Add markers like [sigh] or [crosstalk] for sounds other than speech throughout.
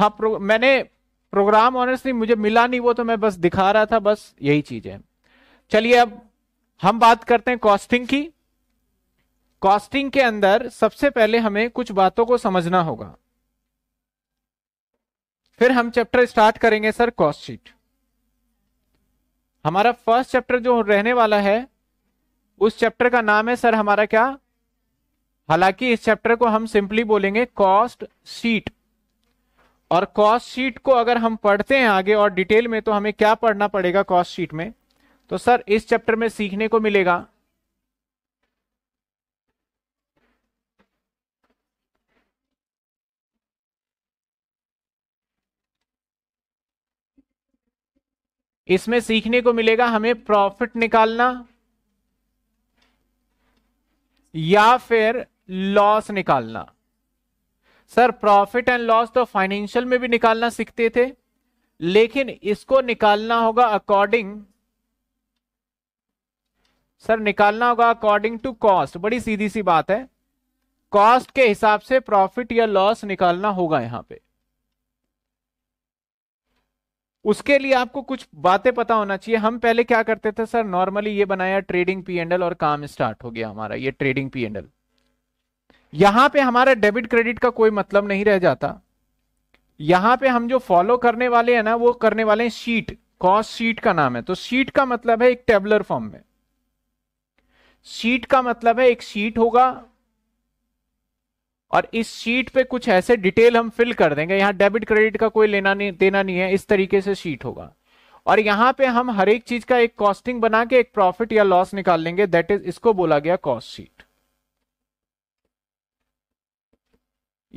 हाँ प्रो, मैंने programme honestly मुझे मिला नहीं वो तो मैं बस दिखा रहा था बस यही चीज है चलिए अब हम बात करते हैं कॉस्टिंग की कॉस्टिंग के अंदर सबसे पहले हमें कुछ बातों को समझना होगा फिर हम चैप्टर स्टार्ट करेंगे सर कॉस्ट शीट हमारा फर्स्ट चैप्टर जो रहने वाला है उस चैप्टर का नाम है सर हमारा क्या हालांकि इस चैप्टर को हम सिंपली बोलेंगे कॉस्ट शीट और कॉस्ट शीट को अगर हम पढ़ते हैं आगे और डिटेल में तो हमें क्या पढ़ना पड़ेगा कॉस्ट शीट में तो सर इस चैप्टर में सीखने को मिलेगा इसमें सीखने को मिलेगा हमें प्रॉफिट निकालना या फिर लॉस निकालना सर प्रॉफिट एंड लॉस तो फाइनेंशियल में भी निकालना सीखते थे लेकिन इसको निकालना होगा अकॉर्डिंग सर निकालना होगा अकॉर्डिंग टू कॉस्ट बड़ी सीधी सी बात है कॉस्ट के हिसाब से प्रॉफिट या लॉस निकालना होगा यहां पे उसके लिए आपको कुछ बातें पता होना चाहिए हम पहले क्या करते थे सर नॉर्मली ये बनाया ट्रेडिंग पी एंडल और काम स्टार्ट हो गया हमारा ये ट्रेडिंग पी एंडल यहां पे हमारा डेबिट क्रेडिट का कोई मतलब नहीं रह जाता यहां पे हम जो फॉलो करने वाले हैं ना वो करने वाले हैं शीट कॉस्ट शीट का नाम है तो शीट का मतलब है एक टेबलर फॉर्म में शीट का मतलब है एक शीट होगा और इस शीट पे कुछ ऐसे डिटेल हम फिल कर देंगे यहां डेबिट क्रेडिट का कोई लेना नहीं देना नहीं है इस तरीके से शीट होगा और यहां पे हम हर एक चीज का एक कॉस्टिंग बना के एक प्रॉफिट या लॉस निकाल लेंगे दैट इज इसको बोला गया कॉस्ट शीट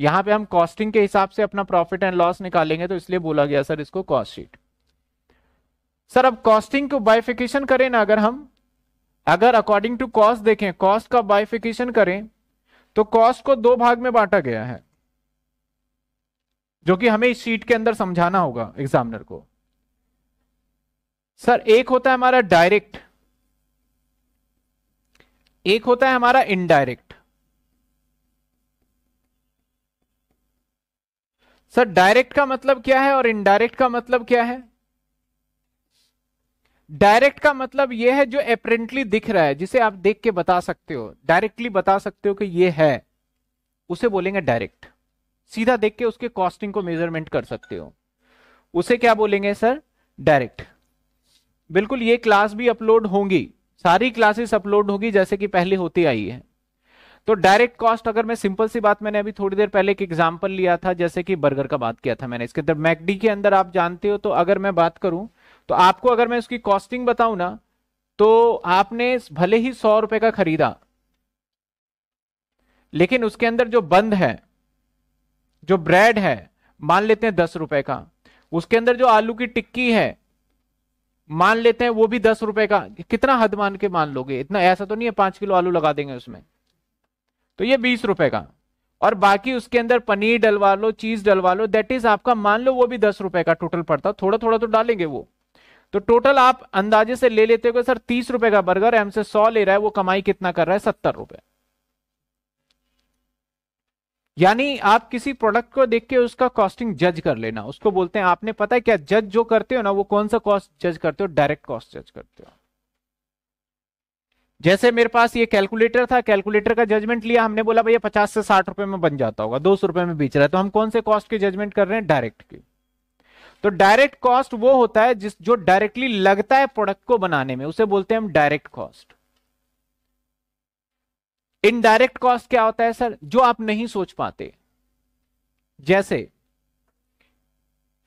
यहां पे हम कॉस्टिंग के हिसाब से अपना प्रॉफिट एंड लॉस निकालेंगे तो इसलिए बोला गया सर इसको कॉस्ट शीट सर अब कॉस्टिंग को बाइफिकेशन करें ना अगर हम अगर अकॉर्डिंग टू कॉस्ट देखें कॉस्ट का बाइफिकेशन करें तो कॉस्ट को दो भाग में बांटा गया है जो कि हमें इस शीट के अंदर समझाना होगा एग्जामिनर को सर एक होता है हमारा डायरेक्ट एक होता है हमारा इनडायरेक्ट सर डायरेक्ट का मतलब क्या है और इनडायरेक्ट का मतलब क्या है डायरेक्ट का मतलब यह है जो अप्रेंटली दिख रहा है जिसे आप देख के बता सकते हो डायरेक्टली बता सकते हो कि यह है उसे बोलेंगे डायरेक्ट सीधा देख के उसके कॉस्टिंग को मेजरमेंट कर सकते हो उसे क्या बोलेंगे सर डायरेक्ट बिल्कुल ये क्लास भी अपलोड होंगी सारी क्लासेस अपलोड होगी जैसे कि पहले होती आई है तो डायरेक्ट कॉस्ट अगर मैं सिंपल सी बात मैंने अभी थोड़ी देर पहले एक एग्जाम्पल लिया था जैसे कि बर्गर का बात किया था मैंने इसके अंदर मैकडी के अंदर आप जानते हो तो अगर मैं बात करूं तो आपको अगर मैं उसकी कॉस्टिंग बताऊं ना तो आपने भले ही सौ रुपए का खरीदा लेकिन उसके अंदर जो बंद है जो ब्रेड है मान लेते हैं दस रुपए का उसके अंदर जो आलू की टिक्की है मान लेते हैं वो भी दस रुपए का कितना हद मान के मान लोगे इतना ऐसा तो नहीं है पांच किलो आलू लगा देंगे उसमें तो ये बीस रुपए का और बाकी उसके अंदर पनीर डलवा लो चीज डलवा लो दैट इज आपका मान लो वो भी दस रुपए का टोटल पड़ता थोड़ा थोड़ा तो डालेंगे वो तो टोटल आप अंदाजे से ले लेते हो सर तीस रुपए का बर्गर हमसे सौ ले रहा है वो कमाई कितना कर रहा है सत्तर रुपए यानी आप किसी प्रोडक्ट को देख के उसका कॉस्टिंग जज कर लेना उसको बोलते हैं आपने पता है क्या जज जो करते हो ना वो कौन सा कॉस्ट जज करते हो डायरेक्ट कॉस्ट जज करते हो जैसे मेरे पास ये कैलकुलेटर था कैलकुलेटर का जजमेंट लिया हमने बोला भैया पचास से साठ रुपए में बन जाता होगा दो सौ रुपए में बेच रहा है तो हम कौन से कॉस्ट के जजमेंट कर रहे हैं डायरेक्ट के तो डायरेक्ट कॉस्ट वो होता है जिस जो डायरेक्टली लगता है प्रोडक्ट को बनाने में उसे बोलते हैं हम डायरेक्ट कॉस्ट इनडायरेक्ट कॉस्ट क्या होता है सर जो आप नहीं सोच पाते जैसे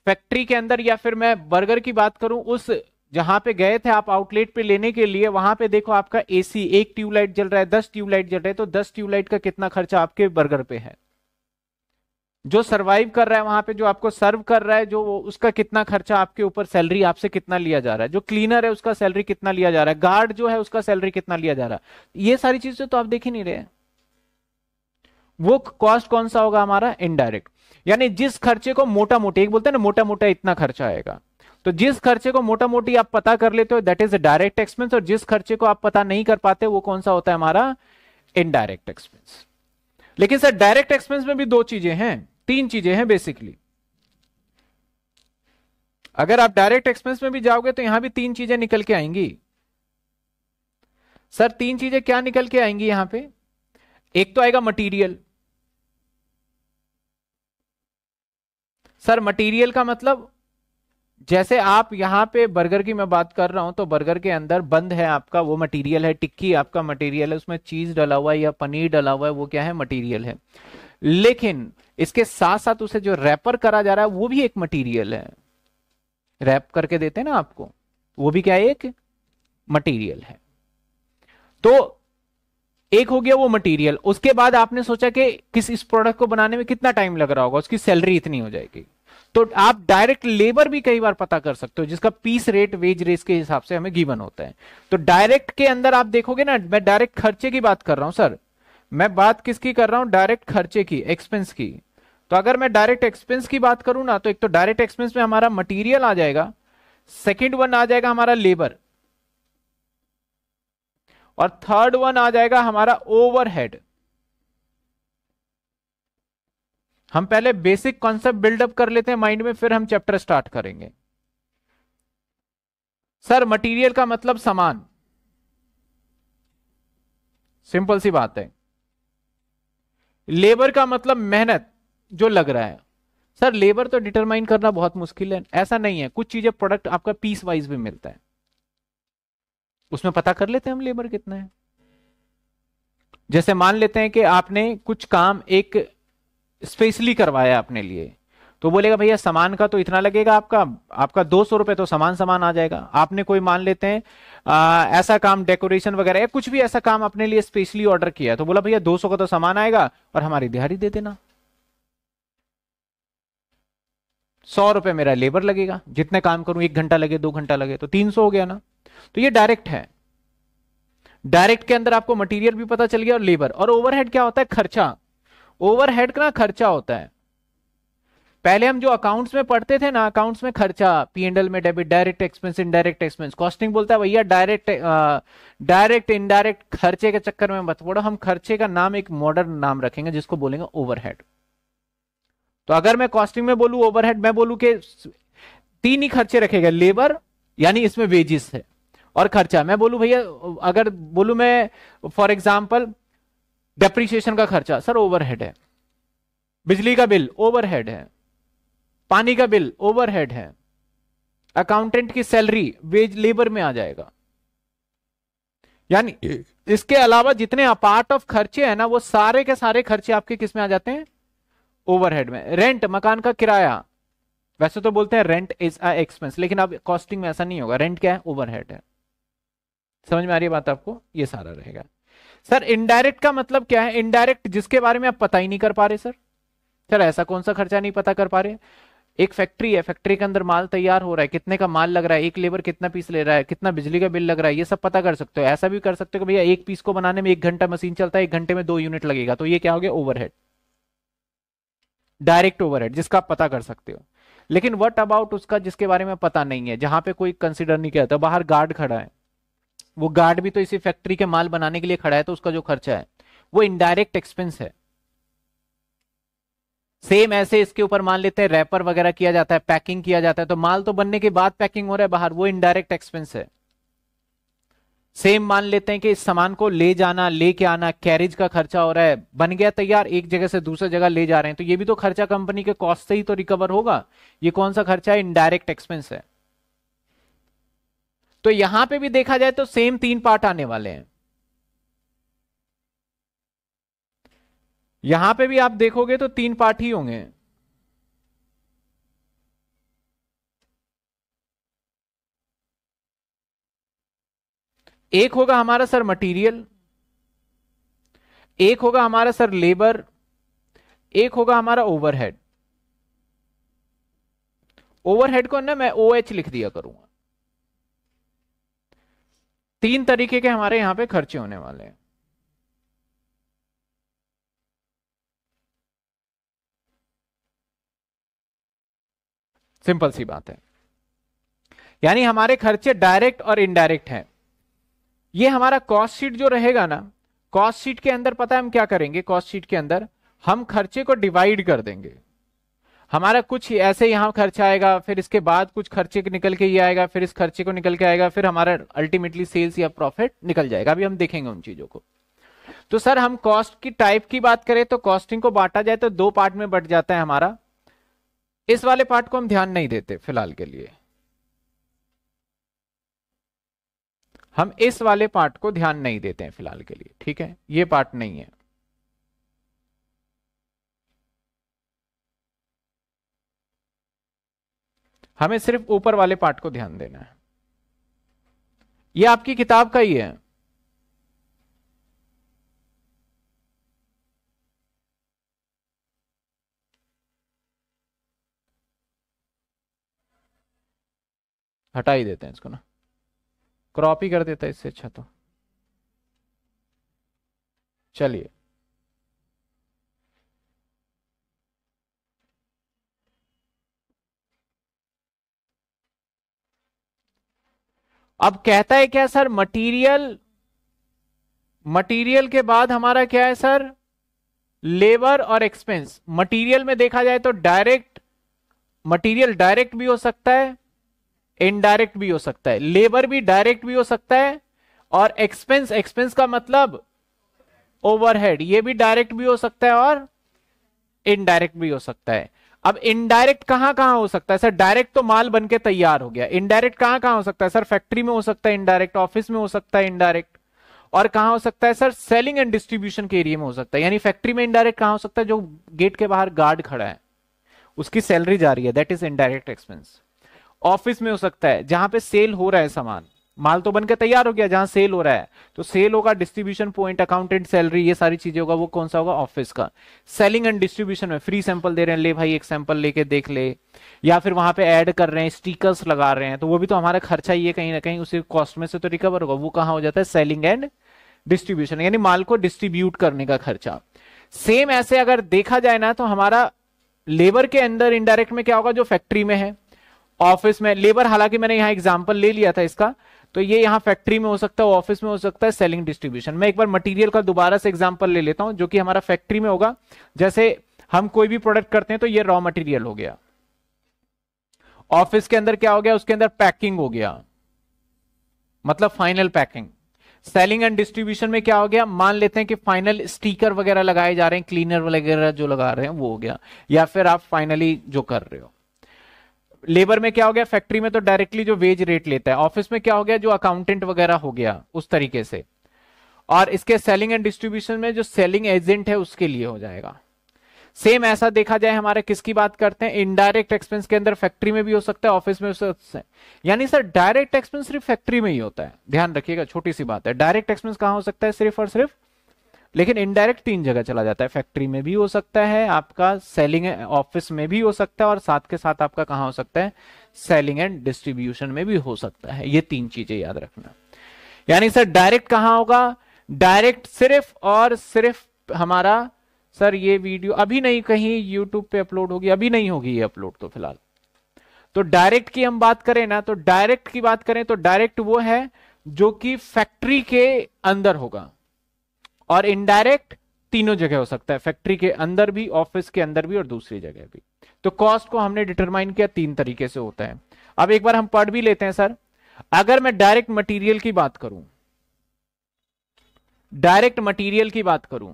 फैक्ट्री के अंदर या फिर मैं बर्गर की बात करूं उस जहां पे गए थे आप आउटलेट पे लेने के लिए वहां पे देखो आपका एसी एक ट्यूबलाइट जल रहा है दस ट्यूबलाइट जल रहा है तो दस ट्यूबलाइट का कितना खर्चा आपके बर्गर पे है जो सरवाइव कर रहा है वहां पे जो आपको सर्व कर रहा है जो उसका कितना खर्चा आपके ऊपर सैलरी आपसे कितना लिया जा रहा है जो क्लीनर है उसका सैलरी कितना लिया जा रहा है गार्ड जो है उसका सैलरी कितना लिया जा रहा है ये सारी चीजें तो आप देख ही नहीं रहे वो कॉस्ट कौन सा होगा हमारा इनडायरेक्ट यानी जिस खर्चे को मोटा मोटा एक बोलते हैं ना मोटा मोटा इतना खर्चा आएगा तो जिस खर्चे को मोटा मोटी आप पता कर लेते हो that is a direct expense और जिस खर्चे को आप पता नहीं कर पाते वो कौन सा होता है हमारा इनडायरेक्ट एक्सपेंस लेकिन सर डायरेक्ट एक्सपेंस में भी दो चीजें हैं तीन चीजें हैं बेसिकली अगर आप डायरेक्ट एक्सपेंस में भी जाओगे तो यहां भी तीन चीजें निकल के आएंगी सर तीन चीजें क्या निकल के आएंगी यहां पे एक तो आएगा मटेरियल सर मटेरियल का मतलब जैसे आप यहाँ पे बर्गर की मैं बात कर रहा हूँ तो बर्गर के अंदर बंद है आपका वो मटेरियल है टिक्की आपका मटेरियल है उसमें चीज डला हुआ है या पनीर डला हुआ है वो क्या है मटेरियल है लेकिन इसके साथ साथ उसे जो रैपर करा जा रहा है वो भी एक मटेरियल है रैप करके देते हैं ना आपको वो भी क्या है एक मटेरियल है तो एक हो गया वो मटेरियल उसके बाद आपने सोचा कि किस इस प्रोडक्ट को बनाने में कितना टाइम लग रहा होगा उसकी सैलरी इतनी हो जाएगी तो आप डायरेक्ट लेबर भी कई बार पता कर सकते हो जिसका पीस रेट वेज रेस के हिसाब से हमें गिवन होता है तो डायरेक्ट के अंदर आप देखोगे ना मैं डायरेक्ट खर्चे की बात कर रहा हूं सर मैं बात किसकी कर रहा हूं डायरेक्ट खर्चे की एक्सपेंस की तो अगर मैं डायरेक्ट एक्सपेंस की बात करूं ना तो एक तो डायरेक्ट एक्सपेंस में हमारा मटीरियल आ जाएगा सेकेंड वन आ जाएगा हमारा लेबर और थर्ड वन आ जाएगा हमारा ओवरहेड हम पहले बेसिक कॉन्सेप्ट बिल्डअप कर लेते हैं माइंड में फिर हम चैप्टर स्टार्ट करेंगे सर मटेरियल का मतलब सामान सिंपल सी बात है लेबर का मतलब मेहनत जो लग रहा है सर लेबर तो डिटरमाइन करना बहुत मुश्किल है ऐसा नहीं है कुछ चीजें प्रोडक्ट आपका पीस वाइज भी मिलता है उसमें पता कर लेते हैं हम लेबर कितना है जैसे मान लेते हैं कि आपने कुछ काम एक स्पेशली करवाया अपने लिए तो बोलेगा भैया सामान का तो इतना लगेगा आपका आपका दो सौ रुपये तो सामान सामान आ जाएगा आपने कोई मान लेते हैं आ, ऐसा काम डेकोरेशन वगैरह या कुछ भी ऐसा काम अपने लिए स्पेशली ऑर्डर किया तो बोला भैया दो सौ का तो सामान आएगा और हमारी दिहाड़ी दे देना सौ रुपये मेरा लेबर लगेगा जितने काम करूं एक घंटा लगे दो घंटा लगे तो तीन सौ हो गया ना तो ये डायरेक्ट है डायरेक्ट के अंदर आपको मटेरियल भी पता चल गया और लेबर और ओवरहेड क्या होता है खर्चा ओवरहेड का खर्चा होता है पहले हम जो अकाउंट्स में पढ़ते थे ना अकाउंट्स में खर्चा पी एंडल में debit direct expense indirect expense costing बोलता है भैया डायरेक्ट डायरेक्ट इनडायरेक्ट खर्चे के चक्कर में मत पड़ो हम खर्चे का नाम एक मॉडर्न नाम रखेंगे जिसको बोलेंगे ओवरहेड तो अगर मैं कॉस्टिंग में बोलू ओवरहेड मैं बोलू के तीन ही खर्चे रखेगा लेबर यानी इसमें वेजिस है और खर्चा मैं बोलू भैया अगर बोलू मैं फॉर एग्जाम्पल डेप्रीशिएशन का खर्चा सर ओवरहेड है बिजली का बिल ओवरहेड है पानी का बिल ओवरहेड है अकाउंटेंट की सैलरी वेज लेबर में आ जाएगा यानी इसके अलावा जितने पार्ट ऑफ खर्चे हैं ना वो सारे के सारे खर्चे आपके किस में आ जाते हैं ओवरहेड में रेंट मकान का किराया वैसे तो बोलते हैं रेंट इज अ एक्सपेंस लेकिन अब कॉस्टिंग में ऐसा नहीं होगा रेंट क्या है ओवरहेड है समझ में आ रही है बात आपको ये सारा रहेगा सर इनडायरेक्ट का मतलब क्या है इनडायरेक्ट जिसके बारे में आप पता ही नहीं कर पा रहे सर सर ऐसा कौन सा खर्चा नहीं पता कर पा रहे एक फैक्ट्री है फैक्ट्री के अंदर माल तैयार हो रहा है कितने का माल लग रहा है एक लेबर कितना पीस ले रहा है कितना बिजली का बिल लग रहा है ये सब पता कर सकते हो ऐसा भी कर सकते हो कि भैया एक पीस को बनाने में एक घंटा मशीन चलता है एक घंटे में दो यूनिट लगेगा तो ये क्या हो गया ओवरहेड डायरेक्ट ओवरहेड जिसका आप पता कर सकते हो लेकिन वट अबाउट उसका जिसके बारे में पता नहीं है जहां पे कोई कंसिडर नहीं किया था बाहर गार्ड खड़ा है वो गार्ड भी तो इसी फैक्ट्री के माल बनाने के लिए खड़ा है तो उसका जो खर्चा है वो इनडायरेक्ट एक्सपेंस है सेम ऐसे इसके ऊपर मान लेते हैं रैपर वगैरह किया जाता है पैकिंग किया जाता है तो माल तो बनने के बाद पैकिंग हो रहा है बाहर वो इनडायरेक्ट एक्सपेंस है सेम मान लेते हैं कि इस सामान को ले जाना लेके आना कैरेज का खर्चा हो रहा है बन गया तैयार एक जगह से दूसरी जगह ले जा रहे हैं तो ये भी तो खर्चा कंपनी के कॉस्ट से ही तो रिकवर होगा ये कौन सा खर्चा है इनडायरेक्ट एक्सपेंस है तो यहां पे भी देखा जाए तो सेम तीन पार्ट आने वाले हैं यहां पे भी आप देखोगे तो तीन पार्ट ही होंगे एक होगा हमारा सर मटेरियल एक होगा हमारा सर लेबर एक होगा हमारा ओवरहेड ओवरहेड को ना मैं ओ OH एच लिख दिया करूंगा तीन तरीके के हमारे यहां पे खर्चे होने वाले हैं सिंपल सी बात है यानी हमारे खर्चे डायरेक्ट और इनडायरेक्ट हैं ये हमारा कॉस्ट शीट जो रहेगा ना कॉस्ट शीट के अंदर पता है हम क्या करेंगे कॉस्ट शीट के अंदर हम खर्चे को डिवाइड कर देंगे हमारा कुछ ऐसे यहाँ खर्चा आएगा फिर इसके बाद कुछ खर्चे निकल के ये आएगा फिर इस खर्चे को निकल के आएगा फिर हमारा अल्टीमेटली सेल्स या प्रॉफिट निकल जाएगा अभी हम देखेंगे उन चीजों को तो सर हम कॉस्ट की टाइप की बात करें तो कॉस्टिंग को बांटा जाए तो दो पार्ट में बट जाता है हमारा इस वाले पार्ट को हम ध्यान नहीं देते फिलहाल के लिए हम इस वाले पार्ट को ध्यान नहीं देते हैं फिलहाल के लिए ठीक है ये पार्ट नहीं है हमें सिर्फ ऊपर वाले पार्ट को ध्यान देना है ये आपकी किताब का ही है हटा ही देते हैं इसको ना क्रॉप ही कर देता है इससे अच्छा तो चलिए अब कहता है क्या सर मटेरियल मटेरियल के बाद हमारा क्या है सर लेबर और एक्सपेंस मटेरियल में देखा जाए तो डायरेक्ट मटेरियल डायरेक्ट भी हो सकता है इनडायरेक्ट भी हो सकता है लेबर भी डायरेक्ट भी हो सकता है और एक्सपेंस एक्सपेंस का मतलब ओवरहेड ये भी डायरेक्ट भी हो सकता है और इनडायरेक्ट भी हो सकता है अब इनडायरेक्ट कहां कहां हो सकता है सर डायरेक्ट तो माल बन के तैयार हो गया इनडायरेक्ट कहां कहां हो सकता है सर फैक्ट्री में हो सकता है इनडायरेक्ट ऑफिस में हो सकता है इनडायरेक्ट और कहां हो सकता है सर सेलिंग एंड डिस्ट्रीब्यूशन के एरिया में हो सकता है यानी फैक्ट्री में इनडायरेक्ट कहां हो सकता है जो गेट के बाहर गार्ड खड़ा है उसकी सैलरी जा रही है that is indirect expense office में हो सकता है जहां पे सेल हो रहा है सामान माल तो बनकर तैयार हो गया जहां सेल हो रहा है तो सेल होगा डिस्ट्रीब्यूशन पॉइंट अकाउंटेंट सैलरी ये सारी चीजें होगा वो कौन सा होगा ऑफिस का सेलिंग एंड डिस्ट्रीब्यूशन में फ्री सैंपल दे रहे हैं ले भाई एक सैंपल लेके देख ले या फिर वहां पे ऐड कर रहे हैं स्टिकर्स लगा रहे हैं तो वो भी तो हमारा खर्चा ही है कहीं ना कहीं उसी कॉस्ट में से तो रिकवर होगा वो कहा हो जाता है सेलिंग एंड डिस्ट्रीब्यूशन यानी माल को डिस्ट्रीब्यूट करने का खर्चा सेम ऐसे अगर देखा जाए ना तो हमारा लेबर के अंदर इनडायरेक्ट में क्या होगा जो फैक्ट्री में है ऑफिस में लेबर हालांकि मैंने यहां एग्जाम्पल ले लिया था इसका तो ये यहाँ फैक्ट्री में हो सकता है ऑफिस में हो सकता है सेलिंग डिस्ट्रीब्यूशन मैं एक बार मटेरियल का दोबारा से एग्जांपल ले लेता हूँ जो कि हमारा फैक्ट्री में होगा जैसे हम कोई भी प्रोडक्ट करते हैं तो ये रॉ मटेरियल हो गया ऑफिस के अंदर क्या हो गया उसके अंदर पैकिंग हो गया मतलब final packing selling and distribution में क्या हो गया मान लेते हैं कि फाइनल स्टीकर वगैरह लगाए जा रहे हैं क्लीनर वगैरह जो लगा रहे हैं वो हो गया या फिर आप फाइनली जो कर रहे हो लेबर में क्या हो गया फैक्ट्री में तो डायरेक्टली जो वेज रेट लेता है ऑफिस में क्या हो गया जो अकाउंटेंट वगैरह हो गया उस तरीके से और इसके सेलिंग एंड डिस्ट्रीब्यूशन में जो सेलिंग एजेंट है उसके लिए हो जाएगा सेम ऐसा देखा जाए हमारे किसकी बात करते हैं इनडायरेक्ट एक्सपेंस के अंदर फैक्ट्री में भी हो सकता है ऑफिस में हो सकता है यानी सर डायरेक्ट एक्सपेंस सिर्फ फैक्ट्री में ही होता है ध्यान रखिएगा छोटी सी बात है डायरेक्ट एक्सपेंस कहां हो सकता है सिर्फ और सिर्फ लेकिन इनडायरेक्ट तीन जगह चला जाता है फैक्ट्री में भी हो सकता है आपका सेलिंग ऑफिस में भी हो सकता है और साथ के साथ आपका कहा हो सकता है सेलिंग एंड डिस्ट्रीब्यूशन में भी हो सकता है ये तीन चीजें याद रखना यानी सर डायरेक्ट कहा होगा डायरेक्ट सिर्फ और सिर्फ हमारा सर ये वीडियो अभी नहीं कहीं यूट्यूब पे अपलोड होगी अभी नहीं होगी ये अपलोड तो फिलहाल तो डायरेक्ट की हम बात करें ना तो डायरेक्ट की बात करें तो डायरेक्ट वो है जो कि फैक्ट्री के अंदर होगा और इनडायरेक्ट तीनों जगह हो सकता है फैक्ट्री के अंदर भी ऑफिस के अंदर भी और दूसरी जगह भी तो कॉस्ट को हमने डिटरमाइन किया तीन तरीके से होता है अब एक बार हम पढ़ भी लेते हैं सर अगर मैं डायरेक्ट मटेरियल की बात करूं डायरेक्ट मटेरियल की बात करूं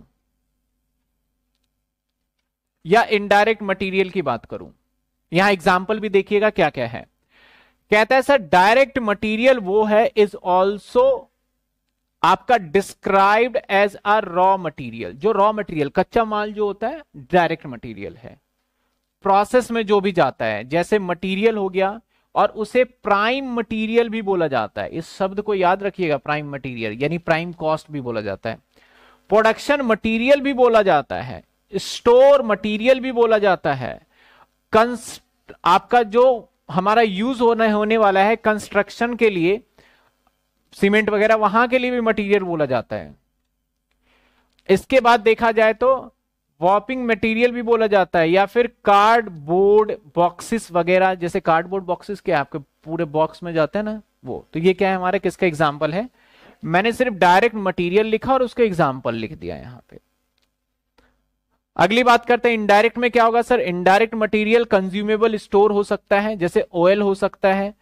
या इनडायरेक्ट मटेरियल की बात करूं यहां एग्जाम्पल भी देखिएगा क्या क्या है कहता है सर डायरेक्ट मटेरियल वो है इज ऑल्सो आपका described as a raw material जो रॉ मटेरियल कच्चा माल जो होता है डायरेक्ट मटेरियल है प्रोसेस में जो भी जाता है जैसे मटेरियल हो गया और उसे प्राइम मटेरियल भी बोला जाता है इस शब्द को याद रखिएगा प्राइम मटेरियल यानी प्राइम कॉस्ट भी बोला जाता है प्रोडक्शन मटेरियल भी बोला जाता है स्टोर मटेरियल भी बोला जाता है कंस्ट आपका जो हमारा यूज होने होने वाला है कंस्ट्रक्शन के लिए सीमेंट वगैरह वहां के लिए भी मटेरियल बोला जाता है इसके बाद देखा जाए तो वॉपिंग मटेरियल भी बोला जाता है या फिर कार्डबोर्ड बॉक्सेस वगैरह जैसे कार्डबोर्ड बॉक्सेस क्या आपके पूरे बॉक्स में जाते हैं ना वो तो ये क्या है हमारे किसका एग्जाम्पल है मैंने सिर्फ डायरेक्ट मटीरियल लिखा और उसका एग्जाम्पल लिख दिया यहाँ पे अगली बात करते हैं इनडायरेक्ट में क्या होगा sir indirect material consumable store हो सकता है जैसे ऑयल हो सकता है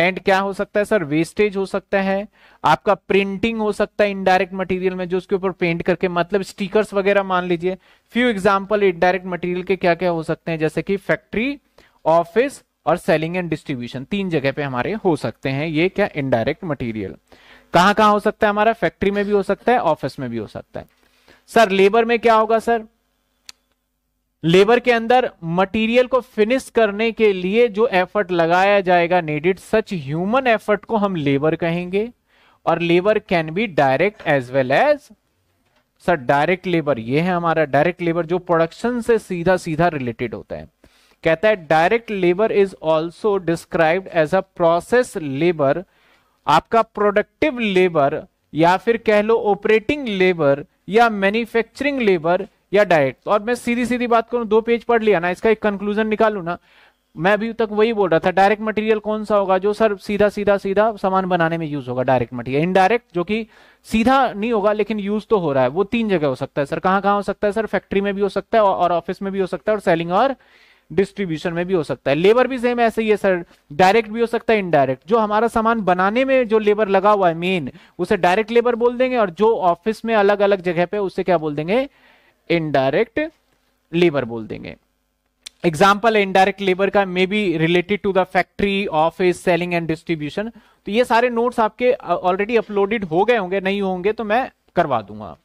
एंड क्या हो सकता है सर वेस्टेज हो सकता है आपका प्रिंटिंग हो सकता है इनडायरेक्ट मटेरियल में जो उसके ऊपर पेंट करके मतलब स्टिकर्स वगैरह मान लीजिए फ्यू एग्जाम्पल इनडायरेक्ट मटेरियल के क्या क्या हो सकते हैं जैसे कि फैक्ट्री ऑफिस और सेलिंग एंड डिस्ट्रीब्यूशन तीन जगह पे हमारे हो सकते हैं ये क्या इनडायरेक्ट मटीरियल कहाँ कहाँ हो सकता है हमारा फैक्ट्री में भी हो सकता है ऑफिस में भी हो सकता है सर लेबर में क्या होगा सर लेबर के अंदर मटेरियल को फिनिश करने के लिए जो एफर्ट लगाया जाएगा नीडेड सच ह्यूमन एफर्ट को हम लेबर कहेंगे और labour can be direct as well as sir direct labour ये है हमारा डायरेक्ट लेबर जो प्रोडक्शन से सीधा सीधा रिलेटेड होता है कहता है direct labour is also described as a process labour आपका प्रोडक्टिव लेबर या फिर कह लो ऑपरेटिंग लेबर या मैन्युफैक्चरिंग लेबर या डायरेक्ट तो और मैं सीधी सीधी बात करूं दो पेज पढ़ लिया ना इसका एक कंक्लूजन निकालू ना मैं अभी तक वही बोल रहा था डायरेक्ट मटेरियल कौन सा होगा जो सर सीधा सीधा सीधा सामान बनाने में यूज होगा डायरेक्ट मटेरियल इनडायरेक्ट जो कि सीधा नहीं होगा लेकिन यूज तो हो रहा है वो तीन जगह हो सकता है सर कहाँ कहाँ हो सकता है सर फैक्ट्री में भी हो सकता है और ऑफिस में भी हो सकता है और सेलिंग और डिस्ट्रीब्यूशन में भी हो सकता है लेबर भी सेम ऐसे ही है सर डायरेक्ट भी हो सकता है इनडायरेक्ट जो हमारा सामान बनाने में जो लेबर लगा हुआ है मेन उसे डायरेक्ट लेबर बोल देंगे और जो ऑफिस में अलग अलग जगह पे उसे क्या बोल देंगे इनडायरेक्ट लेबर बोल देंगे एग्जाम्पल है इनडायरेक्ट लेबर का may be related to the factory office selling and distribution तो ये सारे नोट्स आपके ऑलरेडी अपलोडेड हो गए होंगे नहीं होंगे तो मैं करवा दूंगा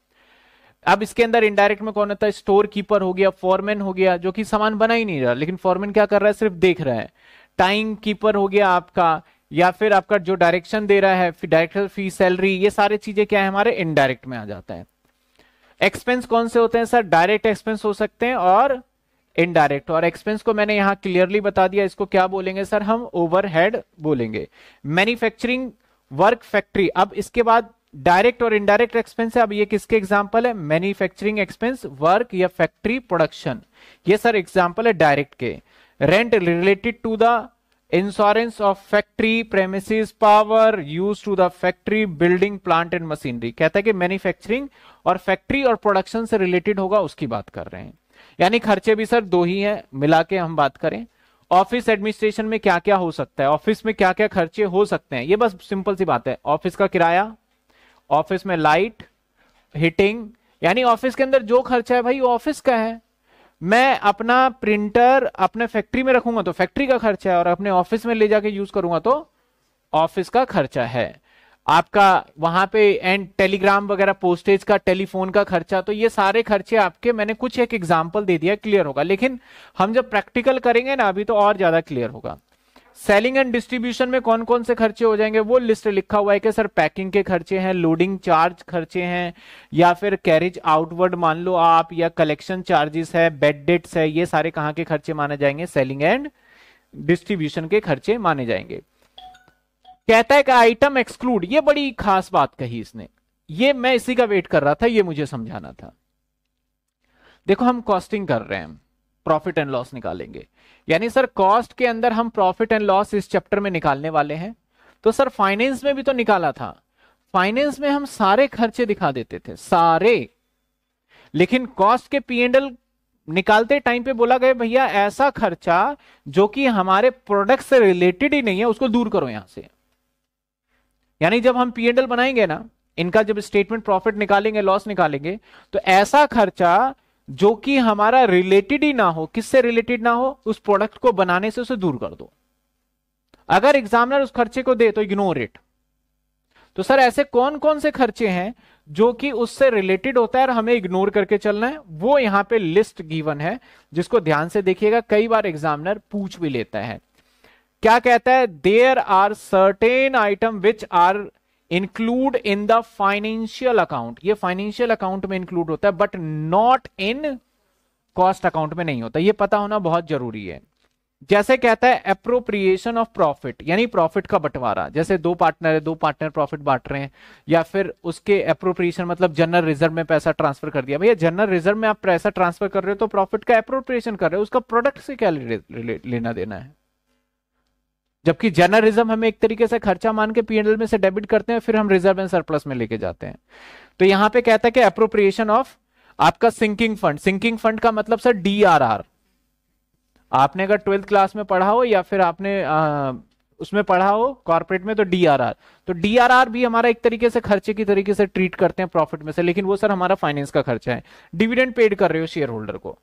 अब इसके अंदर इनडायरेक्ट में कौन होता है स्टोर कीपर हो गया फॉरमैन हो गया जो कि सामान बना ही नहीं रहा लेकिन फॉरमैन क्या कर रहा है सिर्फ देख रहा है टाइम कीपर हो गया आपका या फिर आपका जो डायरेक्शन दे रहा है डायरेक्टर फी सैलरी ये सारी चीजें क्या है हमारे इनडायरेक्ट में आ जाता है एक्सपेंस कौन से होते हैं सर डायरेक्ट एक्सपेंस हो सकते हैं और इनडायरेक्ट और एक्सपेंस को मैंने यहां क्लियरली बता दिया इसको क्या बोलेंगे सर हम ओवरहेड बोलेंगे मैन्युफैक्चरिंग वर्क फैक्ट्री अब इसके बाद डायरेक्ट और इनडायरेक्ट एक्सपेंस है अब ये किसके एग्जाम्पल है मैन्युफैक्चरिंग एक्सपेंस वर्क या फैक्ट्री प्रोडक्शन ये सर एग्जाम्पल है डायरेक्ट के rent related to the insurance of factory premise power use to the factory building plant and machinery कहता है कि मैन्युफैक्चरिंग और फैक्ट्री और प्रोडक्शन से रिलेटेड होगा उसकी बात कर रहे हैं यानी खर्चे भी सर दो ही हैं मिला के हम बात करें ऑफिस एडमिनिस्ट्रेशन में क्या क्या हो सकता है ऑफिस में क्या क्या खर्चे हो सकते हैं ये बस सिंपल सी बात है ऑफिस का किराया ऑफिस में लाइट हीटिंग यानी ऑफिस के अंदर जो खर्चा है भाई वो ऑफिस का है मैं अपना प्रिंटर अपने फैक्ट्री में रखूंगा तो फैक्ट्री का खर्चा है और अपने ऑफिस में ले जाके यूज करूंगा तो ऑफिस का खर्चा है आपका वहां पे एंड टेलीग्राम वगैरह पोस्टेज का टेलीफोन का खर्चा तो ये सारे खर्चे आपके मैंने कुछ एक एग्जाम्पल दे दिया क्लियर होगा लेकिन हम जब प्रैक्टिकल करेंगे ना अभी तो और ज्यादा क्लियर होगा सेलिंग एंड डिस्ट्रीब्यूशन में कौन कौन से खर्चे हो जाएंगे वो लिस्ट लिखा हुआ है कि सर पैकिंग के खर्चे हैं लोडिंग चार्ज खर्चे हैं या फिर कैरेज आउटवर्ड मान लो आप या कलेक्शन चार्जेस है बेड डेट्स है ये सारे कहां के खर्चे माने जाएंगे सेलिंग एंड डिस्ट्रीब्यूशन के खर्चे माने जाएंगे कहता है कि आइटम एक्सक्लूड ये बड़ी खास बात कही इसने ये मैं इसी का वेट कर रहा था ये मुझे समझाना था देखो हम कॉस्टिंग कर रहे हैं प्रॉफिट एंड लॉस निकालेंगे यानी सर कॉस्ट के अंदर हम प्रॉफिट एंड लॉस इस चैप्टर में निकालने वाले हैं तो सर फाइनेंस में भी तो निकाला था फाइनेंस में हम सारे खर्चे दिखा देते थे सारे लेकिन कॉस्ट के पी एंड एल निकालते टाइम पे बोला गया भैया ऐसा खर्चा जो कि हमारे प्रोडक्ट से रिलेटेड ही नहीं है उसको दूर करो यहां से यानी जब हम पी एंड एल बनाएंगे ना इनका जब स्टेटमेंट प्रॉफिट निकालेंगे लॉस निकालेंगे तो ऐसा खर्चा जो कि हमारा रिलेटेड ही ना हो किससे रिलेटेड ना हो उस प्रोडक्ट को बनाने से उसे दूर कर दो अगर एग्जामिनर उस खर्चे को दे तो इग्नोर इट तो सर ऐसे कौन कौन से खर्चे हैं जो कि उससे रिलेटेड होता है और हमें इग्नोर करके चलना है वो यहां पे लिस्ट गिवन है जिसको ध्यान से देखिएगा कई बार एग्जामिनर पूछ भी लेता है क्या कहता है there are certain item which are include in the financial account ये फाइनेंशियल अकाउंट में इंक्लूड होता है but not in cost account में नहीं होता ये पता होना बहुत जरूरी है जैसे कहता है अप्रोप्रिएशन ऑफ प्रॉफिट यानी प्रॉफिट का बंटवारा जैसे दो पार्टनर है दो पार्टनर प्रॉफिट बांट रहे हैं या फिर उसके अप्रोप्रिएशन मतलब जनरल रिजर्व में पैसा ट्रांसफर कर दिया भैया जनरल रिजर्व में आप पैसा ट्रांसफर कर रहे हो तो प्रॉफिट का अप्रोप्रिएशन कर रहे हो उसका प्रोडक्ट से क्या लेना देना है जबकि जर्नलिज्म हमें एक तरीके से खर्चा मान के पीएनएल में से डेबिट करते हैं फिर हम रिजर्व एंड सरप्लस में लेके जाते हैं तो यहां पे कहता है कि अप्रोप्रिएशन ऑफ आपका सिंकिंग फंड सिंकिंग फंड का मतलब सर डी आर आर आपने अगर ट्वेल्थ क्लास में पढ़ा हो या फिर आपने आ, उसमें पढ़ा हो कॉर्पोरेट में तो डीआरआर तो डीआरआर भी हमारा एक तरीके से खर्चे की तरीके से ट्रीट करते हैं प्रॉफिट में से लेकिन वो सर हमारा फाइनेंस का खर्चा है डिविडेंड पेड कर रहे हो शेयर होल्डर को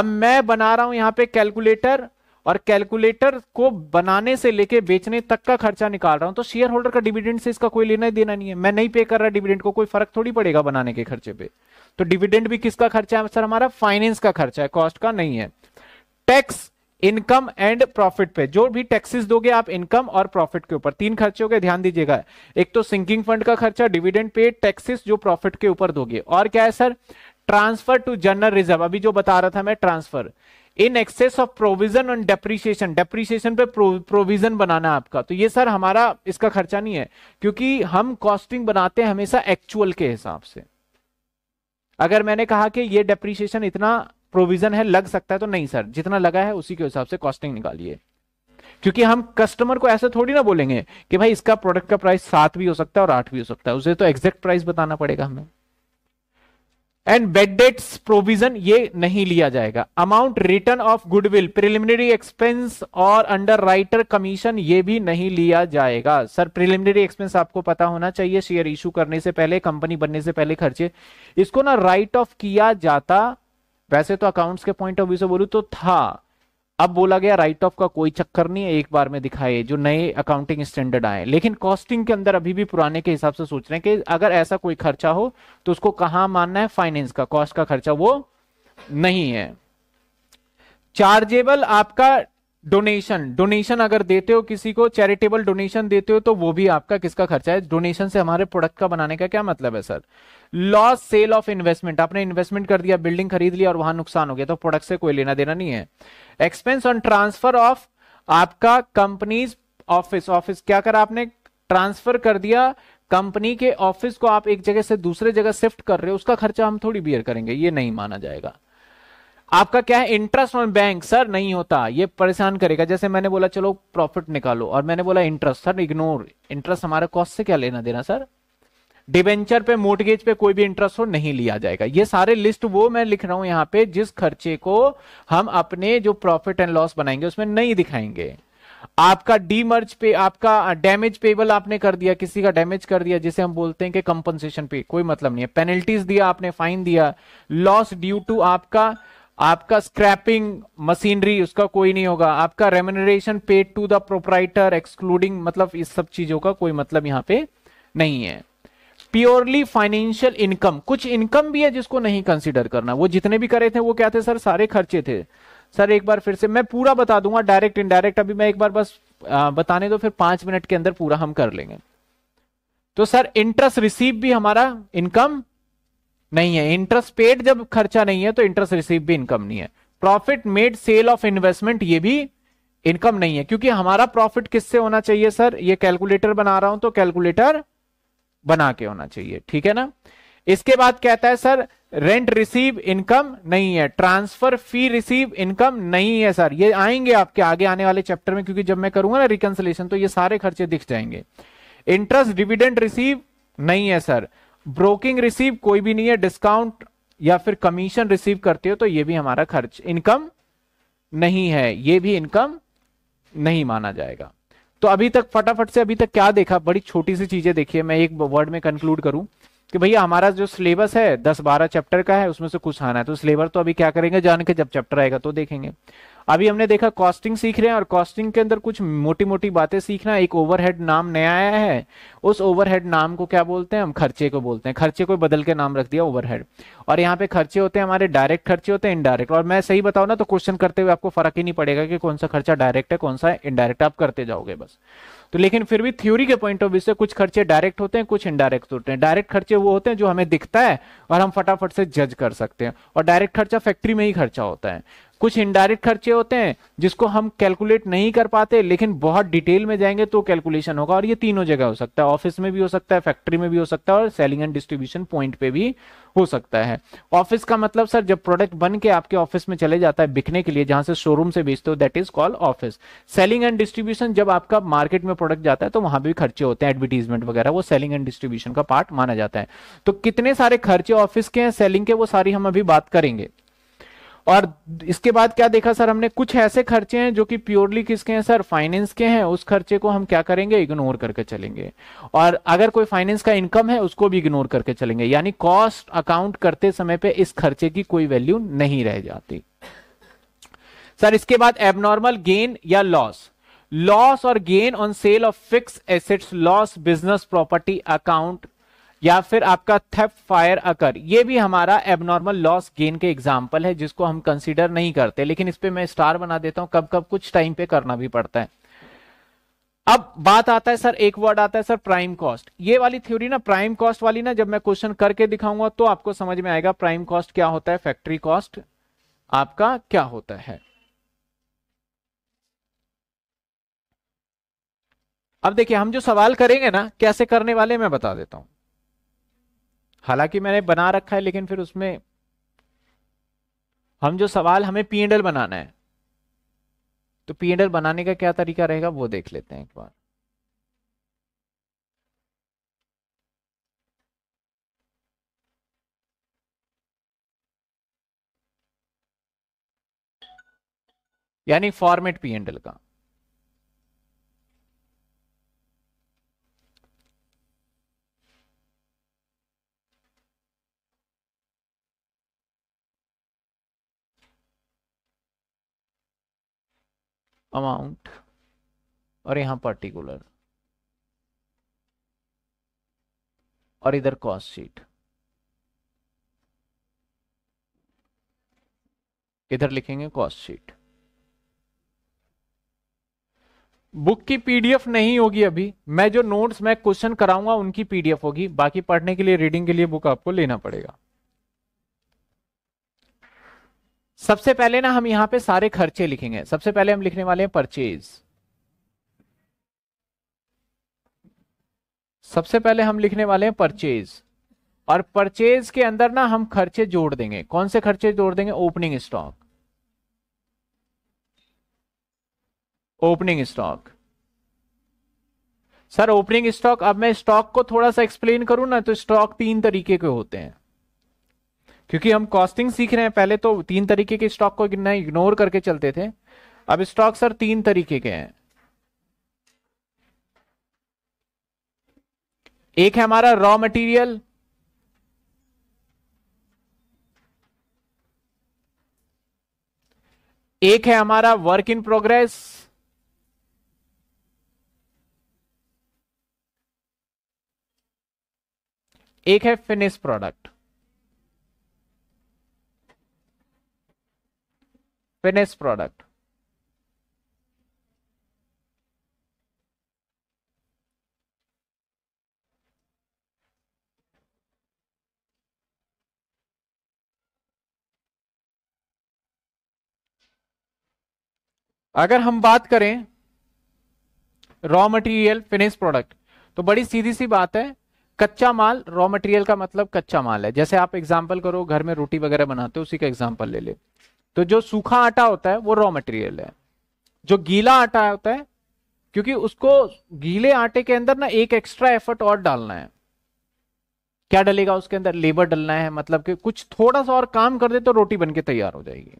अब मैं बना रहा हूं यहां पे कैलकुलेटर और कैलकुलेटर को बनाने से लेके बेचने तक का खर्चा निकाल रहा हूं तो शेयर होल्डर का डिविडेंड से इसका कोई लेना देना नहीं है मैं नहीं पे कर रहा डिविडेंड को कोई फर्क थोड़ी पड़ेगा बनाने के खर्चे पे तो डिविडेंड भी किसका खर्चा है सर हमारा फाइनेंस का खर्चा है कॉस्ट का नहीं है टैक्स इनकम एंड प्रॉफिट पे जो भी टैक्सेस दोगे आप इनकम और प्रॉफिट के ऊपर तीन खर्चे हो गए ध्यान दीजिएगा एक तो सिंकिंग फंड का खर्चा डिविडेंड पे टैक्सेस जो प्रॉफिट के ऊपर दोगे और क्या है sir transfer to general reserve अभी जो बता रहा था मैं transfer in excess of provision and depreciation depreciation पे प्रोविजन बनाना आपका तो ये सर हमारा इसका खर्चा नहीं है क्योंकि हम कॉस्टिंग बनाते हैं हमेशा एक्चुअल के हिसाब से अगर मैंने कहा कि ये डेप्रीशिएशन इतना प्रोविजन है लग सकता है तो नहीं सर जितना लगा है उसी के हिसाब से कॉस्टिंग निकालिए क्योंकि हम कस्टमर को ऐसे थोड़ी ना बोलेंगे कि भाई इसका प्रोडक्ट का प्राइस सात भी हो सकता है और आठ भी हो सकता है उसे तो एग्जैक्ट प्राइस बताना पड़ेगा हमें एंड बेड डेट्स प्रोविजन ये नहीं लिया जाएगा amount return of goodwill preliminary expense और अंडर राइटर कमीशन ये भी नहीं लिया जाएगा सर प्रिलिमिनरी एक्सपेंस आपको पता होना चाहिए शेयर इशू करने से पहले कंपनी बनने से पहले खर्चे इसको ना राइट ऑफ किया जाता वैसे तो अकाउंट्स के पॉइंट ऑफ व्यू से बोलू तो था अब बोला गया राइट ऑफ का कोई चक्कर नहीं है एक बार में दिखाए जो नए अकाउंटिंग स्टैंडर्ड आए लेकिन कॉस्टिंग के अंदर अभी भी पुराने के हिसाब से सोच रहे हैं कि अगर ऐसा कोई खर्चा हो तो उसको कहां मानना है फाइनेंस का कॉस्ट का खर्चा वो नहीं है चार्जेबल आपका डोनेशन डोनेशन अगर देते हो किसी को चैरिटेबल डोनेशन देते हो तो वो भी आपका किसका खर्चा है डोनेशन से हमारे प्रोडक्ट का बनाने का क्या मतलब है sir loss sale of investment आपने इन्वेस्टमेंट कर दिया बिल्डिंग खरीद लिया और वहां नुकसान हो गया तो प्रोडक्ट से कोई लेना देना नहीं है एक्सपेंस ऑन ट्रांसफर ऑफ आपका कंपनीज ऑफिस ऑफिस क्या कर आपने ट्रांसफर कर दिया कंपनी के ऑफिस को आप एक जगह से दूसरे जगह शिफ्ट कर रहे हो उसका खर्चा हम थोड़ी बियर करेंगे ये नहीं माना जाएगा आपका क्या है इंटरेस्ट ऑन बैंक सर नहीं होता ये परेशान करेगा जैसे मैंने बोला चलो प्रॉफिट निकालो और मैंने बोला इंटरेस्ट सर इग्नोर इंटरेस्ट हमारे कॉस्ट से क्या लेना देना सर डिवेंचर पे मोटगेज पे कोई भी इंटरेस्ट हो नहीं लिया जाएगा ये सारे लिस्ट वो मैं लिख रहा हूं यहाँ पे जिस खर्चे को हम अपने जो प्रॉफिट एंड लॉस बनाएंगे उसमें नहीं दिखाएंगे आपका डीमर्ज पे आपका डैमेज पेबल आपने कर दिया किसी का डैमेज कर दिया जिसे हम बोलते हैं कि कंपनसेशन पे कोई मतलब नहीं है पेनल्टीज दिया आपने फाइन दिया लॉस ड्यू टू आपका आपका स्क्रैपिंग मशीनरी उसका कोई नहीं होगा आपका remuneration paid to the proprietor excluding मतलब इस सब चीजों का कोई मतलब यहां पे नहीं है प्योरली फाइनेंशियल इनकम कुछ इनकम भी है जिसको नहीं कंसिडर करना वो जितने भी करे थे वो क्या थे सर सारे खर्चे थे सर एक बार फिर से मैं पूरा बता दूंगा डायरेक्ट इनडायरेक्ट अभी मैं एक बार बस बताने दो फिर पांच मिनट के अंदर पूरा हम कर लेंगे तो सर इंटरेस्ट रिसीव भी हमारा इनकम नहीं है इंटरेस्ट पेड जब खर्चा नहीं है तो इंटरेस्ट रिसीव भी इनकम नहीं है profit made sale of investment ये भी इनकम नहीं है क्योंकि हमारा प्रॉफिट किससे होना चाहिए सर ये कैलकुलेटर बना रहा हूं तो कैलकुलेटर बना के होना चाहिए ठीक है ना इसके बाद कहता है सर रेंट रिसीव इनकम नहीं है ट्रांसफर फी रिसीव इनकम नहीं है सर ये आएंगे आपके आगे आने वाले चैप्टर में क्योंकि जब मैं करूंगा ना रिकंसलेशन तो ये सारे खर्चे दिख जाएंगे इंटरेस्ट डिविडेंड रिसीव नहीं है सर ब्रोकिंग रिसीव कोई भी नहीं है डिस्काउंट या फिर कमीशन रिसीव करते हो तो ये भी हमारा खर्च इनकम नहीं है ये भी इनकम नहीं माना जाएगा तो अभी तक फटाफट से अभी तक क्या देखा बड़ी छोटी सी चीजें देखिए मैं एक वर्ड में कंक्लूड करूं कि भैया हमारा जो सिलेबस है दस बारह चैप्टर का है उसमें से कुछ आना है तो सिलेबस तो अभी क्या करेंगे जान के जब चैप्टर आएगा तो देखेंगे अभी हमने देखा कॉस्टिंग सीख रहे हैं और कॉस्टिंग के अंदर कुछ मोटी मोटी बातें सीखना एक ओवरहेड नाम नया आया है उस ओवरहेड नाम को क्या बोलते हैं हम खर्चे को बोलते हैं खर्चे को बदल के नाम रख दिया ओवरहेड और यहाँ पे खर्चे होते हैं हमारे डायरेक्ट खर्चे होते हैं इनडायरेक्ट और मैं सही बताऊँ ना तो क्वेश्चन करते हुए आपको फर्क ही नहीं पड़ेगा कि कौन सा खर्चा डायरेक्ट है कौन सा इनडायरेक्ट आप करते जाओगे बस तो लेकिन फिर भी थ्योरी के पॉइंट ऑफ व्यू से कुछ खर्चे डायरेक्ट होते हैं कुछ इनडायरेक्ट होते हैं डायरेक्ट खर्चे वो होते हैं जो हमें दिखता है और हम फटाफट से जज कर सकते हैं और डायरेक्ट खर्चा फैक्ट्री में ही खर्चा होता है कुछ इनडायरेक्ट खर्चे होते हैं जिसको हम कैलकुलेट नहीं कर पाते लेकिन बहुत डिटेल में जाएंगे तो कैलकुलेशन होगा और ये तीनों जगह हो सकता है ऑफिस में भी हो सकता है फैक्ट्री में भी हो सकता है और सेलिंग एंड डिस्ट्रीब्यूशन पॉइंट पे भी हो सकता है ऑफिस का मतलब सर जब प्रोडक्ट बन के आपके ऑफिस में चले जाता है बिकने के लिए जहां से शोरूम से बेचते हो that is call office selling and distribution जब आपका मार्केट में प्रोडक्ट जाता है तो वहां भी खर्चे होते हैं एडवर्टीजमेंट वगैरह वो सेलिंग एंड डिस्ट्रीब्यूशन का पार्ट माना जाता है तो कितने सारे खर्चे ऑफिस के हैं सेलिंग के वो सारी हम अभी बात करेंगे और इसके बाद क्या देखा सर हमने कुछ ऐसे खर्चे हैं जो कि प्योरली किसके हैं सर फाइनेंस के हैं उस खर्चे को हम क्या करेंगे इग्नोर करके चलेंगे और अगर कोई फाइनेंस का इनकम है उसको भी इग्नोर करके चलेंगे यानी कॉस्ट अकाउंट करते समय पे इस खर्चे की कोई वैल्यू नहीं रह जाती सर इसके बाद एबनॉर्मल गेन या लॉस लॉस और gain on sale of fix assets loss business property account या फिर आपका थेप फायर अकर ये भी हमारा एबनॉर्मल लॉस गेन के एग्जाम्पल है जिसको हम कंसिडर नहीं करते लेकिन इस पर मैं स्टार बना देता हूं कब कब कुछ टाइम पे करना भी पड़ता है अब बात आता है सर एक वर्ड आता है सर प्राइम कॉस्ट ये वाली थ्योरी ना प्राइम कॉस्ट वाली ना जब मैं क्वेश्चन करके दिखाऊंगा तो आपको समझ में आएगा प्राइम कॉस्ट क्या होता है फैक्ट्री कॉस्ट आपका क्या होता है अब देखिए हम जो सवाल करेंगे ना कैसे करने वाले मैं बता देता हूं हालांकि मैंने बना रखा है लेकिन फिर उसमें हम जो सवाल हमें पी बनाना है तो पी बनाने का क्या तरीका रहेगा वो देख लेते हैं एक बार यानी फॉर्मेट पी का अमाउंट और यहां पर्टिकुलर और इधर कॉस्ट शीट इधर लिखेंगे कॉस्ट शीट बुक की पीडीएफ नहीं होगी अभी मैं जो नोट्स मैं क्वेश्चन कराऊंगा उनकी पीडीएफ होगी बाकी पढ़ने के लिए रीडिंग के लिए बुक आपको लेना पड़ेगा सबसे पहले ना हम यहां पे सारे खर्चे लिखेंगे सबसे पहले हम लिखने वाले हैं परचेज सबसे पहले हम लिखने वाले हैं परचेज और परचेज के अंदर ना हम खर्चे जोड़ देंगे कौन से खर्चे जोड़ देंगे opening stock opening stock sir opening stock अब मैं स्टॉक को थोड़ा सा एक्सप्लेन करूं ना तो स्टॉक तीन तरीके के होते हैं क्योंकि हम कॉस्टिंग सीख रहे हैं पहले तो तीन तरीके के स्टॉक को गिनना इग्नोर करके चलते थे अब स्टॉक सर तीन तरीके के हैं एक है हमारा रॉ मटेरियल एक है हमारा वर्क इन प्रोग्रेस एक है फिनिश प्रोडक्ट finished product अगर हम बात करें रॉ मटेरियल फिनिश प्रोडक्ट तो बड़ी सीधी सी बात है कच्चा माल रॉ मटेरियल का मतलब कच्चा माल है जैसे आप एग्जांपल करो घर में रोटी वगैरह बनाते हो उसी का एग्जांपल ले ले तो जो सूखा आटा होता है वो रॉ मटेरियल है जो गीला आटा होता है क्योंकि उसको गीले आटे के अंदर ना एक एक्स्ट्रा एफर्ट और डालना है क्या डलेगा उसके अंदर लेबर डलना है मतलब कि कुछ थोड़ा सा और काम कर दे तो रोटी बनके तैयार हो जाएगी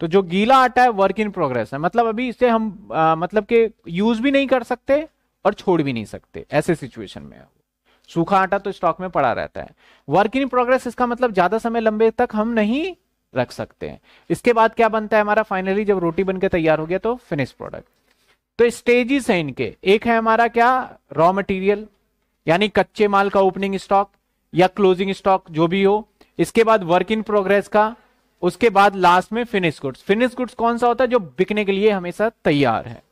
तो जो गीला आटा है वर्क इन प्रोग्रेस है मतलब अभी इसे हम आ, मतलब के यूज भी नहीं कर सकते और छोड़ भी नहीं सकते ऐसे सिचुएशन में सूखा आटा तो स्टॉक में पड़ा रहता है वर्क इन प्रोग्रेस इसका मतलब ज्यादा समय लंबे तक हम नहीं रख सकते हैं इसके बाद क्या बनता है हमारा फाइनली जब रोटी बनकर तैयार हो गया तो फिनिश प्रोडक्ट तो स्टेजेस हैं इनके एक है हमारा क्या रॉ मटेरियल यानी कच्चे माल का ओपनिंग स्टॉक या क्लोजिंग स्टॉक जो भी हो इसके बाद वर्क इन प्रोग्रेस का उसके बाद लास्ट में फिनिश गुड्स फिनिश गुड्स कौन सा होता है जो बिकने के लिए हमेशा तैयार है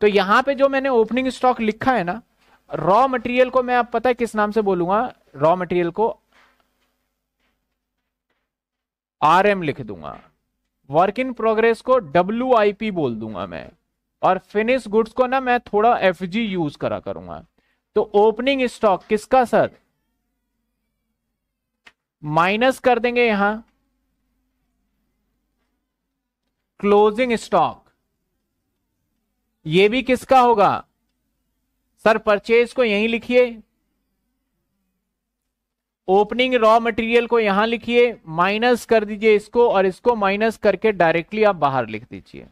तो यहां पे जो मैंने ओपनिंग स्टॉक लिखा है ना रॉ मटेरियल को मैं आप पता है किस नाम से बोलूंगा रॉ मटेरियल को आर एम लिख दूंगा वर्क इन प्रोग्रेस को डब्ल्यू आई पी बोल दूंगा मैं और फिनिश गुड्स को ना मैं थोड़ा एफ जी यूज करा करूंगा तो ओपनिंग स्टॉक किसका सर माइनस कर देंगे यहां क्लोजिंग स्टॉक ये भी किसका होगा सर परचेज को यहीं लिखिए ओपनिंग रॉ मटेरियल को यहां लिखिए माइनस कर दीजिए इसको और इसको माइनस करके डायरेक्टली आप बाहर लिख दीजिए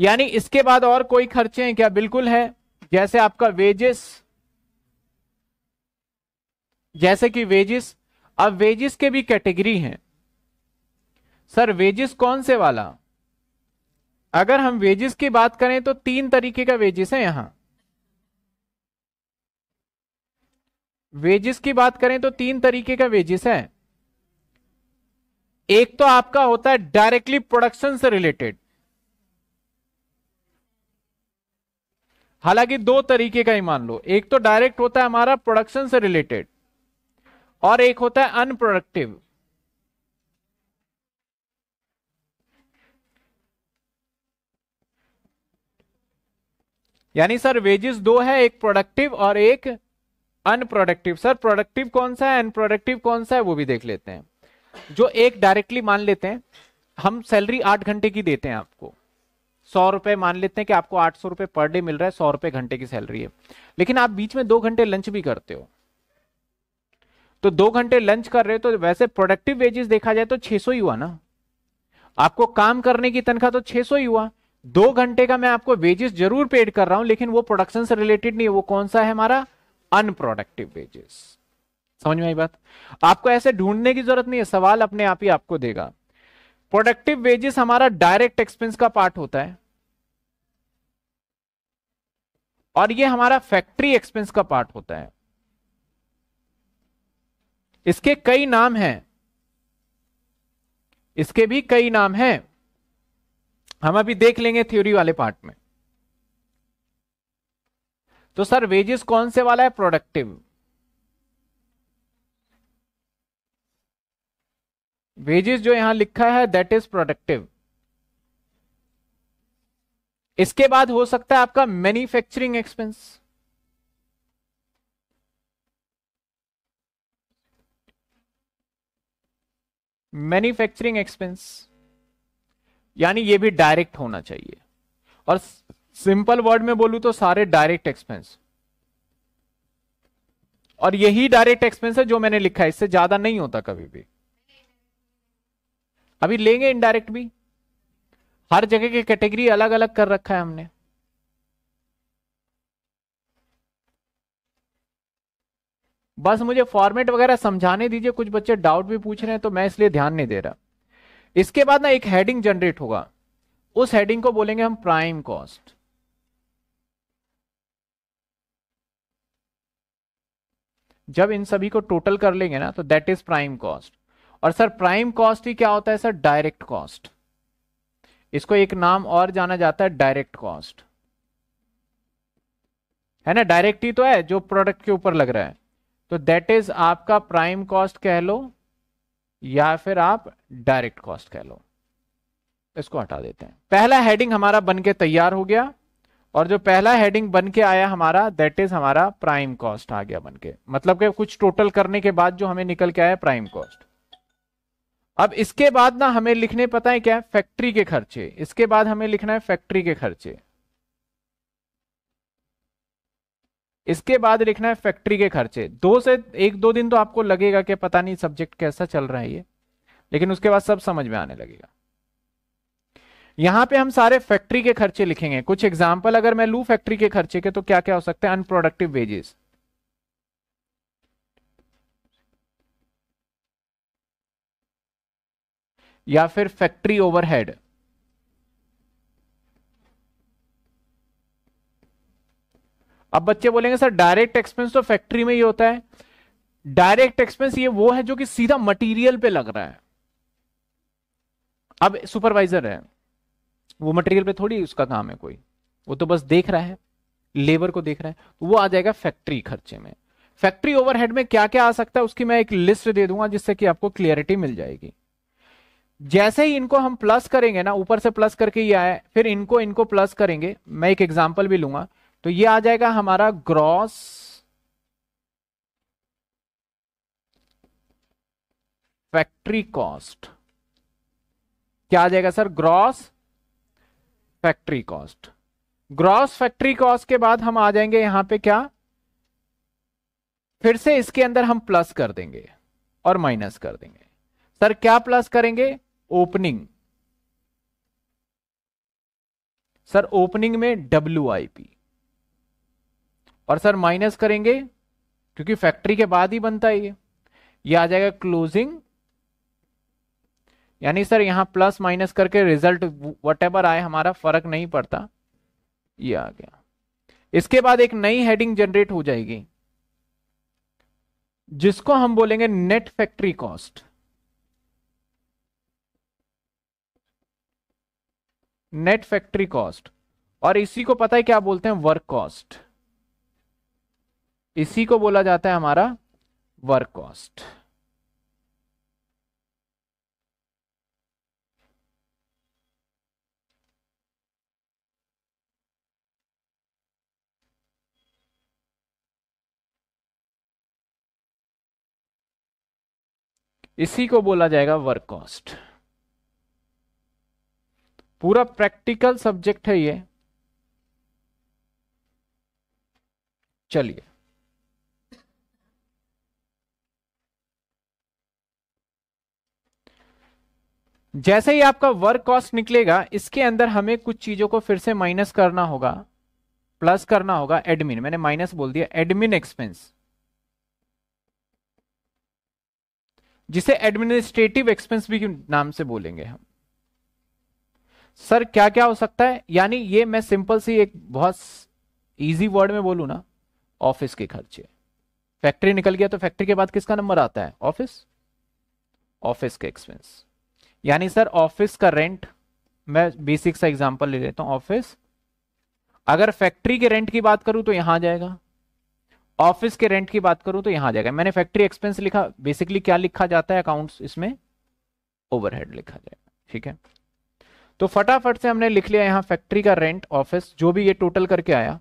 यानी इसके बाद और कोई खर्चे हैं क्या बिल्कुल है जैसे आपका वेजेस जैसे कि वेजेस अब वेजेस के भी कैटेगरी हैं सर वेजेस कौन से वाला अगर हम वेजेस की बात करें तो तीन तरीके का वेजेस है यहां वेजिस की बात करें तो तीन तरीके का वेजिस है एक तो आपका होता है डायरेक्टली प्रोडक्शन से रिलेटेड हालांकि दो तरीके का ही मान लो एक तो डायरेक्ट होता है हमारा प्रोडक्शन से रिलेटेड और एक होता है अनप्रोडक्टिव यानी सर वेजेस दो है एक प्रोडक्टिव और एक अनप्रोडक्टिव सर प्रोडक्टिव कौन सा है अनप्रोडक्टिव कौन सा है वो भी देख लेते हैं जो एक डायरेक्टली मान लेते हैं हम सैलरी आठ घंटे की देते हैं आपको सौ रुपए मान लेते हैं कि आपको आठ सौ रुपए पर डे मिल रहा है सौ रुपए घंटे की सैलरी है लेकिन आप बीच में दो घंटे लंच भी करते हो तो दो घंटे लंच कर रहे हो तो वैसे प्रोडक्टिव वेजेस देखा जाए तो सौ ही हुआ ना आपको काम करने की तनख्वाह तो सौ ही हुआ दो घंटे का मैं आपको वेजेस जरूर पेड कर रहा हूं लेकिन वो प्रोडक्शन से रिलेटेड नहीं है वो कौन सा है हमारा अनप्रोडक्टिव वेजेस समझ में आई बात आपको ऐसे ढूंढने की जरूरत नहीं है सवाल अपने आप ही आपको देगा प्रोडक्टिव वेजेस हमारा डायरेक्ट एक्सपेंस का पार्ट होता है और ये हमारा फैक्ट्री एक्सपेंस का पार्ट होता है इसके कई नाम हैं इसके भी कई नाम हैं हम अभी देख लेंगे थ्योरी वाले पार्ट में तो सर वेजेस कौन से वाला है प्रोडक्टिव वेजेस जो यहां लिखा है दैट इज प्रोडक्टिव इसके बाद हो सकता है आपका मैन्युफैक्चरिंग एक्सपेंस मैन्युफैक्चरिंग एक्सपेंस यानी ये भी डायरेक्ट होना चाहिए और सिंपल वर्ड में बोलू तो सारे डायरेक्ट एक्सपेंस और यही डायरेक्ट एक्सपेंस है जो मैंने लिखा है इससे ज्यादा नहीं होता कभी भी अभी लेंगे इनडायरेक्ट भी हर जगह की कैटेगरी अलग अलग कर रखा है हमने बस मुझे फॉर्मेट वगैरह समझाने दीजिए कुछ बच्चे डाउट भी पूछ रहे हैं तो मैं इसलिए ध्यान नहीं दे रहा इसके बाद ना एक हेडिंग जनरेट होगा उस हेडिंग को बोलेंगे हम प्राइम कॉस्ट जब इन सभी को टोटल कर लेंगे ना तो दैट इज प्राइम कॉस्ट और सर प्राइम कॉस्ट ही क्या होता है सर डायरेक्ट कॉस्ट इसको एक नाम और जाना जाता है डायरेक्ट कॉस्ट है ना डायरेक्ट ही तो है जो प्रोडक्ट के ऊपर लग रहा है तो दैट इज आपका प्राइम कॉस्ट कह लो या फिर आप डायरेक्ट कॉस्ट कह लो इसको हटा देते हैं पहला हेडिंग हमारा बनके तैयार हो गया और जो पहला हेडिंग बन के आया हमारा दैट इज हमारा प्राइम कॉस्ट आ गया बन के मतलब के कुछ टोटल करने के बाद जो हमें निकल के आया प्राइम कॉस्ट अब इसके बाद ना हमें लिखने पता है क्या फैक्ट्री के खर्चे इसके बाद हमें लिखना है फैक्ट्री के खर्चे इसके बाद लिखना है फैक्ट्री के खर्चे दो से एक दो दिन तो आपको लगेगा कि पता नहीं सब्जेक्ट कैसा चल रहा है ये लेकिन उसके बाद सब समझ में आने लगेगा यहां पे हम सारे फैक्ट्री के खर्चे लिखेंगे कुछ एग्जाम्पल अगर मैं लू फैक्ट्री के खर्चे के तो क्या क्या हो सकते हैं अनप्रोडक्टिव वेजेस या फिर फैक्ट्री ओवरहेड अब बच्चे बोलेंगे सर डायरेक्ट एक्सपेंस तो फैक्ट्री में ही होता है डायरेक्ट एक्सपेंस ये वो है जो कि सीधा मटेरियल पे लग रहा है अब सुपरवाइजर है वो मटेरियल पे थोड़ी उसका काम है कोई वो तो बस देख रहा है लेबर को देख रहा है तो वो आ जाएगा फैक्ट्री खर्चे में फैक्ट्री ओवरहेड में क्या क्या आ सकता है उसकी मैं एक लिस्ट दे दूंगा जिससे कि आपको क्लियरिटी मिल जाएगी जैसे ही इनको हम प्लस करेंगे ना ऊपर से प्लस करके ये आया फिर इनको इनको प्लस करेंगे मैं एक एग्जाम्पल भी लूंगा तो ये आ जाएगा हमारा ग्रॉस फैक्ट्री कॉस्ट क्या आ जाएगा sir gross factory cost gross factory cost के बाद हम आ जाएंगे यहां पे क्या फिर से इसके अंदर हम प्लस कर देंगे और माइनस कर देंगे सर क्या प्लस करेंगे ओपनिंग सर ओपनिंग में डब्ल्यू और सर माइनस करेंगे क्योंकि फैक्ट्री के बाद ही बनता है ये ये आ जाएगा क्लोजिंग यानी सर यहाँ प्लस माइनस करके रिजल्ट वट आए हमारा फर्क नहीं पड़ता ये आ गया इसके बाद एक नई हेडिंग जनरेट हो जाएगी जिसको हम बोलेंगे net factory cost net factory cost और इसी को पता है क्या बोलते हैं वर्क कॉस्ट इसी को बोला जाता है हमारा वर्क कॉस्ट इसी को बोला जाएगा वर्क कॉस्ट पूरा प्रैक्टिकल सब्जेक्ट है ये चलिए जैसे ही आपका वर्क कॉस्ट निकलेगा इसके अंदर हमें कुछ चीजों को फिर से माइनस करना होगा प्लस करना होगा एडमिन मैंने माइनस बोल दिया एडमिन एक्सपेंस जिसे एडमिनिस्ट्रेटिव एक्सपेंस भी नाम से बोलेंगे हम सर क्या क्या हो सकता है यानी ये मैं सिंपल सी एक बहुत इजी वर्ड में बोलू ना ऑफिस के खर्चे फैक्ट्री निकल गया तो फैक्ट्री के बाद किसका नंबर आता है ऑफिस ऑफिस के एक्सपेंस यानी सर ऑफिस का रेंट मैं बेसिक सा एग्जांपल ले लेता हूं ऑफिस अगर फैक्ट्री के रेंट की बात करूं तो यहां जाएगा ऑफिस के रेंट की बात करूं तो यहां आ जाएगा मैंने फैक्ट्री एक्सपेंस लिखा बेसिकली क्या लिखा जाता है अकाउंट्स इसमें ओवरहेड लिखा जाएगा ठीक है तो फटाफट से हमने लिख लिया यहां फैक्ट्री का रेंट ऑफिस जो भी ये टोटल करके आया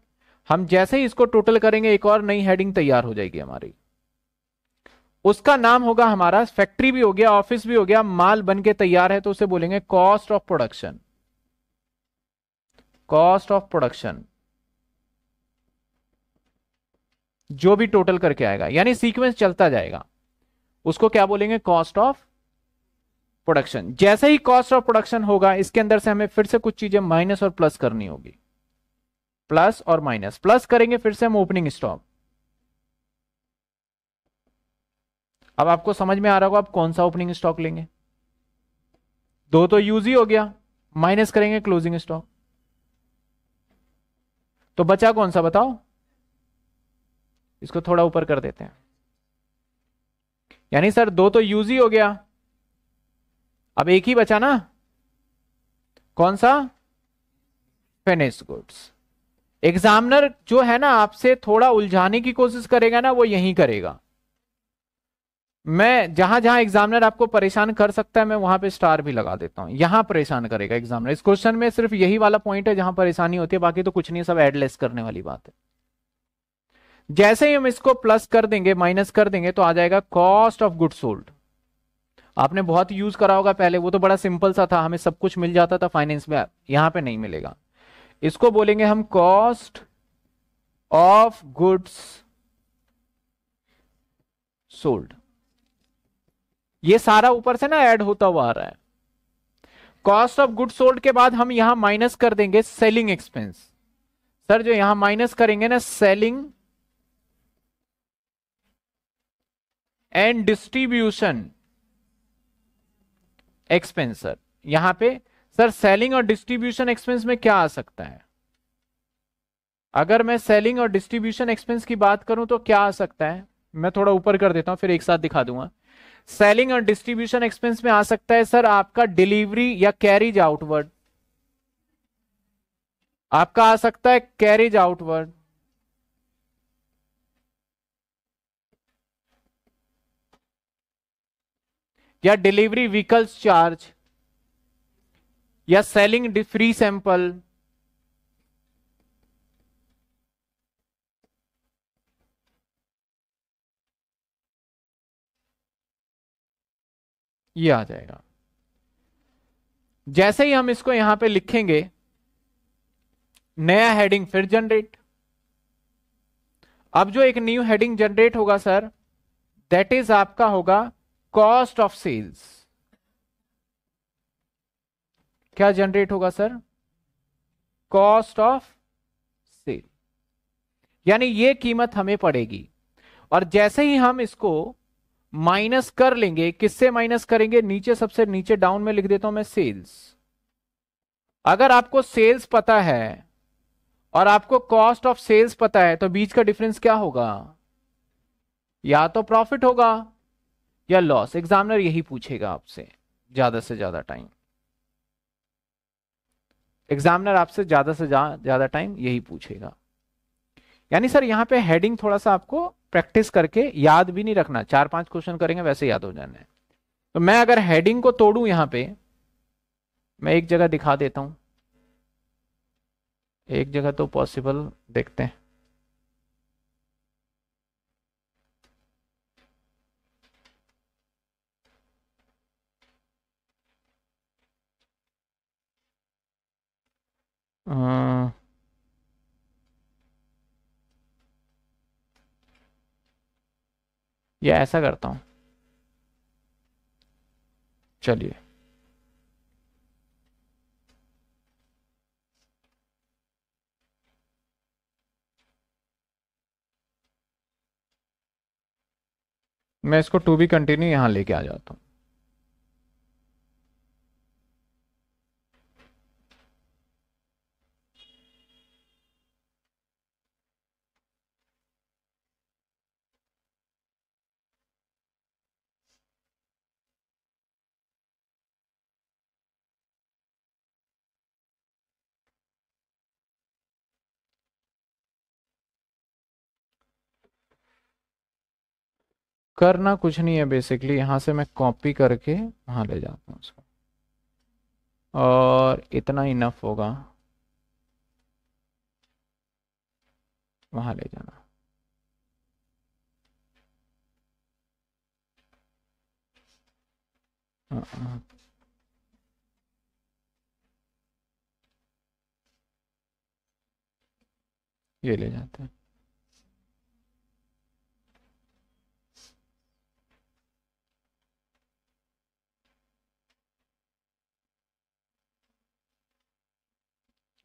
हम जैसे ही इसको टोटल करेंगे एक और नई हेडिंग तैयार हो जाएगी हमारी उसका नाम होगा हमारा फैक्ट्री भी हो गया ऑफिस भी हो गया माल बन के तैयार है तो उसे बोलेंगे cost of production cost of production जो भी टोटल करके आएगा यानी सीक्वेंस चलता जाएगा उसको क्या बोलेंगे कॉस्ट ऑफ प्रोडक्शन जैसे ही कॉस्ट ऑफ प्रोडक्शन होगा इसके अंदर से हमें फिर से कुछ चीजें माइनस और प्लस करनी होगी प्लस और माइनस प्लस करेंगे फिर से हम ओपनिंग स्टॉक अब आपको समझ में आ रहा होगा आप कौन सा ओपनिंग स्टॉक लेंगे दो तो यूज ही हो गया माइनस करेंगे क्लोजिंग स्टॉक तो बचा कौन सा बताओ इसको थोड़ा ऊपर कर देते हैं यानी सर दो तो यूज ही हो गया अब एक ही बचा ना कौन सा फेनेस गुड्स एग्जामिनर जो है ना आपसे थोड़ा उलझाने की कोशिश करेगा ना वो यही करेगा मैं जहां जहां एग्जामिनर आपको परेशान कर सकता है मैं वहां पे स्टार भी लगा देता हूं यहां परेशान करेगा एग्जामिनर इस क्वेश्चन में सिर्फ यही वाला पॉइंट है जहां परेशानी होती है बाकी तो कुछ नहीं सब एडलेस करने वाली बात है जैसे ही हम इसको प्लस कर देंगे माइनस कर देंगे तो आ जाएगा कॉस्ट ऑफ गुड सोल्ड आपने बहुत यूज करा होगा पहले वो तो बड़ा सिंपल सा था हमें सब कुछ मिल जाता था फाइनेंस में यहां पे नहीं मिलेगा इसको बोलेंगे हम कॉस्ट ऑफ गुड्स सोल्ड ये सारा ऊपर से ना ऐड होता हुआ आ रहा है कॉस्ट ऑफ गुड सोल्ड के बाद हम यहां माइनस कर देंगे सेलिंग एक्सपेंस सर जो यहां माइनस करेंगे ना selling and distribution expense sir यहां पे सर सेलिंग और डिस्ट्रीब्यूशन एक्सपेंस में क्या आ सकता है अगर मैं सेलिंग और डिस्ट्रीब्यूशन एक्सपेंस की बात करूं तो क्या आ सकता है मैं थोड़ा ऊपर कर देता हूं फिर एक साथ दिखा दूंगा सेलिंग और डिस्ट्रीब्यूशन एक्सपेंस में आ सकता है सर आपका डिलीवरी या कैरिज आउटवर्ड आपका आ सकता है कैरिज आउटवर्ड या डिलीवरी व्हीकल्स चार्ज या सेलिंग फ्री सैंपल ये आ जाएगा जैसे ही हम इसको यहां पे लिखेंगे नया हेडिंग फिर जनरेट अब जो एक न्यू हेडिंग जनरेट होगा सर दैट इज आपका होगा कॉस्ट ऑफ सेल्स क्या जनरेट होगा सर कॉस्ट ऑफ सेल यानी ये कीमत हमें पड़ेगी और जैसे ही हम इसको माइनस कर लेंगे किससे माइनस करेंगे नीचे सबसे नीचे डाउन में लिख देता हूं मैं सेल्स अगर आपको सेल्स पता है और आपको कॉस्ट ऑफ सेल्स पता है तो बीच का डिफरेंस क्या होगा या तो प्रॉफिट होगा या लॉस एग्जामिनर यही पूछेगा आपसे ज़्यादा से ज़्यादा टाइम एग्जामिनर आपसे ज़्यादा से ज़्यादा टाइम यही पूछेगा यानी सर यहाँ पे हेडिंग थोड़ा सा आपको प्रैक्टिस करके याद भी नहीं रखना चार पांच क्वेश्चन करेंगे वैसे याद हो जाना है तो मैं अगर हेडिंग को तोड़ू यहां पे मैं एक जगह दिखा देता हूं एक जगह तो पॉसिबल देखते हैं ये या ऐसा करता हूँ चलिए मैं इसको टू बी कंटिन्यू यहाँ लेके आ जाता हूँ करना कुछ नहीं है बेसिकली यहाँ से मैं कॉपी करके वहाँ ले जाता हूँ उसको और इतना इनफ होगा वहाँ ले जाना हाँ, हाँ। ये ले जाते हैं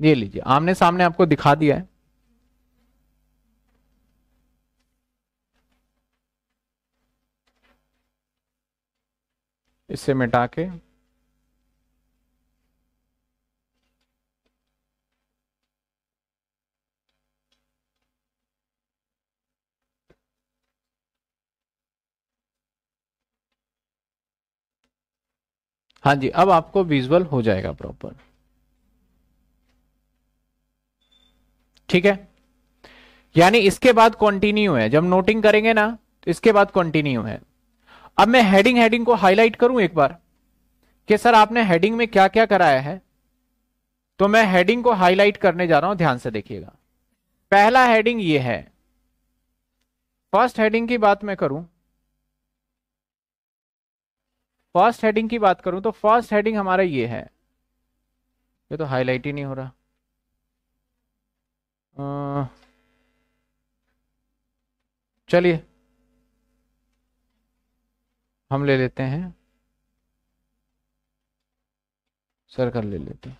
ये लीजिए आमने सामने आपको दिखा दिया है इसे मिटा के हाँ जी अब आपको विजुअल हो जाएगा प्रॉपर ठीक है यानी इसके बाद कंटिन्यू है जब नोटिंग करेंगे ना तो इसके बाद कंटिन्यू है अब मैं हेडिंग हेडिंग को हाईलाइट करूं एक बार कि सर आपने हेडिंग में क्या क्या कराया है तो मैं हेडिंग को हाईलाइट करने जा रहा हूं ध्यान से देखिएगा पहला हेडिंग ये है फर्स्ट हेडिंग की बात मैं करूं फर्स्ट हेडिंग की बात करूं तो फर्स्ट हेडिंग हमारा ये है ये तो हाईलाइट ही नहीं हो रहा चलिए हम ले लेते हैं सर्कल ले लेते हैं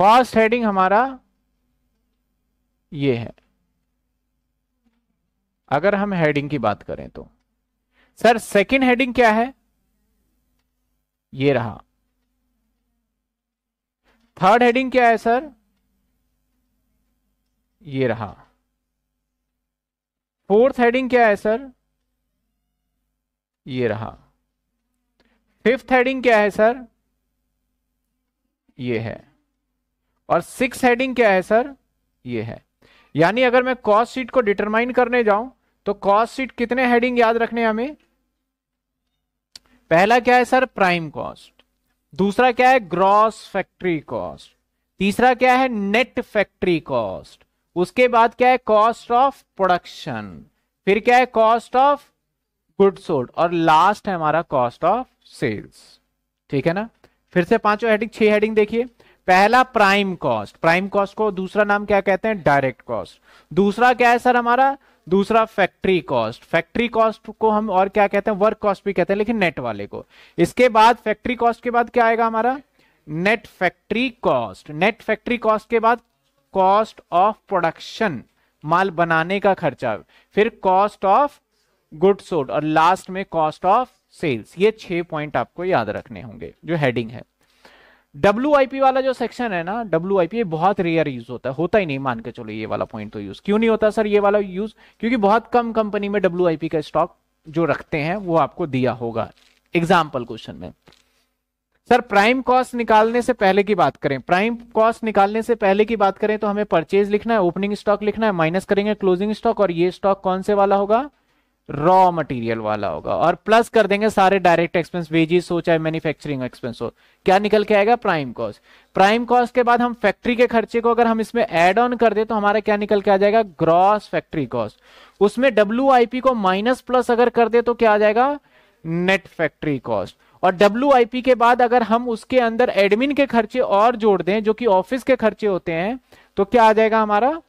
फर्स्ट हेडिंग हमारा ये है अगर हम हेडिंग की बात करें तो सर सेकंड हेडिंग क्या है ये रहा थर्ड हेडिंग क्या है सर ये रहा फोर्थ हेडिंग क्या है सर ये रहा फिफ्थ हेडिंग क्या है सर ये है और सिक्स हेडिंग क्या है सर ये है यानी अगर मैं कॉस्ट शीट को डिटरमाइन करने जाऊं तो कॉस्ट सीट कितने हेडिंग याद रखने हमें पहला क्या है सर प्राइम कॉस्ट दूसरा क्या है ग्रॉस फैक्ट्री कॉस्ट तीसरा क्या है नेट फैक्ट्री कॉस्ट उसके बाद क्या है कॉस्ट ऑफ प्रोडक्शन फिर क्या है कॉस्ट ऑफ गुड सोल्ड और लास्ट है हमारा कॉस्ट ऑफ सेल्स ठीक है ना फिर से पांचों हेडिंग छह हेडिंग देखिए पहला प्राइम कॉस्ट प्राइम कॉस्ट को दूसरा नाम क्या कहते हैं डायरेक्ट कॉस्ट दूसरा क्या है सर हमारा दूसरा फैक्ट्री कॉस्ट फैक्ट्री कॉस्ट को हम और क्या कहते हैं वर्क कॉस्ट भी कहते हैं लेकिन नेट वाले को इसके बाद फैक्ट्री कॉस्ट के बाद क्या आएगा हमारा net factory cost net factory cost के बाद कॉस्ट ऑफ प्रोडक्शन माल बनाने का खर्चा फिर कॉस्ट ऑफ गुड सोल्ड और लास्ट में कॉस्ट ऑफ सेल्स ये छह पॉइंट आपको याद रखने होंगे जो हेडिंग है डब्ल्यू वाला जो सेक्शन है ना डब्ल्यू बहुत रेयर यूज होता है होता ही नहीं मान के चलो ये वाला पॉइंट तो यूज क्यों नहीं होता सर ये वाला यूज क्योंकि बहुत कम कंपनी में डब्ल्यू का स्टॉक जो रखते हैं वो आपको दिया होगा एग्जाम्पल क्वेश्चन में सर प्राइम कॉस्ट निकालने से पहले की बात करें प्राइम कॉस्ट निकालने से पहले की बात करें तो हमें परचेज लिखना है ओपनिंग स्टॉक लिखना है माइनस करेंगे क्लोजिंग स्टॉक और ये स्टॉक कौन से वाला होगा रॉ मटेरियल वाला होगा और प्लस कर देंगे सारे डायरेक्ट एक्सपेंस वेजिस हो चाहे मैन्युफैक्चरिंग एक्सपेंस हो क्या निकल के आएगा प्राइम कॉस्ट प्राइम कॉस्ट के बाद हम फैक्ट्री के खर्चे को अगर हम इसमें एड ऑन कर दे तो हमारा क्या निकल के आ जाएगा ग्रॉस फैक्ट्री कॉस्ट उसमें डब्ल्यू को माइनस प्लस अगर कर दे तो क्या आ जाएगा नेट फैक्ट्री कॉस्ट और डब्ल्यू के बाद अगर हम उसके अंदर एडमिन के खर्चे और जोड़ दें जो कि ऑफिस के खर्चे होते हैं तो क्या आ जाएगा हमारा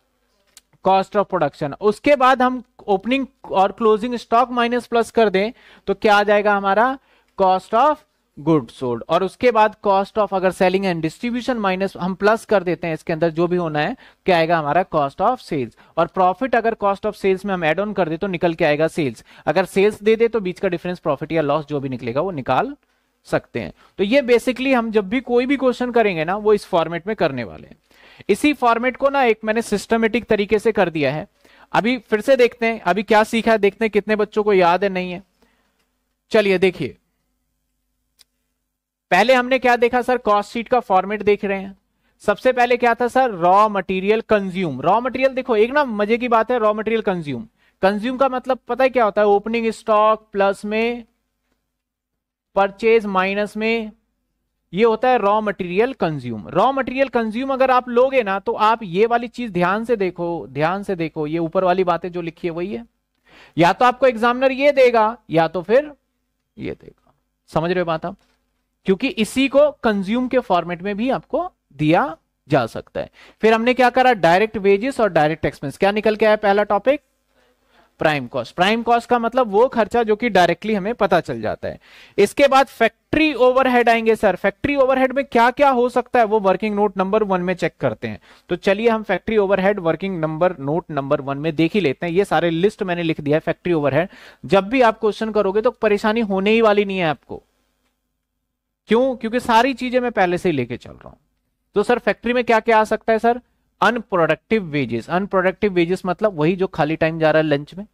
कॉस्ट ऑफ प्रोडक्शन उसके बाद हम ओपनिंग और क्लोजिंग स्टॉक माइनस प्लस कर दें तो क्या आ जाएगा हमारा कॉस्ट ऑफ गुड सोल्ड और उसके बाद कॉस्ट ऑफ अगर सेलिंग एंड डिस्ट्रीब्यूशन माइनस हम प्लस कर देते हैं इसके अंदर जो भी होना है क्या आएगा हमारा कॉस्ट ऑफ सेल्स और प्रॉफिट अगर कॉस्ट ऑफ सेल्स में हम एड ऑन कर दे तो निकल के आएगा सेल्स अगर सेल्स दे दे तो बीच का डिफरेंस प्रॉफिट या लॉस जो भी निकलेगा वो निकाल सकते हैं तो ये बेसिकली हम जब भी कोई भी क्वेश्चन करेंगे ना वो इस फॉर्मेट में करने वाले हैं इसी फॉर्मेट को ना एक मैंने सिस्टमेटिक तरीके से कर दिया है अभी फिर से देखते हैं अभी क्या सीखा है देखते हैं कितने बच्चों को याद है नहीं है चलिए देखिए पहले हमने क्या देखा सर कॉस्ट शीट का फॉर्मेट देख रहे हैं सबसे पहले क्या था sir raw material consume raw material देखो एक ना मजे की बात है रॉ मटेरियल कंज्यूम कंज्यूम का मतलब पता है क्या होता है ओपनिंग स्टॉक प्लस में परचेज माइनस में ये होता है raw material consume raw material consume अगर आप लोगे ना तो आप ये वाली चीज ध्यान से देखो ध्यान से देखो ये ऊपर वाली बातें जो लिखी है वही है या तो आपको एग्जामिनर ये देगा या तो फिर ये देगा समझ रहे बात आप क्योंकि इसी को कंज्यूम के फॉर्मेट में भी आपको दिया जा सकता है फिर हमने क्या करा डायरेक्ट वेजेस और डायरेक्ट एक्सपेंस क्या निकल के आया पहला topic prime cost prime cost का मतलब वो खर्चा जो कि डायरेक्टली हमें पता चल जाता है इसके बाद फैक्ट्री ओवरहेड आएंगे सर फैक्ट्री ओवरहेड में क्या क्या हो सकता है वो वर्किंग नोट नंबर वन में चेक करते हैं तो चलिए हम factory overhead working number note number one में देख ही लेते हैं ये सारे लिस्ट मैंने लिख दिया है फैक्ट्री ओवरहेड जब भी आप क्वेश्चन करोगे तो परेशानी होने ही वाली नहीं है आपको क्यों क्योंकि सारी चीजें मैं पहले से ही लेके चल रहा हूं तो सर फैक्ट्री में क्या क्या आ सकता है sir unproductive wages unproductive wages मतलब वही जो खाली टाइम जा रहा है लंच में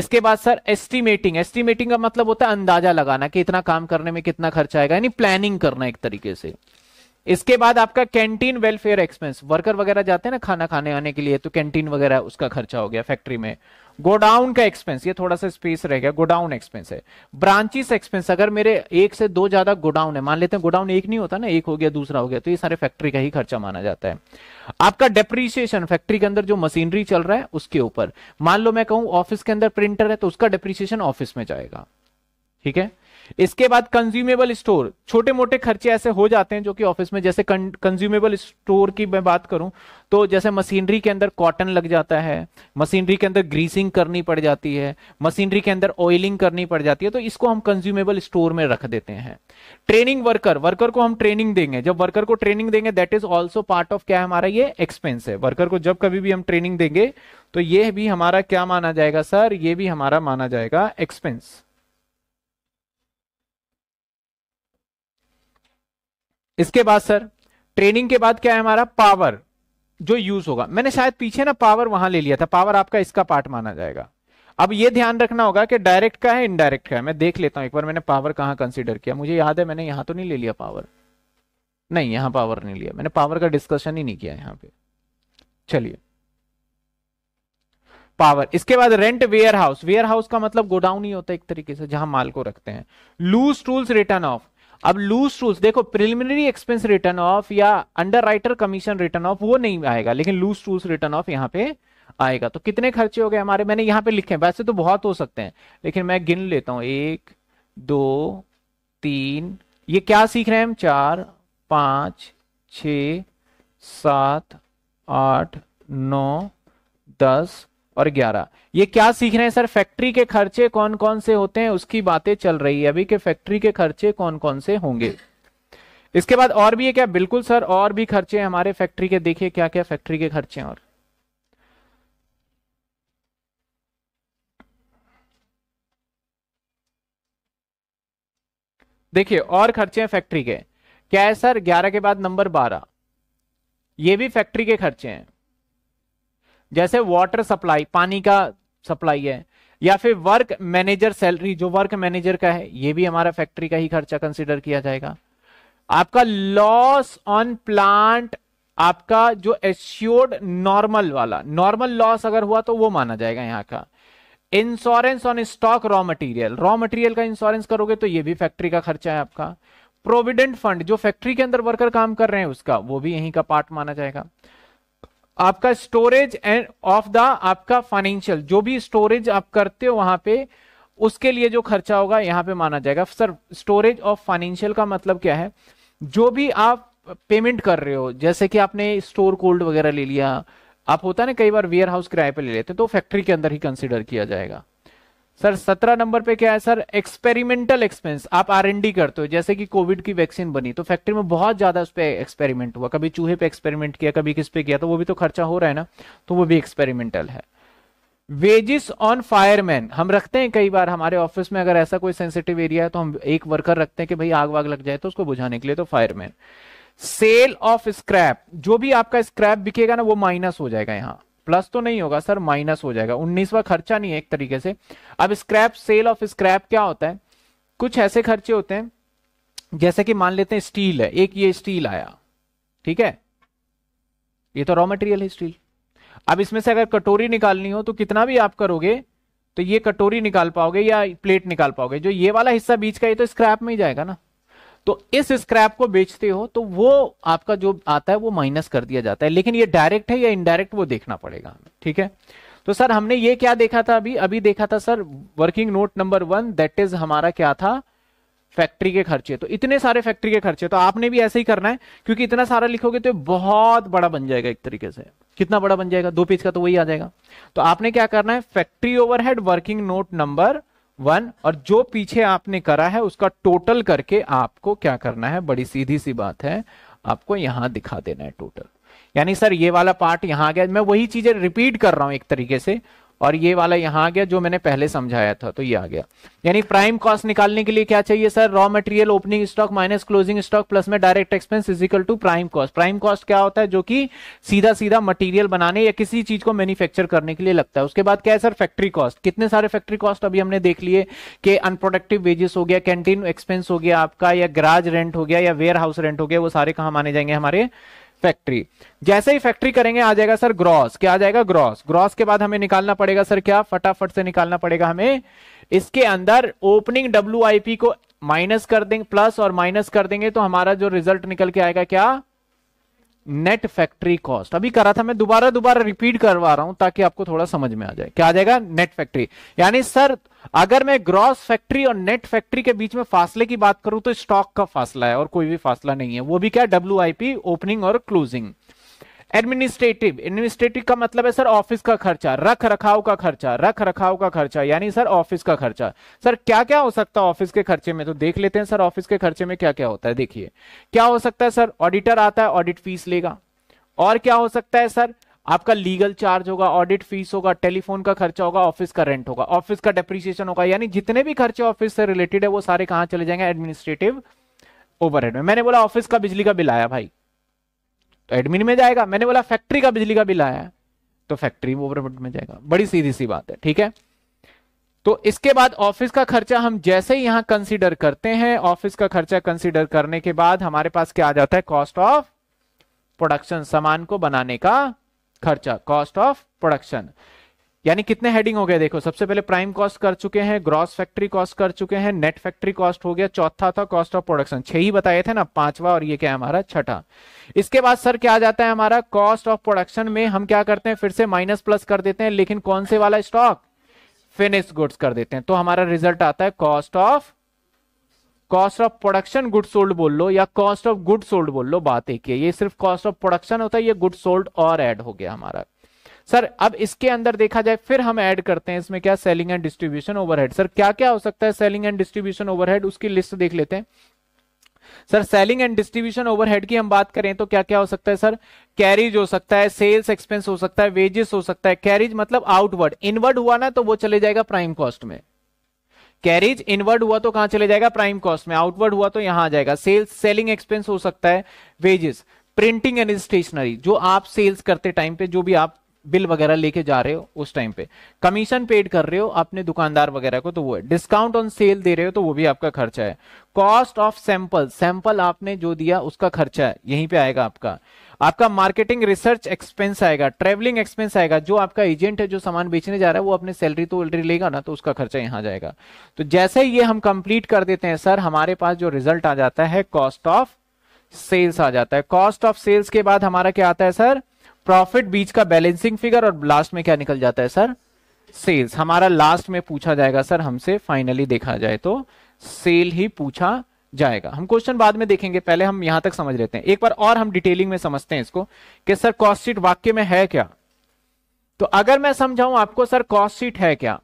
इसके बाद सर एस्टिमेटिंग एस्टिमेटिंग का मतलब होता है अंदाजा लगाना कि इतना काम करने में कितना खर्चा आएगा यानी प्लानिंग करना एक तरीके से इसके बाद आपका कैंटीन वेलफेयर एक्सपेंस वर्कर वगैरह जाते हैं ना खाना खाने आने के लिए तो कैंटीन वगैरह उसका खर्चा हो गया फैक्ट्री में गोडाउन का एक्सपेंस ये थोड़ा सा स्पेस रह गया गोडाउन एक्सपेंस है ब्रांचेस एक्सपेंस अगर मेरे एक से दो ज्यादा गोडाउन है मान लेते हैं गोडाउन एक नहीं होता ना एक हो गया दूसरा हो गया तो ये सारे फैक्ट्री का ही खर्चा माना जाता है आपका डेप्रीसिएशन फैक्ट्री के अंदर जो मशीनरी चल रहा है उसके ऊपर मान लो मैं कहूं ऑफिस के अंदर प्रिंटर है तो उसका डेप्रीसिएशन ऑफिस में जाएगा ठीक है इसके बाद कंज्यूमेबल स्टोर छोटे मोटे खर्चे ऐसे हो जाते हैं जो कि ऑफिस में जैसे कंज्यूमेबल स्टोर की मैं बात करूं तो जैसे मशीनरी के अंदर कॉटन लग जाता है मशीनरी के अंदर ग्रीसिंग करनी पड़ जाती है मशीनरी के अंदर ऑयलिंग करनी पड़ जाती है तो इसको हम कंज्यूमेबल स्टोर में रख देते हैं ट्रेनिंग वर्कर वर्कर को हम ट्रेनिंग देंगे जब वर्कर को ट्रेनिंग देंगे that is also part of क्या हमारा ये एक्सपेंस है वर्कर को जब कभी भी हम ट्रेनिंग देंगे तो ये भी हमारा क्या माना जाएगा सर ये भी हमारा माना जाएगा एक्सपेंस इसके बाद सर ट्रेनिंग के बाद क्या है हमारा पावर जो यूज होगा मैंने शायद पीछे ना पावर वहां ले लिया था पावर आपका इसका पार्ट माना जाएगा अब ये ध्यान रखना होगा कि डायरेक्ट का है इनडायरेक्ट का है मैं देख लेता हूं एक बार मैंने पावर कहां कंसीडर किया मुझे याद है मैंने यहां तो नहीं ले लिया पावर नहीं यहां पावर नहीं लिया मैंने पावर का डिस्कशन ही नहीं किया यहां पे चलिए पावर इसके बाद rent warehouse warehouse का मतलब गोडाउन ही होता है एक तरीके से जहां माल को रखते हैं लूज टूल्स रिटर्न ऑफ अब लूज टूल्स देखो प्रिलिमिनरी एक्सपेंस रिटर्न ऑफ या underwriter commission return of वो नहीं आएगा लेकिन लूज टूल्स रिटर्न ऑफ यहाँ पे आएगा तो कितने खर्चे हो गए हमारे मैंने यहाँ पे लिखे वैसे तो बहुत हो सकते हैं लेकिन मैं गिन लेता हूँ एक दो तीन ये क्या सीख रहे हैं हम चार पांच छ सात आठ नौ दस और 11 ये क्या सीख रहे हैं सर फैक्ट्री के खर्चे कौन कौन से होते हैं उसकी बातें चल रही है अभी के फैक्ट्री के खर्चे कौन कौन से होंगे इसके बाद और भी है क्या बिल्कुल सर और भी खर्चे हमारे फैक्ट्री के देखिए क्या क्या फैक्ट्री के खर्चे और देखिए और खर्चे हैं फैक्ट्री के क्या है सर ग्यारह के बाद नंबर बारह ये भी फैक्ट्री के खर्चे हैं जैसे वाटर सप्लाई पानी का सप्लाई है या फिर वर्क मैनेजर सैलरी जो वर्क मैनेजर का है ये भी हमारा फैक्ट्री का ही खर्चा कंसिडर किया जाएगा आपका लॉस ऑन प्लांट आपका जो एश्योर्ड नॉर्मल वाला नॉर्मल लॉस अगर हुआ तो वो माना जाएगा यहाँ का insurance on stock raw material raw material का इंश्योरेंस करोगे तो ये भी फैक्ट्री का खर्चा है आपका प्रोविडेंट फंड जो फैक्ट्री के अंदर वर्कर काम कर रहे हैं उसका वो भी यहीं का पार्ट माना जाएगा आपका स्टोरेज एंड ऑफ द आपका फाइनेंशियल जो भी स्टोरेज आप करते हो वहां पे उसके लिए जो खर्चा होगा यहाँ पे माना जाएगा सर स्टोरेज ऑफ फाइनेंशियल का मतलब क्या है जो भी आप पेमेंट कर रहे हो जैसे कि आपने स्टोर कोल्ड वगैरह ले लिया आप होता है ना कई बार वेयर हाउस किराए पर ले लेते हैं तो फैक्ट्री के अंदर ही कंसिडर किया जाएगा सर सत्रह नंबर पे क्या है सर एक्सपेरिमेंटल एक्सपेंस आप आर करते हो जैसे कि कोविड की वैक्सीन बनी तो फैक्ट्री में बहुत ज्यादा उस पर एक्सपेरिमेंट हुआ कभी चूहे पे एक्सपेरिमेंट किया कभी किस पे किया तो वो भी तो खर्चा हो रहा है ना तो वो भी एक्सपेरिमेंटल है वेजिस ऑन फायरमैन हम रखते हैं कई बार हमारे ऑफिस में अगर ऐसा कोई सेंसिटिव एरिया है तो हम एक वर्कर रखते हैं कि भाई आग वाग लग जाए तो उसको बुझाने के लिए तो फायरमैन सेल ऑफ स्क्रैप जो भी आपका स्क्रैप बिकेगा ना वो माइनस हो जाएगा यहाँ प्लस तो नहीं होगा सर माइनस हो जाएगा उन्नीसवा खर्चा नहीं है एक तरीके से अब स्क्रैप सेल ऑफ स्क्रैप क्या होता है कुछ ऐसे खर्चे होते हैं जैसे कि मान लेते हैं स्टील है एक ये स्टील आया ठीक है ये तो रॉ मटेरियल है स्टील अब इसमें से अगर कटोरी निकालनी हो तो कितना भी आप करोगे तो ये कटोरी निकाल पाओगे या प्लेट निकाल पाओगे जो ये वाला हिस्सा बीच का ये तो स्क्रैप में ही जाएगा ना तो इस स्क्रैप को बेचते हो तो वो आपका जो आता है वो माइनस कर दिया जाता है लेकिन ये डायरेक्ट है या इनडायरेक्ट वो देखना पड़ेगा ठीक है तो सर हमने ये क्या देखा था अभी अभी देखा था sir working note number one that is हमारा क्या था फैक्ट्री के खर्चे तो इतने सारे फैक्ट्री के खर्चे तो आपने भी ऐसे ही करना है क्योंकि इतना सारा लिखोगे तो बहुत बड़ा बन जाएगा एक तरीके से कितना बड़ा बन जाएगा दो पेज का तो वही आ जाएगा तो आपने क्या करना है factory overhead working note number one और जो पीछे आपने करा है उसका टोटल करके आपको क्या करना है बड़ी सीधी सी बात है आपको यहां दिखा देना है टोटल यानी सर ये वाला पार्ट यहां आ गया मैं वही चीजें रिपीट कर रहा हूं एक तरीके से और ये वाला यहाँ आ गया जो मैंने पहले समझाया था तो ये आ गया यानी प्राइम कॉस्ट निकालने के लिए क्या चाहिए sir raw material opening stock minus closing stock plus में direct expense equal to prime cost prime cost क्या होता है जो कि सीधा सीधा मटेरियल बनाने या किसी चीज को मैन्युफैक्चर करने के लिए लगता है उसके बाद क्या है सर फैक्ट्री कॉस्ट कितने सारे फैक्ट्री कॉस्ट अभी हमने देख लिए कि अनप्रोडक्टिव वेजेस हो गया कैंटीन एक्सपेंस हो गया आपका या गराज रेंट हो गया या वेयर हाउस रेंट हो गया वो सारे कहा माने जाएंगे हमारे फैक्ट्री जैसे ही फैक्ट्री करेंगे आ जाएगा सर ग्रॉस क्या आ जाएगा ग्रॉस ग्रॉस के बाद हमें निकालना पड़ेगा सर क्या फटाफट से निकालना पड़ेगा हमें इसके अंदर ओपनिंग डब्ल्यू को माइनस कर देंगे प्लस और माइनस कर देंगे तो हमारा जो रिजल्ट निकल के आएगा क्या नेट फैक्ट्री कॉस्ट अभी करा था मैं दोबारा दोबारा रिपीट करवा रहा हूं ताकि आपको थोड़ा समझ में आ जाए क्या आ जाएगा नेट फैक्ट्री यानी सर अगर मैं ग्रॉस फैक्ट्री और नेट फैक्ट्री के बीच में फासले की बात करूं तो स्टॉक का फासला है और कोई भी फासला नहीं है वो भी क्या डब्ल्यू ओपनिंग और क्लोजिंग एडमिनिस्ट्रेटिव एडमिनिस्ट्रेटिव का मतलब है सर ऑफिस का खर्चा रख रखाव का खर्चा रख रखाव का खर्चा यानी सर ऑफिस का खर्चा सर क्या क्या हो सकता है ऑफिस के खर्चे में तो देख लेते हैं सर ऑफिस के खर्चे में क्या क्या होता है देखिए क्या हो सकता है सर ऑडिटर आता है ऑडिट फीस लेगा और क्या हो सकता है सर आपका लीगल चार्ज होगा ऑडिट फीस होगा टेलीफोन का खर्चा होगा ऑफिस का रेंट होगा ऑफिस का डेप्रिसिएशन होगा यानी जितने भी खर्चे ऑफिस से रिलेटेड है वो सारे कहां चले जाएंगे एडमिनिस्ट्रेटिव ओवरहेड में मैंने बोला ऑफिस का बिजली का बिल आया भाई तो एडमिन में जाएगा मैंने बोला फैक्ट्री का बिजली का बिल आया है तो फैक्ट्री ओवरबुड में जाएगा बड़ी सीधी सी बात है ठीक है तो इसके बाद ऑफिस का खर्चा हम जैसे ही यहां कंसीडर करते हैं ऑफिस का खर्चा कंसीडर करने के बाद हमारे पास क्या आ जाता है कॉस्ट ऑफ प्रोडक्शन सामान को बनाने का खर्चा कॉस्ट ऑफ प्रोडक्शन यानी कितने हेडिंग हो गए देखो सबसे पहले प्राइम कॉस्ट कर चुके हैं ग्रॉस फैक्ट्री कॉस्ट कर चुके हैं नेट फैक्ट्री कॉस्ट हो गया चौथा था कॉस्ट ऑफ प्रोडक्शन छह ही बताए थे ना पांचवा और ये क्या है हमारा छठा इसके बाद सर क्या आ जाता है हमारा कॉस्ट ऑफ प्रोडक्शन में हम क्या करते हैं फिर से माइनस प्लस कर देते हैं लेकिन कौन से वाला स्टॉक फिनिश गुड्स कर देते हैं तो हमारा रिजल्ट आता है cost of cost of production good sold बोल लो या कॉस्ट ऑफ गुड सोल्ड बोल लो बात एक ही है ये सिर्फ कॉस्ट ऑफ प्रोडक्शन होता है ये गुड सोल्ड और एड हो गया हमारा सर अब इसके अंदर देखा जाए फिर हम ऐड करते हैं इसमें क्या selling and distribution overhead sir क्या क्या हो सकता है सेलिंग एंड डिस्ट्रीब्यूशन ओवरहेड उसकी लिस्ट देख लेते हैं sir selling and distribution overhead की हम बात करें तो क्या क्या हो सकता है सर कैरिज हो सकता है सेल्स एक्सपेंस हो सकता है वेजेस हो सकता है कैरिज मतलब आउटवर्ड इनवर्ड हुआ ना तो वो चले जाएगा प्राइम कॉस्ट में कैरिज इनवर्ड हुआ तो कहां चले जाएगा प्राइम कॉस्ट में आउटवर्ड हुआ तो यहां आ जाएगा सेल्स सेलिंग एक्सपेंस हो सकता है वेजेस प्रिंटिंग एंड स्टेशनरी जो आप सेल्स करते टाइम पे जो भी आप बिल वगैरह लेके जा रहे हो उस टाइम पे कमीशन पेड कर रहे हो अपने दुकानदार वगैरह को तो वो है डिस्काउंट ऑन सेल दे रहे हो तो वो भी आपका खर्चा है कॉस्ट ऑफ सैंपल सैंपल आपने जो दिया उसका खर्चा है यहीं पे आएगा आपका आपका मार्केटिंग रिसर्च एक्सपेंस आएगा ट्रेवलिंग एक्सपेंस आएगा जो आपका एजेंट है जो सामान बेचने जा रहा है वो अपने सैलरी तो ऑलरेडी लेगा ना तो उसका खर्चा यहाँ जाएगा तो जैसे ये हम कंप्लीट कर देते हैं सर हमारे पास जो रिजल्ट आ जाता है कॉस्ट ऑफ सेल्स आ जाता है कॉस्ट ऑफ सेल्स के बाद हमारा क्या आता है सर प्रॉफिट बीच का बैलेंसिंग फिगर और लास्ट में क्या निकल जाता है सर सेल्स हमारा लास्ट में पूछा जाएगा सर हमसे फाइनली देखा जाए तो सेल ही पूछा जाएगा हम क्वेश्चन बाद में देखेंगे पहले हम यहां तक समझ लेते हैं एक बार और हम डिटेलिंग में समझते हैं इसको कि सर कॉस्ट शीट वाक्य में है क्या तो अगर मैं समझाऊं आपको सर कॉस्ट शीट है क्या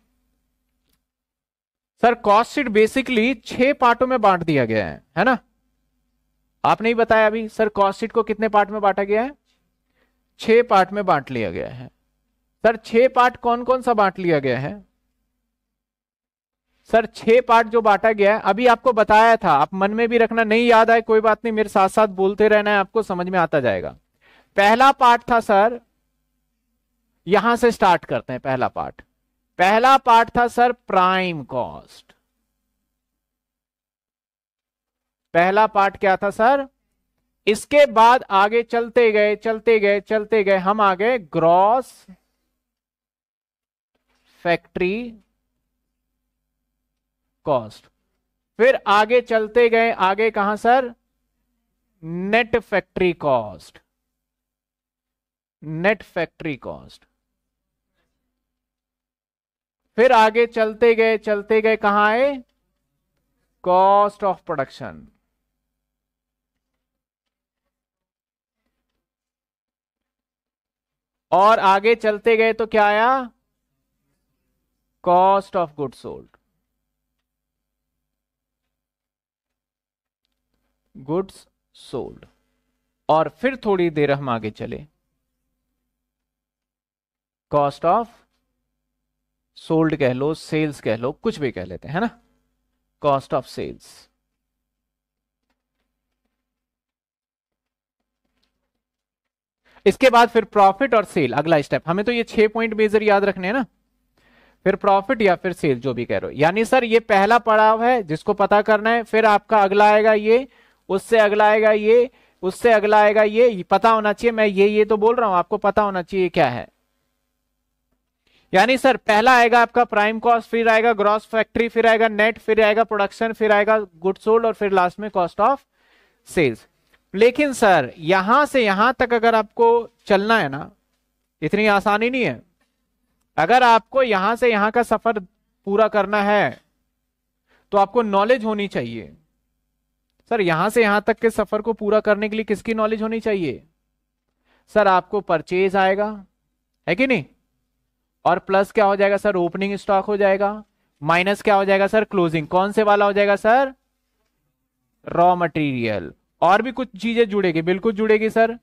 सर कॉस्ट शीट बेसिकली छह पार्टों में बांट दिया गया है है ना आपने ही बताया अभी सर कॉस्ट शीट को कितने पार्ट में बांटा गया है छह पार्ट में बांट लिया गया है सर छह पार्ट कौन कौन सा बांट लिया गया है सर छह पार्ट जो बांटा गया है अभी आपको बताया था आप मन में भी रखना नहीं याद आए कोई बात नहीं मेरे साथ साथ बोलते रहना है आपको समझ में आता जाएगा पहला पार्ट था सर यहां से स्टार्ट करते हैं पहला पार्ट पहला पार्ट था सर प्राइम कॉस्ट पहला पार्ट क्या था सर इसके बाद आगे चलते गए चलते गए चलते गए हम आ गए ग्रॉस फैक्ट्री कॉस्ट फिर आगे चलते गए आगे कहा sir net factory cost net factory cost फिर आगे चलते गए चलते गए कहा आए कॉस्ट ऑफ प्रोडक्शन और आगे चलते गए तो क्या आया cost of good sold goods sold और फिर थोड़ी देर हम आगे चले कॉस्ट ऑफ सोल्ड कह लो सेल्स कह लो कुछ भी कह लेते हैं ना कॉस्ट ऑफ सेल्स इसके बाद फिर प्रॉफिट और सेल अगला स्टेप हमें तो ये छह पॉइंट मेजर याद रखने हैं ना फिर प्रॉफिट या फिर सेल जो भी कह रहे हो यानी सर ये पहला पड़ाव है जिसको पता करना है फिर आपका अगला आएगा ये उससे अगला आएगा ये उससे अगला आएगा ये पता होना चाहिए मैं ये ये तो बोल रहा हूं आपको पता होना चाहिए क्या है यानी सर पहला आएगा आपका प्राइम कॉस्ट फिर आएगा ग्रॉस फैक्ट्री फिर आएगा नेट फिर आएगा प्रोडक्शन फिर आएगा गुड सोल्ड और फिर लास्ट में कॉस्ट ऑफ सेल्स लेकिन सर यहां से यहां तक अगर आपको चलना है ना इतनी आसानी नहीं है अगर आपको यहां से यहां का सफर पूरा करना है तो आपको नॉलेज होनी चाहिए सर यहां से यहां तक के सफर को पूरा करने के लिए किसकी नॉलेज होनी चाहिए सर आपको परचेज आएगा है कि नहीं और प्लस क्या हो जाएगा सर ओपनिंग स्टॉक हो जाएगा माइनस क्या हो जाएगा सर क्लोजिंग कौन से वाला हो जाएगा सर रॉ मटेरियल और भी कुछ चीजें जुड़ेगी बिल्कुल जुड़ेगी सर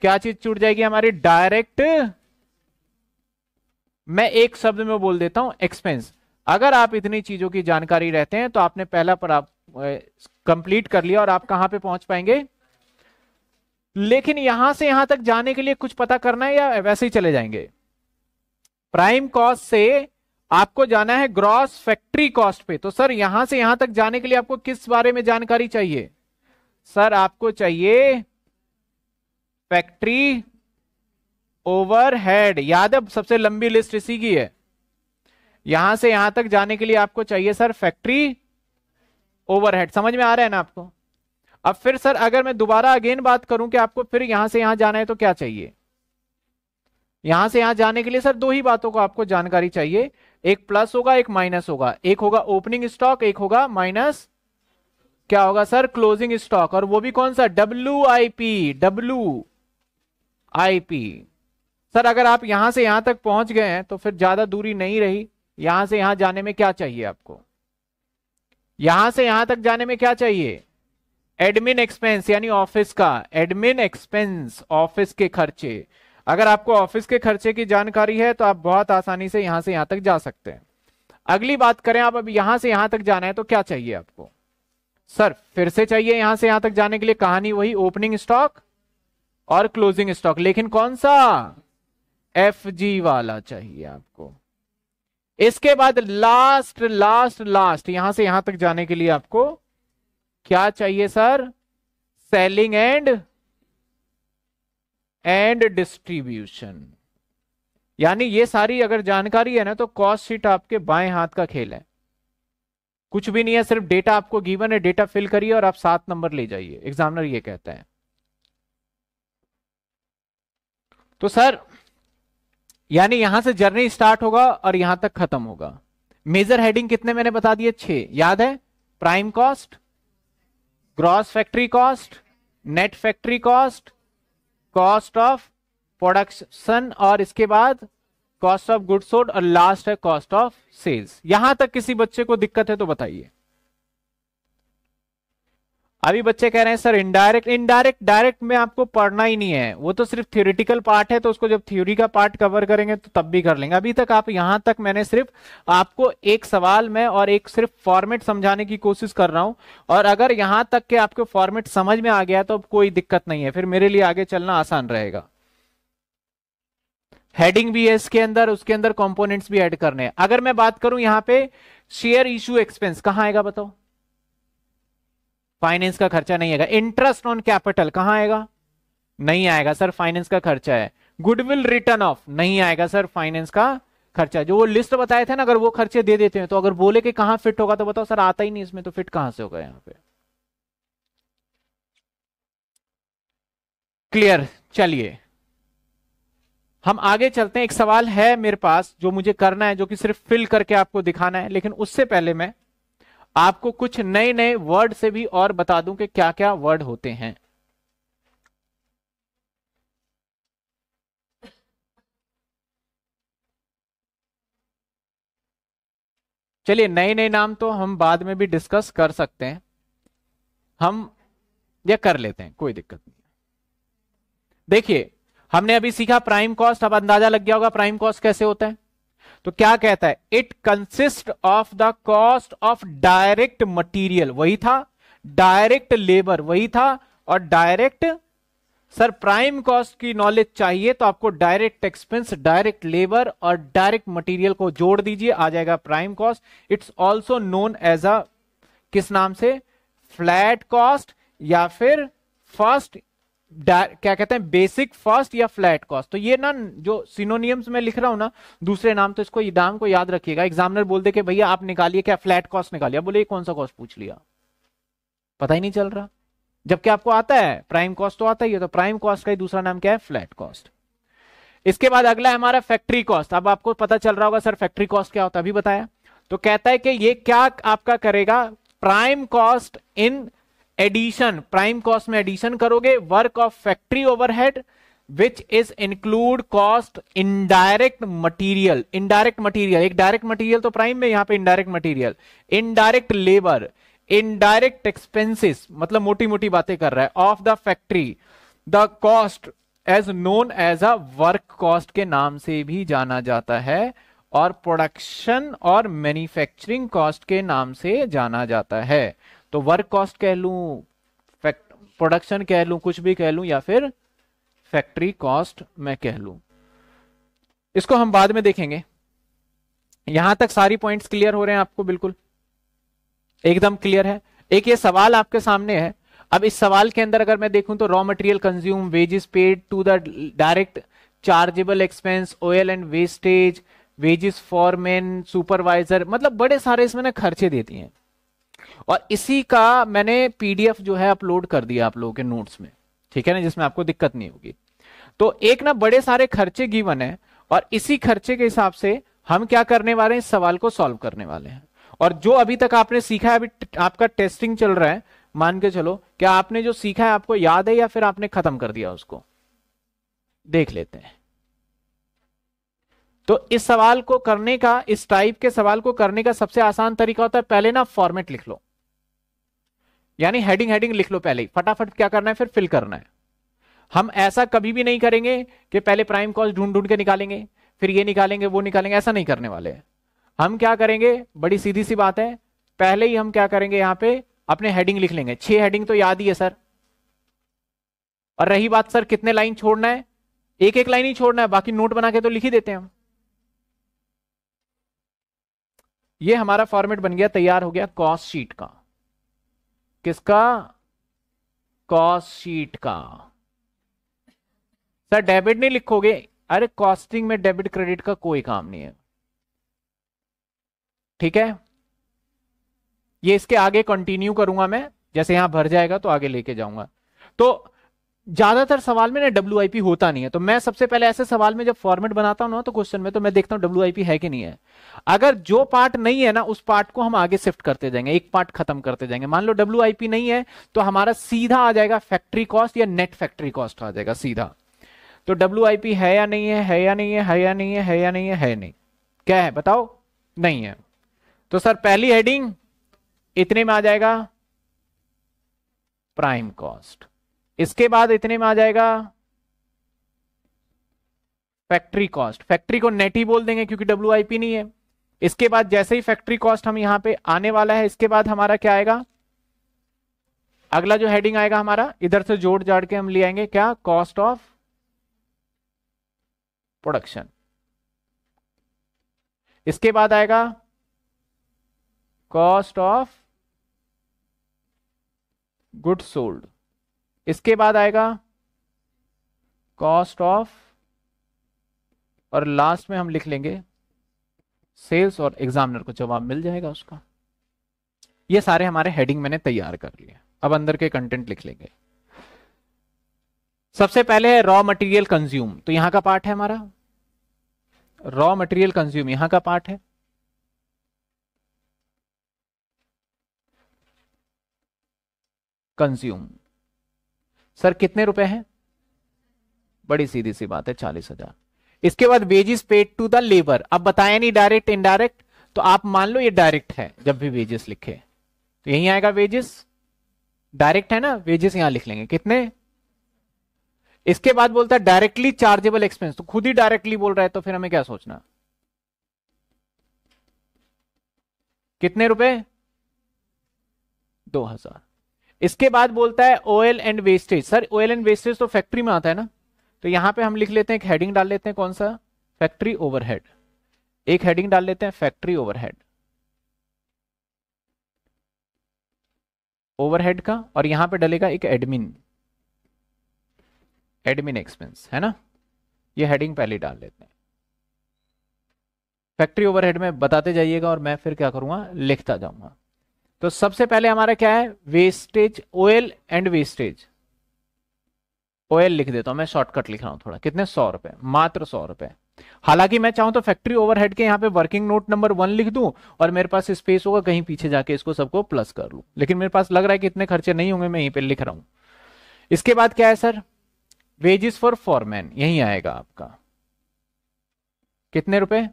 क्या चीज जुड़ जाएगी हमारी डायरेक्ट मैं एक शब्द में बोल देता हूं एक्सपेंस अगर आप इतनी चीजों की जानकारी रहते हैं तो आपने पहला पर आप कंप्लीट कर लिया और आप कहां पे पहुंच पाएंगे लेकिन यहां से यहां तक जाने के लिए कुछ पता करना है या वैसे ही चले जाएंगे प्राइम कॉस्ट से आपको जाना है ग्रॉस फैक्ट्री कॉस्ट पे तो सर यहां से यहां तक जाने के लिए आपको किस बारे में जानकारी चाहिए सर आपको चाहिए फैक्ट्री ओवरहेड याद है सबसे लंबी लिस्ट इसी की है यहां से यहां तक जाने के लिए आपको चाहिए सर फैक्ट्री ओवरहेड समझ में आ रहा है ना आपको अब फिर सर अगर मैं दोबारा अगेन बात करूं कि आपको फिर यहां से यहां जाना है तो क्या चाहिए यहां से यहां जाने के लिए सर दो ही बातों को आपको जानकारी चाहिए एक प्लस होगा एक माइनस होगा एक होगा ओपनिंग स्टॉक एक होगा माइनस क्या होगा सर क्लोजिंग स्टॉक और वो भी कौन सा W I P W I P sir अगर आप यहां से यहां तक पहुंच गए हैं तो फिर ज्यादा दूरी नहीं रही यहां से यहां जाने में क्या चाहिए आपको यहां से यहां तक जाने में क्या चाहिए एडमिन एक्सपेंस यानी ऑफिस का एडमिन एक्सपेंस ऑफिस के खर्चे अगर आपको ऑफिस के खर्चे की जानकारी है तो आप बहुत आसानी से यहां से यहां तक जा सकते हैं अगली बात करें आप अब यहां से यहां तक जाना है तो क्या चाहिए आपको सर फिर से चाहिए यहां से यहां तक जाने के लिए कहानी वही ओपनिंग स्टॉक और क्लोजिंग स्टॉक लेकिन कौन सा एफ जी वाला चाहिए आपको इसके बाद लास्ट लास्ट लास्ट यहां से यहां तक जाने के लिए आपको क्या चाहिए sir selling and and distribution यानी ये सारी अगर जानकारी है ना तो कॉस्ट शीट आपके बाएं हाथ का खेल है कुछ भी नहीं है सिर्फ डेटा आपको गिवन है डेटा फिल करिए और आप सात नंबर ले जाइए एग्जामिनर ये कहता है तो सर यानी यहां से जर्नी स्टार्ट होगा और यहां तक खत्म होगा मेजर हेडिंग कितने मैंने बता दिए छह याद है prime cost gross factory cost net factory cost cost of production और इसके बाद कॉस्ट ऑफ गुड सोल्ड और लास्ट है कॉस्ट ऑफ सेल्स यहां तक किसी बच्चे को दिक्कत है तो बताइए अभी बच्चे कह रहे हैं सर इनडायरेक्ट इनडायरेक्ट डायरेक्ट में आपको पढ़ना ही नहीं है वो तो सिर्फ थ्योरेटिकल पार्ट है तो उसको जब थ्योरी का पार्ट कवर करेंगे तो तब भी कर लेंगे अभी तक आप यहां तक मैंने सिर्फ आपको एक सवाल में और एक सिर्फ फॉर्मेट समझाने की कोशिश कर रहा हूं और अगर यहां तक के आपको फॉर्मेट समझ में आ गया तो कोई दिक्कत नहीं है फिर मेरे लिए आगे चलना आसान रहेगा हेडिंग भी है इसके अंदर उसके अंदर कंपोनेंट्स भी ऐड करने हैं अगर मैं बात करूं यहां पे शेयर इशू एक्सपेंस कहां आएगा बताओ फाइनेंस का खर्चा नहीं आएगा इंटरेस्ट ऑन कैपिटल कहां आएगा नहीं आएगा सर फाइनेंस का खर्चा है गुडविल रिटर्न ऑफ नहीं आएगा सर फाइनेंस का खर्चा जो वो लिस्ट बताए थे ना अगर वो खर्चे दे देते हैं तो अगर बोले कि कहां फिट होगा तो बताओ सर आता ही नहीं इसमें तो फिट कहां से होगा यहां पे क्लियर चलिए हम आगे चलते हैं एक सवाल है मेरे पास जो मुझे करना है जो कि सिर्फ फिल करके आपको दिखाना है लेकिन उससे पहले मैं आपको कुछ नए नए वर्ड से भी और बता दूं कि क्या क्या वर्ड होते हैं चलिए नए नए नाम तो हम बाद में भी डिस्कस कर सकते हैं हम यह कर लेते हैं कोई दिक्कत नहीं देखिए हमने अभी सीखा प्राइम कॉस्ट अब अंदाजा लग गया होगा प्राइम कॉस्ट कैसे होता है तो क्या कहता है it consist of the cost of direct material वही था डायरेक्ट लेबर वही था और डायरेक्ट सर प्राइम कॉस्ट की नॉलेज चाहिए तो आपको डायरेक्ट एक्सपेंस डायरेक्ट लेबर और डायरेक्ट मटेरियल को जोड़ दीजिए आ जाएगा prime cost it's also known as a किस नाम से फ्लैट कॉस्ट या फिर फर्स्ट क्या कहते हैं बेसिक फर्स्ट या फ्लैट कॉस्ट तो ये ना जो सिनोनियम्स में लिख रहा हूं ना दूसरे नाम तो इसको नाम को याद रखिएगा एग्जामिनर बोल दे के भैया आप निकालिए क्या फ्लैट कॉस्ट निकालिए बोले कौन सा कॉस्ट पूछ लिया पता ही नहीं चल रहा जबकि आपको आता है प्राइम कॉस्ट तो आता ही है तो प्राइम कॉस्ट का ही दूसरा नाम क्या है फ्लैट कॉस्ट इसके बाद अगला है हमारा फैक्ट्री कॉस्ट अब आपको पता चल रहा होगा सर फैक्ट्री कॉस्ट क्या होता है अभी बताया तो कहता है कि ये क्या आपका करेगा prime cost in addition prime cost में एडिशन करोगे work of factory overhead which is include cost indirect material indirect material एक डायरेक्ट मटीरियल तो प्राइम में यहां पे indirect material indirect labour indirect expenses मतलब मोटी मोटी बातें कर रहा है of the factory the cost as known as a work cost के नाम से भी जाना जाता है और प्रोडक्शन और मैन्युफैक्चरिंग कॉस्ट के नाम से जाना जाता है तो वर्क कॉस्ट कह लूँ प्रोडक्शन कह लू कुछ भी कह लू या फिर फैक्ट्री कॉस्ट मैं कह लू इसको हम बाद में देखेंगे यहां तक सारी पॉइंट्स क्लियर हो रहे हैं आपको बिल्कुल एकदम क्लियर है एक ये सवाल आपके सामने है अब इस सवाल के अंदर अगर मैं देखूं तो raw material consume wages paid to the direct chargeable expense oil and wastage wages for man supervisor मतलब बड़े सारे इसमें ना खर्चे देती हैं और इसी का मैंने पीडीएफ जो है अपलोड कर दिया आप लोगों के नोट्स में ठीक है ना जिसमें आपको दिक्कत नहीं होगी तो एक ना बड़े सारे खर्चे गिवन है और इसी खर्चे के हिसाब से हम क्या करने वाले हैं इस सवाल को सॉल्व करने वाले हैं और जो अभी तक आपने सीखा है अभी आपका टेस्टिंग चल रहा है मान के चलो क्या आपने जो सीखा है आपको याद है या फिर आपने खत्म कर दिया उसको देख लेते हैं तो इस सवाल को करने का इस टाइप के सवाल को करने का सबसे आसान तरीका होता है पहले ना फॉर्मेट लिख लो यानी हेडिंग हेडिंग लिख लो पहले ही फटाफट क्या करना है फिर फिल करना है हम ऐसा कभी भी नहीं करेंगे कि पहले प्राइम कॉज ढूंढ ढूंढ के निकालेंगे फिर ये निकालेंगे वो निकालेंगे ऐसा नहीं करने वाले हम क्या करेंगे बड़ी सीधी सी बात है पहले ही हम क्या करेंगे यहां पे अपने हेडिंग लिख लेंगे छह हेडिंग तो याद ही है सर और रही बात सर कितने लाइन छोड़ना है एक एक लाइन ही छोड़ना है बाकी नोट बना के तो लिख ही देते हैं हम ये हमारा फॉर्मेट बन गया तैयार हो गया कॉस्ट शीट का किसका कॉस्ट शीट का सर डेबिट नहीं लिखोगे अरे कॉस्टिंग में डेबिट क्रेडिट का कोई काम नहीं है ठीक है ये इसके आगे कंटिन्यू करूंगा मैं जैसे यहां भर जाएगा तो आगे लेके जाऊंगा तो ज्यादातर सवाल में ना डब्ल्यू होता नहीं है तो मैं सबसे पहले ऐसे सवाल में जब फॉर्मेट बनाता हूं ना तो क्वेश्चन में तो मैं देखता हूं डब्ल्यू है कि नहीं है अगर जो पार्ट नहीं है ना उस पार्ट को हम आगे शिफ्ट करते जाएंगे एक पार्ट खत्म करते जाएंगे मान लो डब्ल्यू नहीं है तो हमारा सीधा आ जाएगा फैक्ट्री कॉस्ट या नेट फैक्ट्री कॉस्ट आ जाएगा सीधा तो डब्ल्यू है या नहीं है है या नहीं है है या नहीं है है या नहीं है है नहीं क्या है बताओ नहीं है तो सर पहली हेडिंग इतने में आ जाएगा प्राइम कॉस्ट इसके बाद इतने में आ जाएगा फैक्ट्री कॉस्ट फैक्ट्री को नेट ही बोल देंगे क्योंकि डब्ल्यू नहीं है इसके बाद जैसे ही फैक्ट्री कॉस्ट हम यहां पे आने वाला है इसके बाद हमारा क्या आएगा अगला जो हेडिंग आएगा हमारा इधर से जोड़ जाड़ के हम ले आएंगे क्या कॉस्ट ऑफ प्रोडक्शन इसके बाद आएगा कॉस्ट ऑफ गुड सोल्ड इसके बाद आएगा कॉस्ट ऑफ और लास्ट में हम लिख लेंगे सेल्स और एग्जामिनर को जवाब मिल जाएगा उसका ये सारे हमारे हेडिंग मैंने तैयार कर लिए अब अंदर के कंटेंट लिख लेंगे सबसे पहले है रॉ मटेरियल कंज्यूम तो यहां का पार्ट है हमारा रॉ मटेरियल कंज्यूम यहां का पार्ट है कंज्यूम सर कितने रुपए हैं बड़ी सीधी सी बात है चालीस हजार इसके बाद wages paid to the labour अब बताया नहीं डायरेक्ट इनडायरेक्ट तो आप मान लो ये डायरेक्ट है जब भी वेजेस लिखे तो यही आएगा वेजेस डायरेक्ट है ना वेजेस यहां लिख लेंगे कितने इसके बाद बोलता है डायरेक्टली चार्जेबल एक्सपेंस तो खुद ही डायरेक्टली बोल रहा है तो फिर हमें क्या सोचना कितने रुपए दो हजार इसके बाद बोलता है oil and wastage sir oil and wastage तो फैक्ट्री में आता है ना तो यहां पे हम लिख लेते हैं एक हेडिंग डाल लेते हैं कौन सा फैक्ट्री ओवरहेड एक हेडिंग डाल लेते हैं फैक्ट्री ओवरहेड ओवरहेड का और यहां पे डलेगा एक एडमिन एडमिन एक्सपेंस है ना ये हेडिंग पहले डाल लेते हैं फैक्ट्री ओवरहेड में बताते जाइएगा और मैं फिर क्या करूंगा लिखता जाऊंगा तो सबसे पहले हमारा क्या है wastage oil and wastage oil लिख देता हूं मैं शॉर्टकट लिख रहा हूं थोड़ा कितने सौ रुपए मात्र सौ रुपए हालांकि मैं चाहूं तो फैक्ट्री ओवरहेड के यहां पे वर्किंग नोट नंबर वन लिख दूं और मेरे पास स्पेस होगा कहीं पीछे जाके इसको सबको प्लस कर लूं लेकिन मेरे पास लग रहा है कि इतने खर्चे नहीं होंगे मैं यहीं पे लिख रहा हूं इसके बाद क्या है सर वेजेस फॉर फॉरमैन यही आएगा आपका कितने रुपए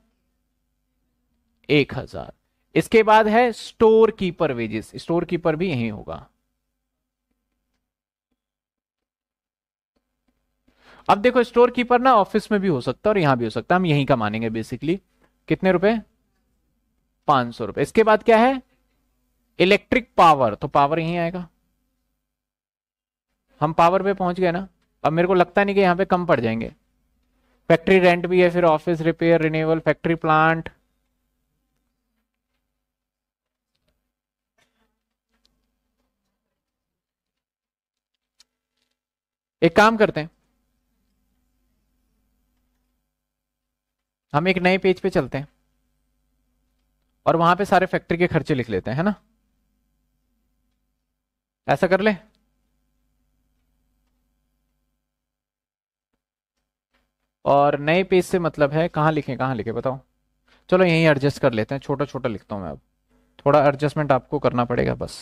एक हजार इसके बाद है store keeper wages store keeper भी यही होगा अब देखो स्टोर कीपर ना ऑफिस में भी हो सकता है और यहां भी हो सकता है हम यहीं का मानेंगे बेसिकली कितने रुपए पांच सौ रुपए इसके बाद क्या है इलेक्ट्रिक पावर तो पावर यहीं आएगा हम पावर पे पहुंच गए ना अब मेरे को लगता नहीं कि यहां पे कम पड़ जाएंगे फैक्ट्री रेंट भी है फिर office repair renewal factory plant एक काम करते हैं हम एक नए पेज पे चलते हैं और वहां पे सारे फैक्ट्री के खर्चे लिख लेते हैं है ना ऐसा कर ले और नए पेज से मतलब है कहां लिखें कहां लिखें बताओ चलो यहीं एडजस्ट कर लेते हैं छोटा छोटा लिखता हूं मैं अब थोड़ा एडजस्टमेंट आपको करना पड़ेगा बस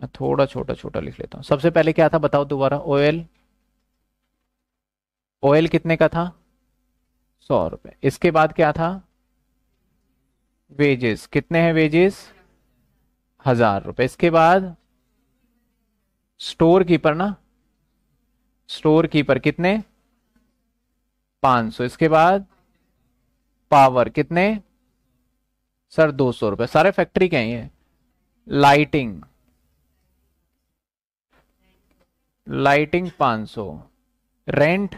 मैं थोड़ा छोटा छोटा लिख लेता हूं सबसे पहले क्या था बताओ दोबारा ओएल ओएल कितने का था सौ रुपए इसके बाद क्या था वेजेस कितने हैं वेजेस हजार रुपए इसके बाद स्टोर कीपर ना स्टोर कीपर कितने पांच सौ इसके बाद पावर कितने सर दो सौ रुपए सारे फैक्ट्री के हैं ये लाइटिंग लाइटिंग 500 रेंट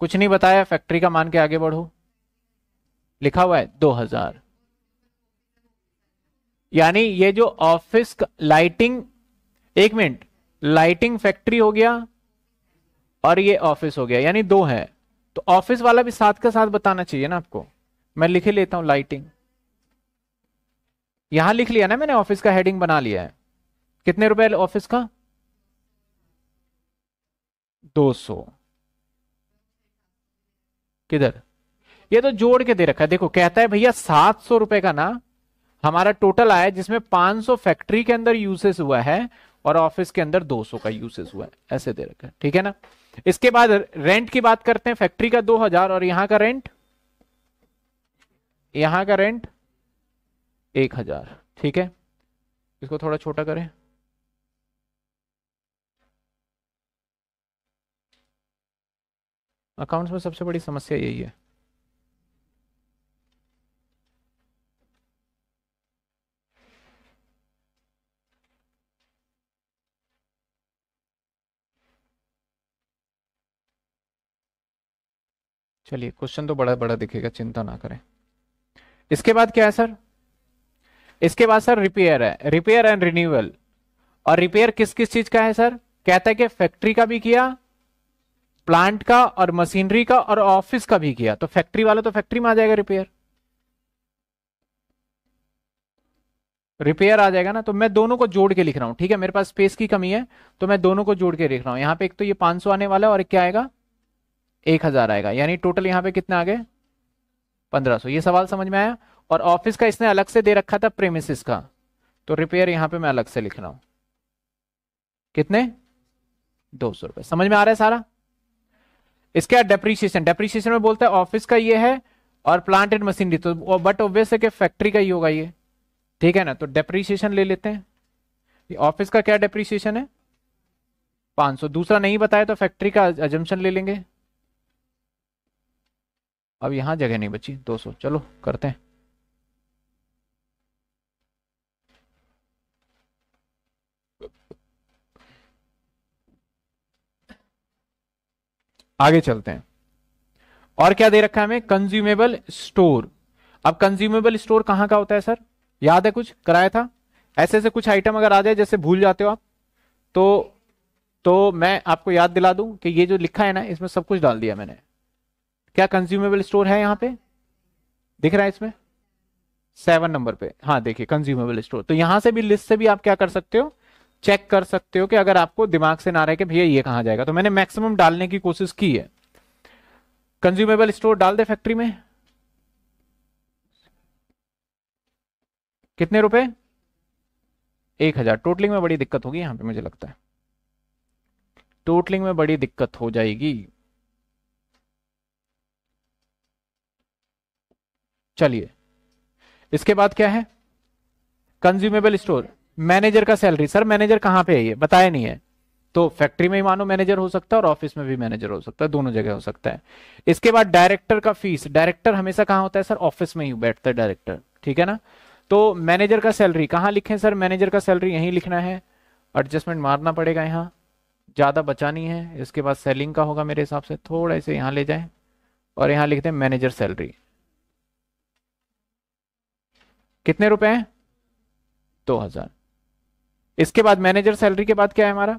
कुछ नहीं बताया फैक्ट्री का मान के आगे बढ़ो लिखा हुआ है 2000 यानी ये जो ऑफिस लाइटिंग एक मिनट लाइटिंग फैक्ट्री हो गया और ये ऑफिस हो गया यानी दो है तो ऑफिस वाला भी साथ का साथ बताना चाहिए ना आपको मैं लिख लेता हूं लाइटिंग यहां लिख लिया ना मैंने ऑफिस का हेडिंग बना लिया है कितने रुपए ऑफिस का 200 किधर ये तो जोड़ के दे रखा है देखो कहता है भैया सात सौ रुपए का ना हमारा टोटल आया जिसमें 500 फैक्ट्री के अंदर यूसेज हुआ है और ऑफिस के अंदर 200 का यूसेज हुआ है ऐसे दे रखा है ठीक है ना इसके बाद रेंट की बात करते हैं फैक्ट्री का 2000 और यहां का रेंट यहां का रेंट 1000 ठीक है इसको थोड़ा छोटा करें अकाउंट्स में सबसे बड़ी समस्या यही है चलिए क्वेश्चन तो बड़ा बड़ा दिखेगा चिंता ना करें इसके बाद क्या है सर इसके बाद सर रिपेयर है रिपेयर एंड रिन्यूअल और रिपेयर किस किस चीज का है सर कहता है कि फैक्ट्री का भी किया प्लांट का और मशीनरी का और ऑफिस का भी किया तो फैक्ट्री वाला तो फैक्ट्री में आ जाएगा रिपेयर रिपेयर आ जाएगा ना तो मैं दोनों को जोड़ के लिख रहा हूं ठीक है मेरे पास स्पेस की कमी है तो मैं दोनों को जोड़ के लिख रहा हूं यहां पे एक तो ये 500 आने वाला है और क्या आएगा एक हजार आएगा यानी टोटल यहाँ पे कितने आ गए 1500 ये सवाल समझ में आया और ऑफिस का इसने अलग से दे रखा था प्रेमिस का तो रिपेयर यहाँ पे मैं अलग से लिख रहा हूँ कितने दो सौ रुपये समझ में आ रहा है सारा इसके बाद डेप्रीशिएशन डेप्रीशिएशन में बोलते हैं ऑफिस का ये है और प्लांट एंड मशीनरी तो बट ऑब्वियस है कि फैक्ट्री का ही होगा ये ठीक है ना तो डेप्रीशिएशन ले लेते हैं ऑफिस का क्या डेप्रीशिएशन है 500 दूसरा नहीं बताया तो फैक्ट्री का एजम्पन ले लेंगे अब यहां जगह नहीं बची 200 चलो करते हैं आगे चलते हैं और क्या दे रखा है हमें कंज्यूमेबल स्टोर अब कंज्यूमेबल स्टोर कहां का होता है सर याद है कुछ कराया था ऐसे ऐसे कुछ आइटम अगर आ जाए जैसे भूल जाते हो आप तो तो मैं आपको याद दिला दूं कि ये जो लिखा है ना इसमें सब कुछ डाल दिया मैंने क्या कंज्यूमेबल स्टोर है यहां पे दिख रहा है इसमें सेवन नंबर पे हाँ देखिए कंज्यूमेबल स्टोर तो यहां से भी लिस्ट से भी आप क्या कर सकते हो चेक कर सकते हो कि अगर आपको दिमाग से ना रहे कि भैया ये कहा जाएगा तो मैंने मैक्सिमम डालने की कोशिश की है कंज्यूमेबल स्टोर डाल दे फैक्ट्री में कितने रुपए एक हजार टोटलिंग में बड़ी दिक्कत होगी यहां पे मुझे लगता है टोटलिंग में बड़ी दिक्कत हो जाएगी चलिए इसके बाद क्या है कंज्यूमेबल स्टोर मैनेजर का सैलरी सर मैनेजर कहां पे है ये बताया नहीं है तो फैक्ट्री में ही मानो मैनेजर हो सकता है और ऑफिस में भी मैनेजर हो सकता है दोनों जगह हो सकता है इसके बाद डायरेक्टर का फीस डायरेक्टर हमेशा कहाँ होता है सर ऑफिस में ही बैठता है डायरेक्टर ठीक है ना तो मैनेजर का सैलरी कहाँ लिखें सर मैनेजर का सैलरी यही लिखना है एडजस्टमेंट मारना पड़ेगा यहाँ ज़्यादा बचानी है इसके बाद सेलिंग का होगा मेरे हिसाब से थोड़ा इसे यहां ले जाए और यहां लिखते हैं मैनेजर सैलरी कितने रुपए हैं दो हज़ार इसके बाद मैनेजर सैलरी के बाद क्या है हमारा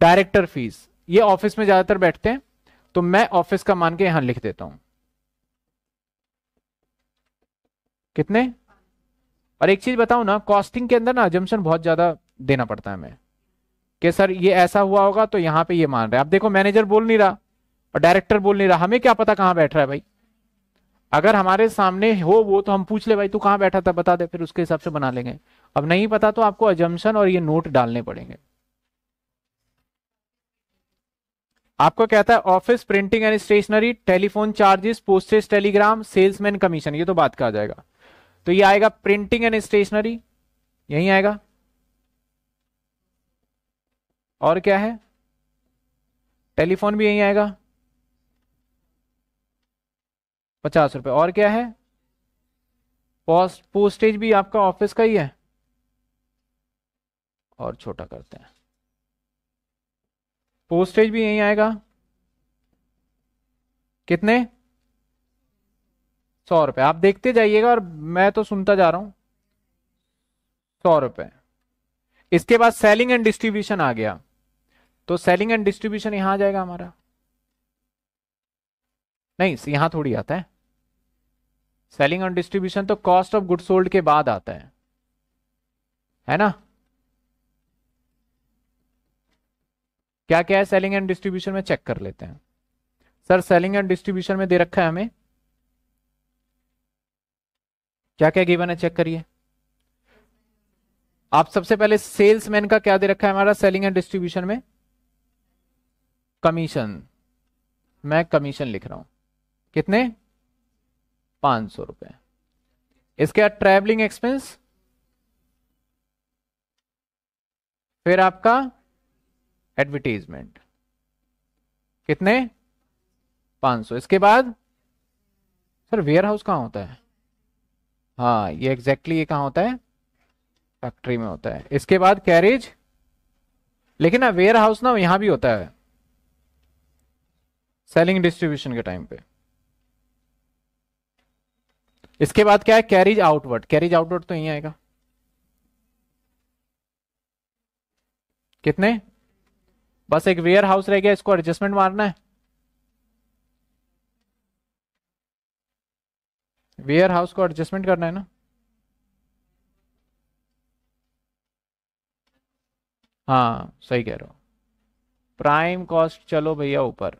डायरेक्टर फीस ये ऑफिस में ज्यादातर बैठते हैं तो मैं ऑफिस का मान के यहां लिख देता हूं कितने और एक चीज बताऊं ना कॉस्टिंग के अंदर ना जमशन बहुत ज्यादा देना पड़ता है हमें कि सर ये ऐसा हुआ होगा तो यहाँ पे ये मान रहे आप देखो मैनेजर बोल नहीं रहा और डायरेक्टर बोल नहीं रहा हमें क्या पता कहां बैठ रहा है भाई अगर हमारे सामने हो वो तो हम पूछ ले भाई तू कहां बैठा था बता दे फिर उसके हिसाब से बना लेंगे अब नहीं पता तो आपको अजम्पन और ये नोट डालने पड़ेंगे आपको कहता है office printing and stationery telephone charges postage telegram salesman commission ये तो बात का जाएगा तो ये आएगा प्रिंटिंग एंड स्टेशनरी यही आएगा और क्या है टेलीफोन भी यही आएगा पचास रुपए और क्या है पोस्ट पोस्टेज भी आपका ऑफिस का ही है और छोटा करते हैं पोस्टेज भी यही आएगा कितने सौ रुपये आप देखते जाइएगा और मैं तो सुनता जा रहा हूं सौ रुपए इसके बाद सेलिंग एंड डिस्ट्रीब्यूशन आ गया तो सेलिंग एंड डिस्ट्रीब्यूशन यहां आ जाएगा हमारा नहीं यहां थोड़ी आता है सेलिंग एंड डिस्ट्रीब्यूशन तो कॉस्ट ऑफ गुड सोल्ड के बाद आता है है ना क्या क्या है सेलिंग एंड डिस्ट्रीब्यूशन में चेक कर लेते हैं सर सेलिंग एंड डिस्ट्रीब्यूशन में दे रखा है हमें क्या क्या गिवन है चेक करिए आप सबसे पहले सेल्समैन का क्या दे रखा है हमारा सेलिंग एंड डिस्ट्रीब्यूशन में कमीशन मैं कमीशन लिख रहा हूं कितने पांच सौ रुपए इसके बाद ट्रैवलिंग एक्सपेंस फिर आपका एडवर्टीजमेंट कितने 500 इसके बाद सर वेयर हाउस कहाँ होता है हाँ ये एग्जैक्टली exactly ये कहाँ होता है फैक्ट्री में होता है इसके बाद कैरेज लेकिन ना वेयर हाउस ना यहां भी होता है सेलिंग डिस्ट्रीब्यूशन के टाइम पे इसके बाद क्या है कैरिज आउटवर्ड कैरिज आउटवर्ड तो यही आएगा कितने बस एक वेयर हाउस रह गया इसको एडजस्टमेंट मारना है वेयर हाउस को एडजस्टमेंट करना है ना हाँ सही कह रहे हो प्राइम कॉस्ट चलो भैया ऊपर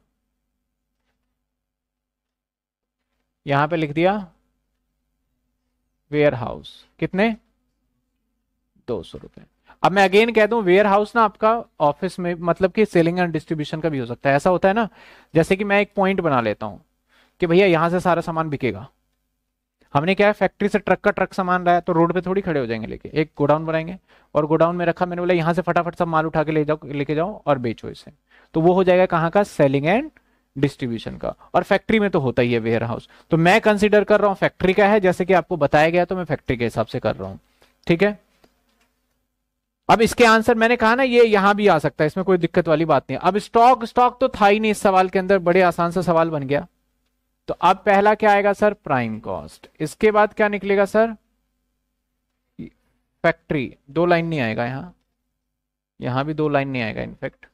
यहां पे लिख दिया वेयर हाउस कितने दो सौ रुपये अब मैं अगेन कह दूं वेयर हाउस ना आपका ऑफिस में मतलब कि सेलिंग एंड डिस्ट्रीब्यूशन का भी हो सकता है ऐसा होता है ना जैसे कि मैं एक पॉइंट बना लेता हूं कि भैया यहाँ से सारा सामान बिकेगा हमने क्या है फैक्ट्री से ट्रक का ट्रक सामान लाया तो रोड पे थोड़ी खड़े हो जाएंगे लेके एक गोडाउन बनाएंगे और गोडाउन में रखा मैंने बोला यहाँ से फटाफट सब माल उठा के ले जाओ लेके जाओ और बेचो इसे तो वो हो जाएगा कहाँ का सेलिंग एंड डिस्ट्रीब्यूशन का और फैक्ट्री में तो होता ही है वेयर हाउस तो मैं कंसिडर कर रहा हूँ फैक्ट्री का है जैसे कि आपको बताया गया तो मैं फैक्ट्री के हिसाब से कर रहा हूँ ठीक है अब इसके आंसर मैंने कहा ना ये यहां भी आ सकता है इसमें कोई दिक्कत वाली बात नहीं अब स्टॉक स्टॉक तो था ही नहीं इस सवाल के अंदर बड़े आसान सा सवाल बन गया तो अब पहला क्या आएगा सर प्राइम कॉस्ट इसके बाद क्या निकलेगा सर फैक्ट्री दो लाइन नहीं आएगा यहां यहां भी दो लाइन नहीं आएगा इनफैक्ट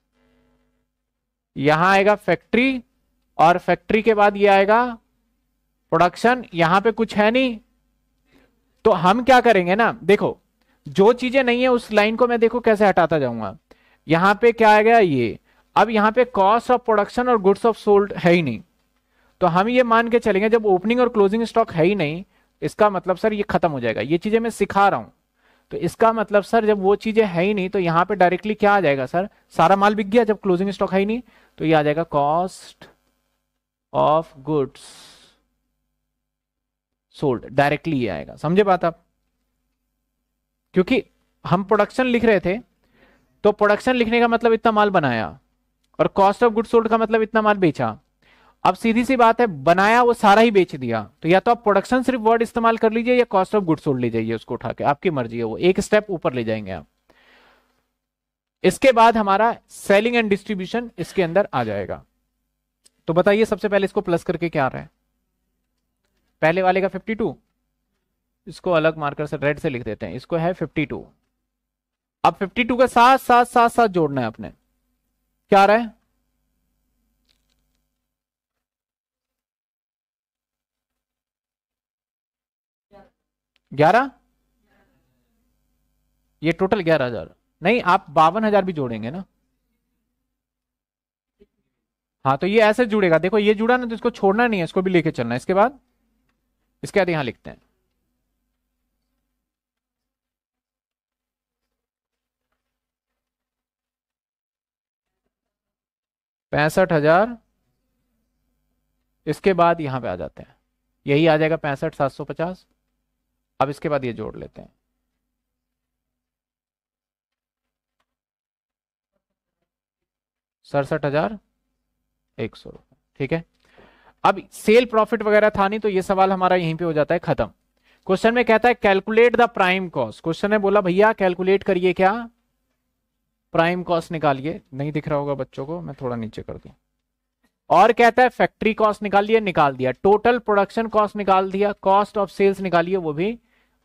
यहां आएगा फैक्ट्री और फैक्ट्री के बाद ये आएगा प्रोडक्शन यहां पे कुछ है नहीं तो हम क्या करेंगे ना देखो जो चीजें नहीं है उस लाइन को मैं देखो कैसे हटाता जाऊंगा यहां पे क्या आ गया ये अब यहां पे कॉस्ट ऑफ प्रोडक्शन और गुड्स ऑफ सोल्ड है ही नहीं तो हम ये मान के चलेंगे जब ओपनिंग और क्लोजिंग स्टॉक है ही नहीं इसका मतलब सर ये खत्म हो जाएगा ये चीजें मैं सिखा रहा हूं तो इसका मतलब सर जब वो चीजें है ही नहीं तो यहां पे डायरेक्टली क्या आ जाएगा सर सारा माल बिक गया जब क्लोजिंग स्टॉक है ही नहीं तो ये आ जाएगा cost of goods sold directly ये आएगा समझे बात आप क्योंकि हम प्रोडक्शन लिख रहे थे तो प्रोडक्शन लिखने का मतलब इतना माल बनाया और कॉस्ट ऑफ गुड सोल्ड का मतलब इतना माल बेचा अब सीधी सी बात है बनाया वो सारा ही बेच दिया तो या तो आप प्रोडक्शन सिर्फ वर्ड इस्तेमाल कर लीजिए या कॉस्ट ऑफ गुड सोल्ड ले जाइए उसको उठा के आपकी मर्जी है वो एक स्टेप ऊपर ले जाएंगे आप इसके बाद हमारा सेलिंग एंड डिस्ट्रीब्यूशन इसके अंदर आ जाएगा तो बताइए सबसे पहले इसको प्लस करके क्या आ रहा है पहले वाले का 52 इसको अलग मार्कर से रेड से लिख देते हैं इसको है 52 अब 52 का साथ साथ साथ साथ जोड़ना है आपने क्या रहा है ग्यारह ये टोटल ग्यारह हजार नहीं आप बावन हजार भी जोड़ेंगे ना हाँ तो ये ऐसे जुड़ेगा देखो ये जुड़ा ना तो इसको छोड़ना नहीं है इसको भी लेके चलना है इसके बाद इसके बाद यहां लिखते हैं पैंसठ हजार इसके बाद यहां पे आ जाते हैं यही आ जाएगा पैंसठ सात सौ पचास अब इसके बाद ये जोड़ लेते हैं सड़सठ हजार एक सौ रुपये ठीक है अब सेल प्रॉफिट वगैरह था नहीं तो ये सवाल हमारा यहीं पे हो जाता है खत्म क्वेश्चन में कहता है calculate the prime cost question ने बोला भैया कैलकुलेट करिए क्या प्राइम कॉस्ट निकालिए नहीं दिख रहा होगा बच्चों को मैं थोड़ा नीचे कर दू और कहता है फैक्ट्री कॉस्ट निकालिए निकाल दिया टोटल प्रोडक्शन कॉस्ट निकाल दिया कॉस्ट ऑफ सेल्स निकालिए वो भी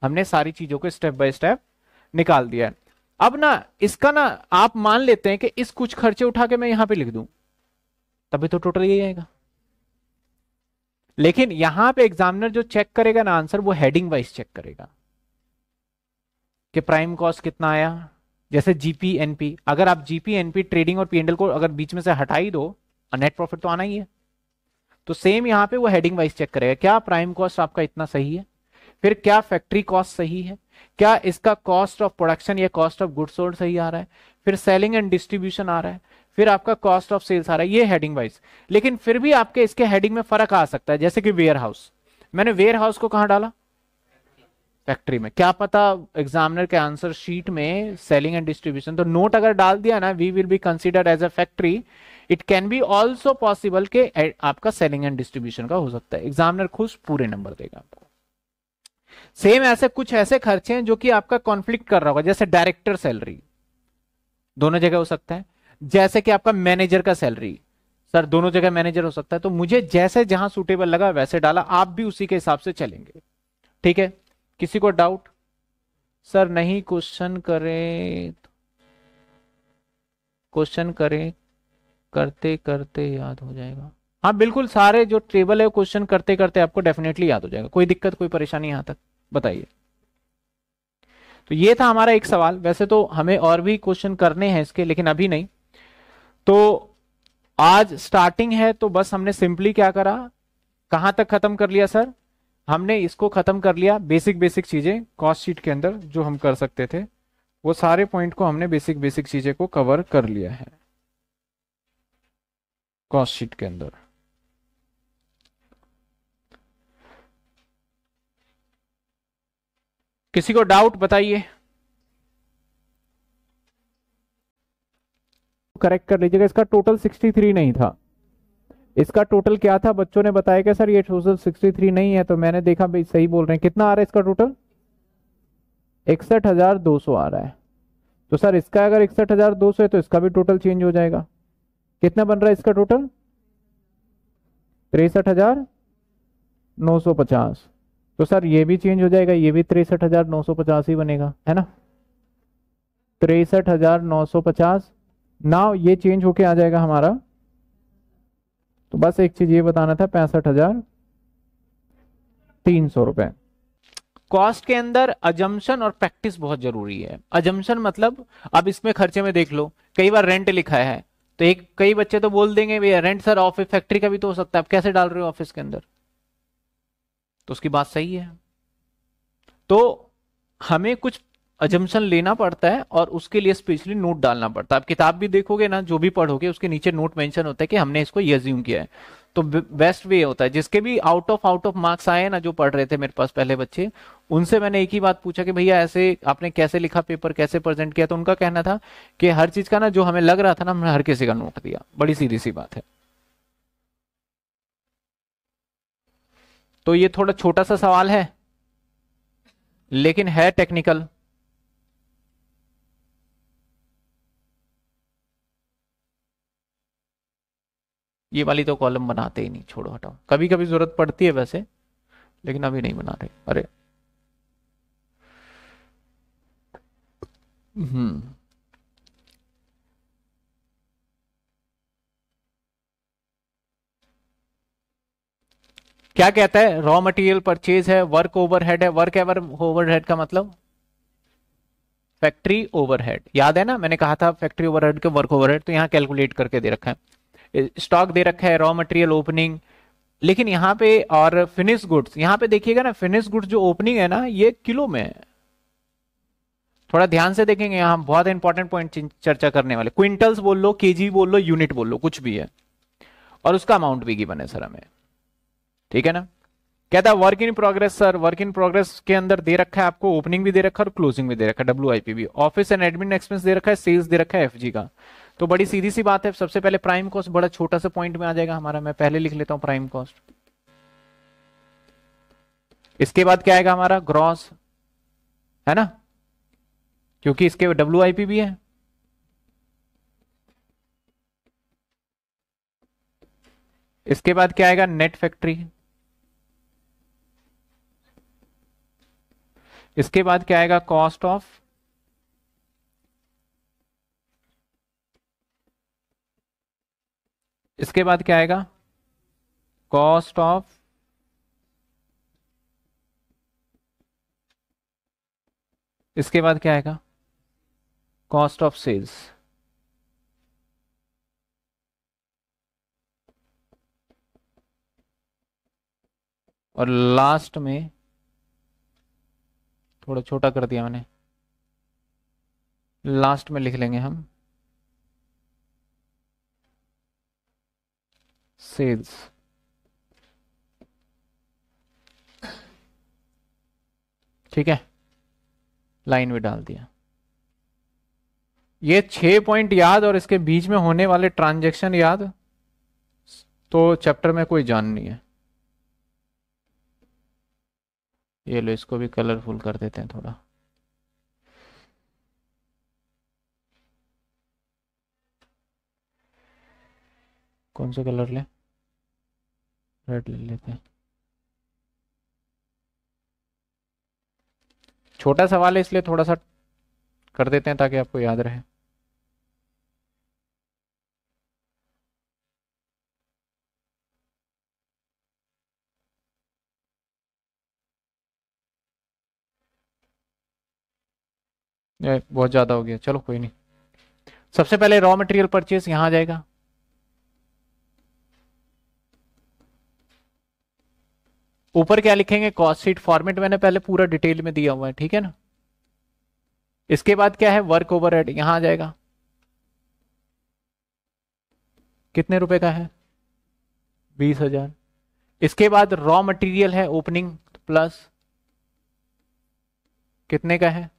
हमने सारी चीजों को स्टेप बाय स्टेप निकाल दिया अब ना इसका ना आप मान लेते हैं कि इस कुछ खर्चे उठा के मैं यहां पे लिख दूं तभी तो टोटल यही आएगा लेकिन यहां पे एग्जामिनर जो चेक करेगा ना आंसर वो हेडिंग वाइज चेक करेगा कि प्राइम कॉस्ट कितना आया जैसे जीपीएनपी अगर आप जीपीएनपी ट्रेडिंग और पीएनएल को अगर बीच में से हटा ही दो नेट प्रॉफिट तो आना ही है तो सेम यहां पे वो हेडिंग वाइज चेक करेगा क्या प्राइम कॉस्ट आपका इतना सही है फिर क्या फैक्ट्री कॉस्ट सही है क्या इसका कॉस्ट ऑफ प्रोडक्शन या कॉस्ट ऑफ गुड सोल्ड सही आ रहा है फिर सेलिंग एंड डिस्ट्रीब्यूशन आ रहा है फिर आपका कॉस्ट ऑफ सेल्स आ रहा है ये हेडिंग वाइज लेकिन फिर भी आपके इसके हेडिंग में फर्क आ सकता है जैसे कि वेयर हाउस मैंने वेयर हाउस को कहा डाला फैक्ट्री में क्या पता एग्जामिनर के आंसर शीट में सेलिंग एंड डिस्ट्रीब्यूशन तो नोट अगर डाल दिया ना we will be consider as a factory it can be also possible के आपका सेलिंग एंड डिस्ट्रीब्यूशन का हो सकता है एग्जामिनर खुद पूरे नंबर देगा आपको सेम ऐसे कुछ ऐसे खर्चे हैं जो कि आपका कॉन्फ्लिक्ट कर रहा होगा जैसे डायरेक्टर सैलरी दोनों जगह हो सकता है जैसे कि आपका मैनेजर का सैलरी सर दोनों जगह मैनेजर हो सकता है तो मुझे जैसे जहां सूटेबल लगा वैसे डाला आप भी उसी के हिसाब से चलेंगे ठीक है किसी को डाउट सर नहीं क्वेश्चन करें क्वेश्चन करें करते करते याद हो जाएगा हाँ बिल्कुल सारे जो टेबल है क्वेश्चन करते करते आपको डेफिनेटली याद हो जाएगा कोई दिक्कत कोई परेशानी यहां तक बताइए तो ये था हमारा एक सवाल वैसे तो हमें और भी क्वेश्चन करने हैं इसके लेकिन अभी नहीं तो आज स्टार्टिंग है तो बस हमने सिंपली क्या करा कहां तक खत्म कर लिया सर हमने इसको ख़त्म कर लिया बेसिक बेसिक चीज़ें कॉस्ट शीट के अंदर जो हम कर सकते थे वो सारे पॉइंट को हमने बेसिक बेसिक चीज़ें को कवर कर लिया है कॉस्ट शीट के अंदर किसी को डाउट बताइए करेक्ट कर लीजिएगा इसका टोटल 63 नहीं था इसका टोटल क्या था बच्चों ने बताया कि सर ये टोटल 63 नहीं है तो मैंने देखा भाई सही बोल रहे हैं कितना आ रहा है इसका टोटल इकसठ हजार दो सौ आ रहा है तो सर इसका अगर इकसठ हजार दो सौ है तो इसका भी टोटल चेंज हो जाएगा कितना बन रहा है इसका टोटल तिरसठ हजार नौ सौ पचास तो सर ये भी चेंज हो जाएगा ये भी तिरसठ हजार नौ सौ पचास ही बनेगा है ना तिरसठ हजार नौ सौ पचास ना ये चेंज होके आ जाएगा हमारा तो बस एक चीज ये बताना था पैंसठ हजार तीन सौ रुपए कॉस्ट के अंदर अजम्पन और प्रैक्टिस बहुत जरूरी है अजम्पन मतलब अब इसमें खर्चे में देख लो कई बार रेंट लिखा है तो एक कई बच्चे तो बोल देंगे भैया रेंट सर ऑफिस फैक्ट्री का भी तो हो सकता है आप कैसे डाल रहे हो ऑफिस के अंदर तो उसकी बात सही है तो हमें कुछ अजम्पन लेना पड़ता है और उसके लिए स्पेशली नोट डालना पड़ता है आप किताब भी देखोगे ना जो भी पढ़ोगे उसके नीचे नोट मेंशन होता है कि हमने इसको यज्यूम किया है तो बेस्ट वे होता है जिसके भी out of out of marks आए ना जो पढ़ रहे थे मेरे पास पहले बच्चे उनसे मैंने एक ही बात पूछा कि भैया ऐसे आपने कैसे लिखा पेपर कैसे प्रेजेंट किया तो उनका कहना था कि हर चीज का ना जो हमें लग रहा था ना हमने हर किसी का नोट दिया बड़ी सीधी सी बात है तो ये थोड़ा छोटा सा सवाल है लेकिन है टेक्निकल ये वाली तो कॉलम बनाते ही नहीं छोड़ो हटाओ कभी कभी जरूरत पड़ती है वैसे लेकिन अभी नहीं बना रहे अरे हम्म क्या कहता है रॉ मटेरियल परचेज है वर्क ओवरहेड है वर्क एवर ओवरहेड का मतलब फैक्ट्री ओवरहेड याद है ना मैंने कहा था फैक्ट्री ओवरहेड के वर्क ओवरहेड तो यहां कैलकुलेट करके दे रखा है स्टॉक दे रखा है रॉ मटेरियल ओपनिंग लेकिन यहां पे और फिनिश गुड्स यहाँ पे देखिएगा ना फिनिश गुड्स जो ओपनिंग है ना ये किलो में है थोड़ा ध्यान से देखेंगे यहां बहुत इंपॉर्टेंट पॉइंट चर्चा करने वाले क्विंटल्स बोल लो केजी बोल लो यूनिट बोल लो कुछ भी है और उसका अमाउंट भी गिवन है सर हमें ठीक है ना कहता work in progress sir work in progress के अंदर दे रखा है आपको ओपनिंग भी दे रखा है और क्लोजिंग भी दे रखा है डब्ल्यू भी ऑफिस एंड एडमिन एक्सपेंस दे रखा है सेल्स दे रखा है एफजी का तो बड़ी सीधी सी बात है सबसे पहले प्राइम कॉस्ट बड़ा छोटा सा पॉइंट में आ जाएगा हमारा मैं पहले लिख लेता हूं प्राइम कॉस्ट इसके बाद क्या आएगा हमारा ग्रॉस है ना क्योंकि इसके डब्ल्यू भी है इसके बाद क्या आएगा नेट फैक्ट्री इसके बाद क्या आएगा कॉस्ट ऑफ इसके बाद क्या आएगा कॉस्ट ऑफ इसके बाद क्या आएगा कॉस्ट ऑफ सेल्स और लास्ट में थोड़ा छोटा कर दिया मैंने लास्ट में लिख लेंगे हम sales. ठीक है लाइन में डाल दिया ये छह पॉइंट याद और इसके बीच में होने वाले ट्रांजैक्शन याद तो चैप्टर में कोई जान नहीं है ये लो इसको भी कलरफुल कर देते हैं थोड़ा कौन सा कलर लें रेड ले लेते हैं छोटा सवाल है इसलिए थोड़ा सा कर देते हैं ताकि आपको याद रहे बहुत ज़्यादा हो गया चलो कोई नहीं सबसे पहले रॉ मटेरियल परचेज यहां आ जाएगा ऊपर क्या लिखेंगे कॉस्ट शीट फॉर्मेट मैंने पहले पूरा डिटेल में दिया हुआ है ठीक है ना इसके बाद क्या है वर्क ओवर हेड यहां आ जाएगा कितने रुपए का है बीस हजार इसके बाद रॉ मटेरियल है ओपनिंग प्लस कितने का है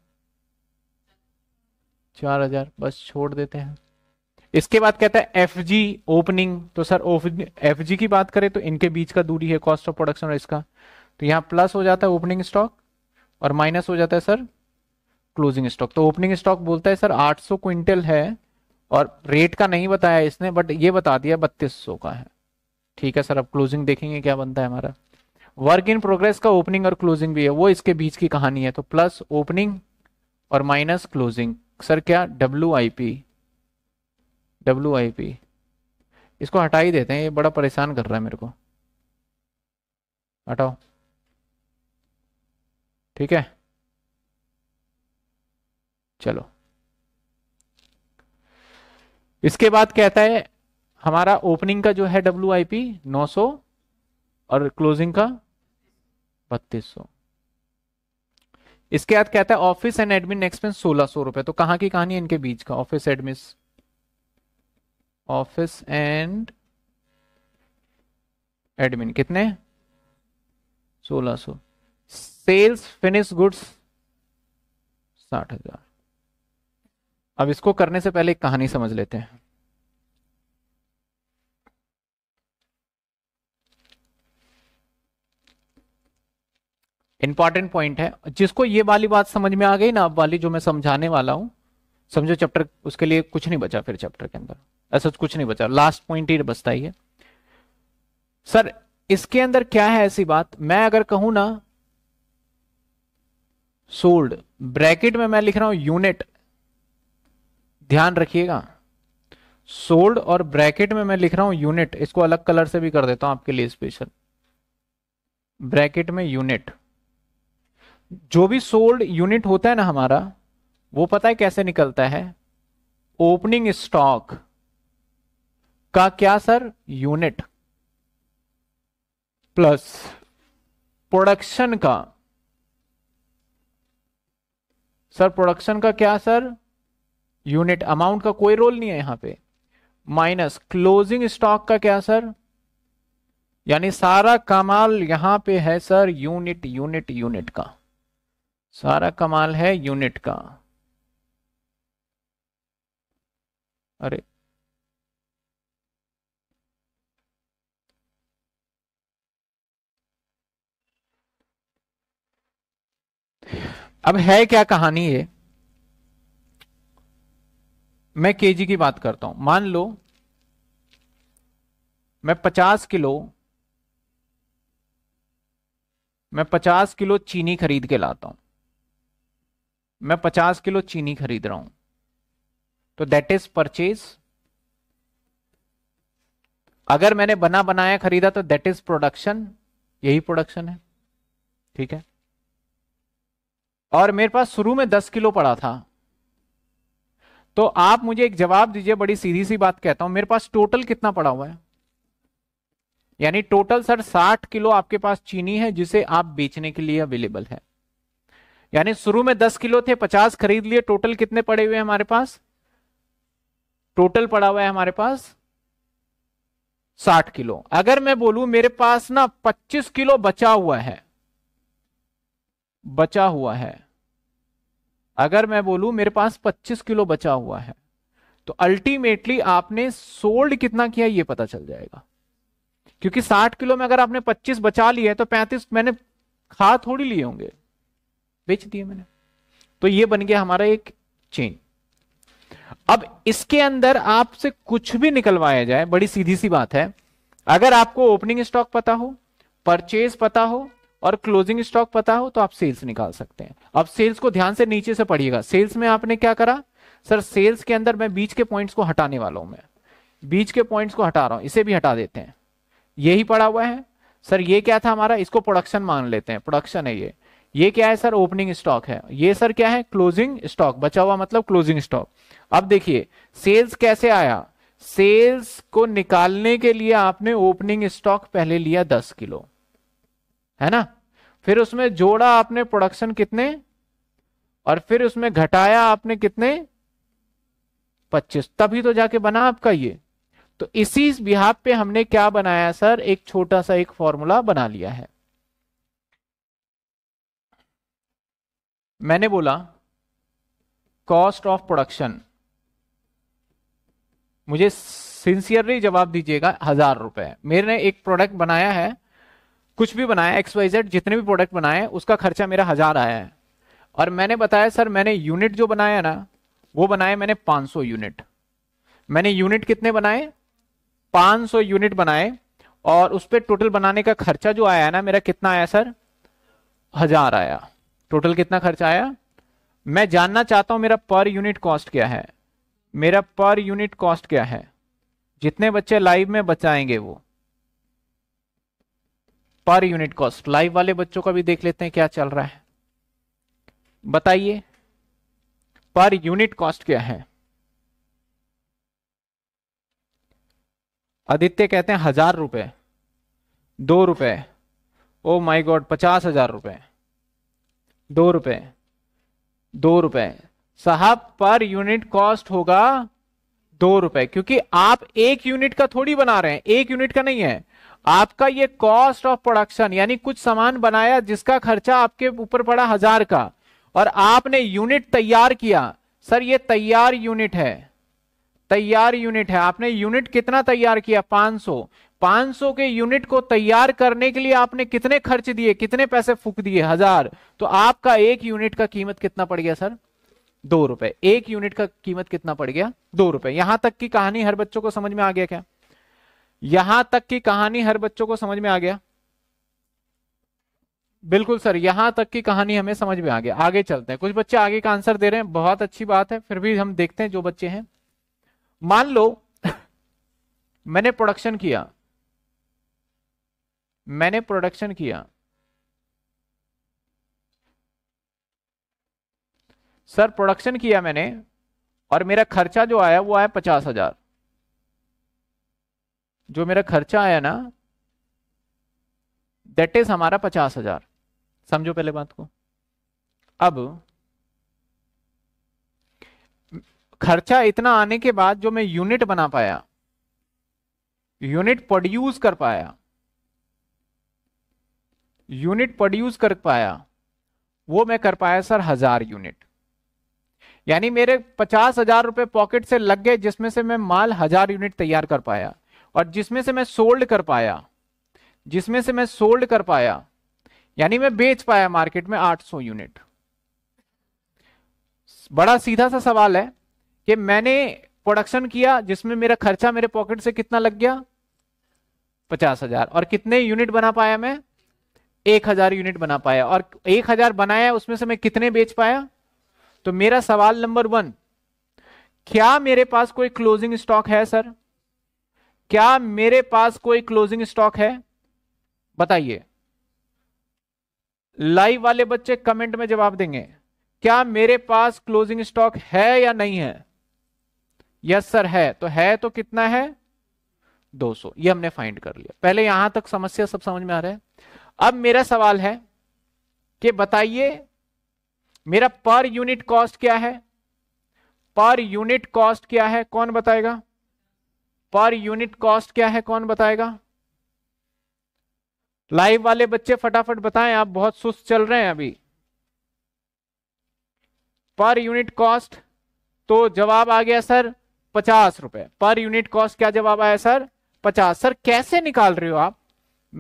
चार हजार बस छोड़ देते हैं इसके बाद कहता है एफ जी ओपनिंग तो सर एफ जी की बात करें तो इनके बीच का दूरी है कॉस्ट ऑफ प्रोडक्शन और इसका तो यहाँ प्लस हो जाता है ओपनिंग स्टॉक और माइनस हो जाता है सर क्लोजिंग स्टॉक तो ओपनिंग स्टॉक बोलता है सर 800 क्विंटल है और रेट का नहीं बताया इसने बट ये बता दिया सौ का है ठीक है सर अब क्लोजिंग देखेंगे क्या बनता है हमारा वर्क इन प्रोग्रेस का ओपनिंग और क्लोजिंग भी है वो इसके बीच की कहानी है तो प्लस ओपनिंग और माइनस क्लोजिंग सर क्या W I P W I P इसको हटा ही देते हैं ये बड़ा परेशान कर रहा है मेरे को हटाओ ठीक है चलो इसके बाद कहता है हमारा ओपनिंग का जो है डब्ल्यू आई पी नौ सौ और क्लोजिंग का बत्तीस सौ इसके बाद कहता है ऑफिस एंड एडमिन एक्सपेंस सोलह सौ रुपए तो कहां की कहानी है इनके बीच का office admin office and admin कितने सोलह सो सेल्स फिनिश गुड्स साठ हजार अब इसको करने से पहले एक कहानी समझ लेते हैं इंपॉर्टेंट पॉइंट है जिसको ये वाली बात समझ में आ गई ना अब वाली जो मैं समझाने वाला हूं समझो चैप्टर उसके लिए कुछ नहीं बचा फिर चैप्टर के अंदर ऐसा तो कुछ नहीं बचा लास्ट पॉइंट ही बचता ही है सर इसके अंदर क्या है ऐसी बात मैं अगर कहूं ना सोल्ड ब्रैकेट में मैं लिख रहा हूं यूनिट ध्यान रखिएगा सोल्ड और ब्रैकेट में मैं लिख रहा हूं यूनिट इसको अलग कलर से भी कर देता हूं आपके लिए स्पेशल ब्रैकेट में यूनिट जो भी सोल्ड यूनिट होता है ना हमारा वो पता है कैसे निकलता है ओपनिंग स्टॉक का क्या सर यूनिट प्लस प्रोडक्शन का सर प्रोडक्शन का क्या सर यूनिट अमाउंट का कोई रोल नहीं है यहां पे माइनस क्लोजिंग स्टॉक का क्या सर यानी सारा कमाल यहां पे है सर यूनिट यूनिट यूनिट का सारा कमाल है यूनिट का अरे अब है क्या कहानी ये मैं केजी की बात करता हूं मान लो मैं 50 किलो मैं 50 किलो चीनी खरीद के लाता हूं मैं 50 किलो चीनी खरीद रहा हूं तो दैट इज परचेज अगर मैंने बना बनाया खरीदा तो दैट इज प्रोडक्शन यही प्रोडक्शन है ठीक है और मेरे पास शुरू में दस किलो पड़ा था तो आप मुझे एक जवाब दीजिए बड़ी सीधी सी बात कहता हूं मेरे पास टोटल कितना पड़ा हुआ है यानी टोटल सर साठ किलो आपके पास चीनी है जिसे आप बेचने के लिए अवेलेबल है यानी शुरू में दस किलो थे पचास खरीद लिए टोटल कितने पड़े हुए हमारे पास टोटल पड़ा हुआ है हमारे पास साठ किलो अगर मैं बोलूं मेरे पास ना पच्चीस किलो बचा हुआ है बचा हुआ है अगर मैं बोलूं मेरे पास 25 किलो बचा हुआ है तो अल्टीमेटली आपने सोल्ड कितना किया ये पता चल जाएगा क्योंकि 60 किलो में अगर आपने 25 बचा लिए तो 35 मैंने खा थोड़ी लिए होंगे बेच दिए मैंने तो ये बन गया हमारा एक चेन अब इसके अंदर आपसे कुछ भी निकलवाया जाए बड़ी सीधी सी बात है अगर आपको ओपनिंग स्टॉक पता हो परचेज पता हो और क्लोजिंग स्टॉक पता हो तो आप सेल्स निकाल सकते हैं अब सेल्स को ध्यान से नीचे से पढ़िएगा सेल्स में आपने क्या करा सर सेल्स के अंदर मैं बीच के पॉइंट्स को हटाने वाला हूं मैं बीच के पॉइंट्स को हटा रहा हूं इसे भी हटा देते हैं यही पड़ा हुआ है सर ये क्या था हमारा इसको प्रोडक्शन मान लेते हैं प्रोडक्शन है ये ये क्या है सर ओपनिंग स्टॉक है ये सर क्या है क्लोजिंग स्टॉक बचा हुआ मतलब क्लोजिंग स्टॉक अब देखिए सेल्स कैसे आया सेल्स को निकालने के लिए आपने ओपनिंग स्टॉक पहले लिया दस किलो है ना फिर उसमें जोड़ा आपने प्रोडक्शन कितने और फिर उसमें घटाया आपने कितने पच्चीस तभी तो जाके बना आपका ये तो इसी बिहाब पे हमने क्या बनाया सर एक छोटा सा एक फॉर्मूला बना लिया है मैंने बोला कॉस्ट ऑफ प्रोडक्शन मुझे सिंसियरली जवाब दीजिएगा हजार रुपए मेरे ने एक प्रोडक्ट बनाया है कुछ भी बनाया एक्स वाई जेड जितने भी प्रोडक्ट बनाए उसका खर्चा मेरा हजार आया है और मैंने बताया सर मैंने यूनिट जो बनाया ना वो बनाए मैंने 500 यूनिट मैंने यूनिट कितने बनाए 500 यूनिट बनाए और उस पर टोटल बनाने का खर्चा जो आया है ना मेरा कितना आया सर हजार आया टोटल कितना खर्चा आया मैं जानना चाहता हूं मेरा पर यूनिट कॉस्ट क्या है मेरा पर यूनिट कॉस्ट क्या है जितने बच्चे लाइव में बचाएंगे वो पर यूनिट कॉस्ट लाइव वाले बच्चों का भी देख लेते हैं क्या चल रहा है बताइए पर यूनिट कॉस्ट क्या है आदित्य कहते हैं हजार रुपए दो रुपए ओ माय गॉड पचास हजार रुपए दो रुपए दो रुपए साहब पर यूनिट कॉस्ट होगा दो रुपए क्योंकि आप एक यूनिट का थोड़ी बना रहे हैं एक यूनिट का नहीं है आपका ये कॉस्ट ऑफ प्रोडक्शन यानी कुछ सामान बनाया जिसका खर्चा आपके ऊपर पड़ा हजार का और आपने यूनिट तैयार किया सर ये तैयार यूनिट है तैयार यूनिट है आपने यूनिट कितना तैयार किया 500 500 के यूनिट को तैयार करने के लिए आपने कितने खर्च दिए कितने पैसे फूक दिए हजार तो आपका एक यूनिट का कीमत कितना पड़ गया सर दो रुपए एक यूनिट का कीमत कितना पड़ गया दो रुपए यहां तक की कहानी हर बच्चों को समझ में आ गया क्या यहां तक की कहानी हर बच्चों को समझ में आ गया बिल्कुल सर यहां तक की कहानी हमें समझ में आ गया आगे चलते हैं कुछ बच्चे आगे का आंसर दे रहे हैं बहुत अच्छी बात है फिर भी हम देखते हैं जो बच्चे हैं मान लो [laughs] मैंने प्रोडक्शन किया मैंने प्रोडक्शन किया सर प्रोडक्शन किया मैंने और मेरा खर्चा जो आया वो आया पचास हजार जो मेरा खर्चा आया ना दैट इज हमारा पचास हजार समझो पहले बात को अब खर्चा इतना आने के बाद जो मैं यूनिट बना पाया यूनिट प्रोड्यूस कर पाया यूनिट प्रोड्यूस कर पाया वो मैं कर पाया सर हजार यूनिट यानी मेरे पचास हजार रुपए पॉकेट से लग गए जिसमें से मैं माल हजार यूनिट तैयार कर पाया और जिसमें से मैं सोल्ड कर पाया जिसमें से मैं सोल्ड कर पाया यानी मैं बेच पाया मार्केट में 800 यूनिट बड़ा सीधा सा सवाल है कि मैंने प्रोडक्शन किया जिसमें मेरा खर्चा मेरे पॉकेट से कितना लग गया पचास हजार और कितने यूनिट बना पाया मैं एक हजार यूनिट बना पाया और एक हजार बनाया उसमें से मैं कितने बेच पाया तो मेरा सवाल नंबर वन क्या मेरे पास कोई क्लोजिंग स्टॉक है सर क्या मेरे पास कोई क्लोजिंग स्टॉक है बताइए लाइव वाले बच्चे कमेंट में जवाब देंगे क्या मेरे पास क्लोजिंग स्टॉक है या नहीं है यस सर है तो है तो कितना है 200 ये हमने फाइंड कर लिया पहले यहां तक समस्या सब समझ में आ रहा है अब मेरा सवाल है कि बताइए मेरा पर यूनिट कॉस्ट क्या है पर यूनिट कॉस्ट क्या है कौन बताएगा पर यूनिट कॉस्ट क्या है कौन बताएगा लाइव वाले बच्चे फटाफट बताएं आप बहुत सुस्त चल रहे हैं अभी पर यूनिट कॉस्ट तो जवाब आ गया सर पचास रुपए पर यूनिट कॉस्ट क्या जवाब आया सर पचास सर कैसे निकाल रहे हो आप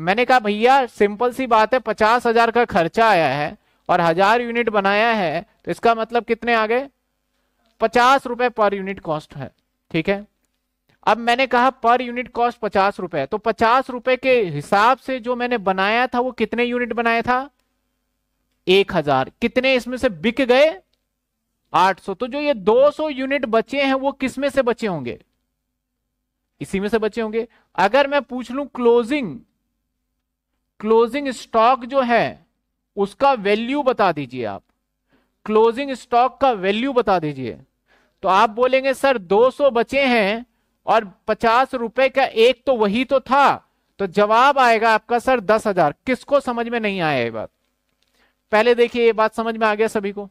मैंने कहा भैया सिंपल सी बात है पचास हजार का खर्चा आया है और हजार यूनिट बनाया है तो इसका मतलब कितने आ गए पचास रुपए पर यूनिट कॉस्ट है ठीक है अब मैंने कहा पर यूनिट कॉस्ट पचास रुपए तो पचास रुपए के हिसाब से जो मैंने बनाया था वो कितने यूनिट बनाया था एक हजार कितने इसमें से बिक गए 800 तो जो ये 200 यूनिट बचे हैं वो किस में से बचे होंगे इसी में से बचे होंगे अगर मैं पूछ लू क्लोजिंग क्लोजिंग स्टॉक जो है उसका वैल्यू बता दीजिए आप क्लोजिंग स्टॉक का वैल्यू बता दीजिए तो आप बोलेंगे सर 200 बचे हैं और पचास रुपए का एक तो वही तो था तो जवाब आएगा आपका सर दस हजार किसको समझ में नहीं आया ये बात पहले देखिए ये बात समझ में आ गया सभी को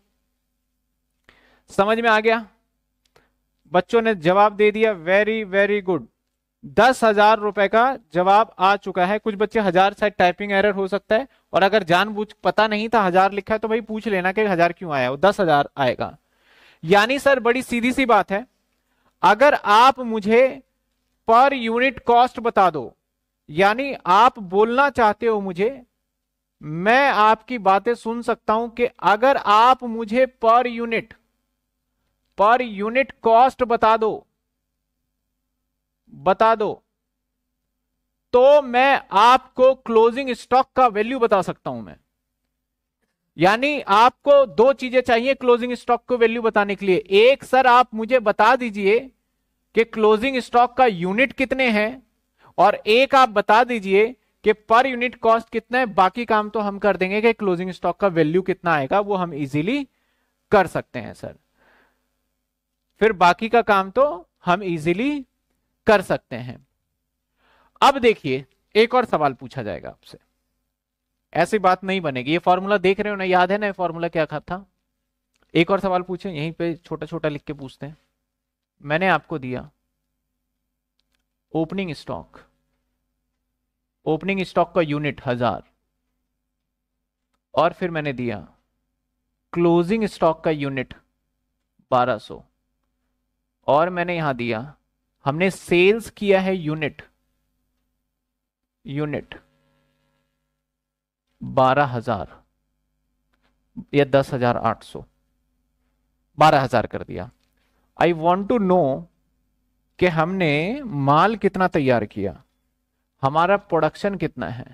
समझ में आ गया बच्चों ने जवाब दे दिया वेरी वेरी गुड दस हजार रुपए का जवाब आ चुका है कुछ बच्चे हजार शायद टाइपिंग एरर हो सकता है और अगर जानबूझ पता नहीं था हजार लिखा है तो भाई पूछ लेना कि हजार क्यों आया वो दस हजार आएगा यानी सर बड़ी सीधी सी बात है अगर आप मुझे पर यूनिट कॉस्ट बता दो यानी आप बोलना चाहते हो मुझे मैं आपकी बातें सुन सकता हूं कि अगर आप मुझे पर यूनिट पर यूनिट कॉस्ट बता दो बता दो तो मैं आपको क्लोजिंग स्टॉक का वैल्यू बता सकता हूं मैं यानी आपको दो चीजें चाहिए क्लोजिंग स्टॉक को वैल्यू बताने के लिए एक सर आप मुझे बता दीजिए कि क्लोजिंग स्टॉक का यूनिट कितने हैं और एक आप बता दीजिए कि पर यूनिट कॉस्ट कितना है बाकी काम तो हम कर देंगे कि क्लोजिंग स्टॉक का वैल्यू कितना आएगा वो हम इजीली कर सकते हैं सर फिर बाकी का काम तो हम इजीली कर सकते हैं अब देखिए एक और सवाल पूछा जाएगा आपसे ऐसी बात नहीं बनेगी ये फॉर्मूला देख रहे हो ना याद है ना ये फॉर्मूला क्या था एक और सवाल पूछे यहीं पे छोटा छोटा लिख के पूछते हैं मैंने आपको दिया ओपनिंग स्टॉक ओपनिंग स्टॉक का यूनिट हजार और फिर मैंने दिया क्लोजिंग स्टॉक का यूनिट 1200 और मैंने यहां दिया हमने सेल्स किया है यूनिट यूनिट 12000 या 10800 12000 कर दिया आई वॉन्ट टू नो कि हमने माल कितना तैयार किया हमारा प्रोडक्शन कितना है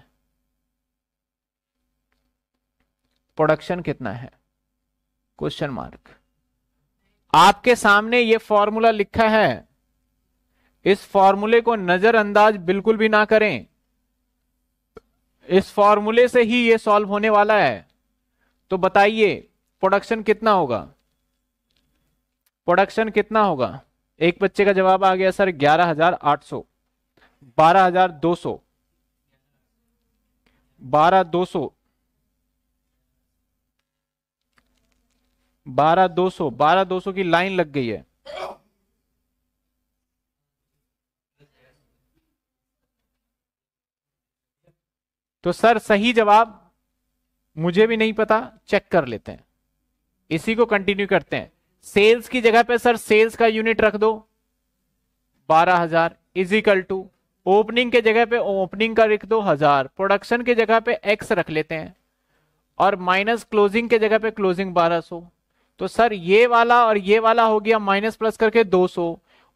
प्रोडक्शन कितना है क्वेश्चन मार्क आपके सामने ये फॉर्मूला लिखा है इस फॉर्मूले को नजरअंदाज बिल्कुल भी ना करें इस फॉर्मूले से ही ये सॉल्व होने वाला है तो बताइए प्रोडक्शन कितना होगा प्रोडक्शन कितना होगा एक बच्चे का जवाब आ गया सर ग्यारह हजार आठ सौ बारह हजार दो सौ बारह दो सौ बारह दो सौ बारह दो सौ की लाइन लग गई है तो सर सही जवाब मुझे भी नहीं पता चेक कर लेते हैं इसी को कंटिन्यू करते हैं सेल्स की जगह पे सर सेल्स का यूनिट रख दो बारह हजार इजिकल टू ओपनिंग के जगह पे ओपनिंग का रख दो हजार प्रोडक्शन के जगह पे एक्स रख लेते हैं और माइनस क्लोजिंग के जगह पे क्लोजिंग बारह सो तो सर ये वाला और ये वाला हो गया माइनस प्लस करके दो सो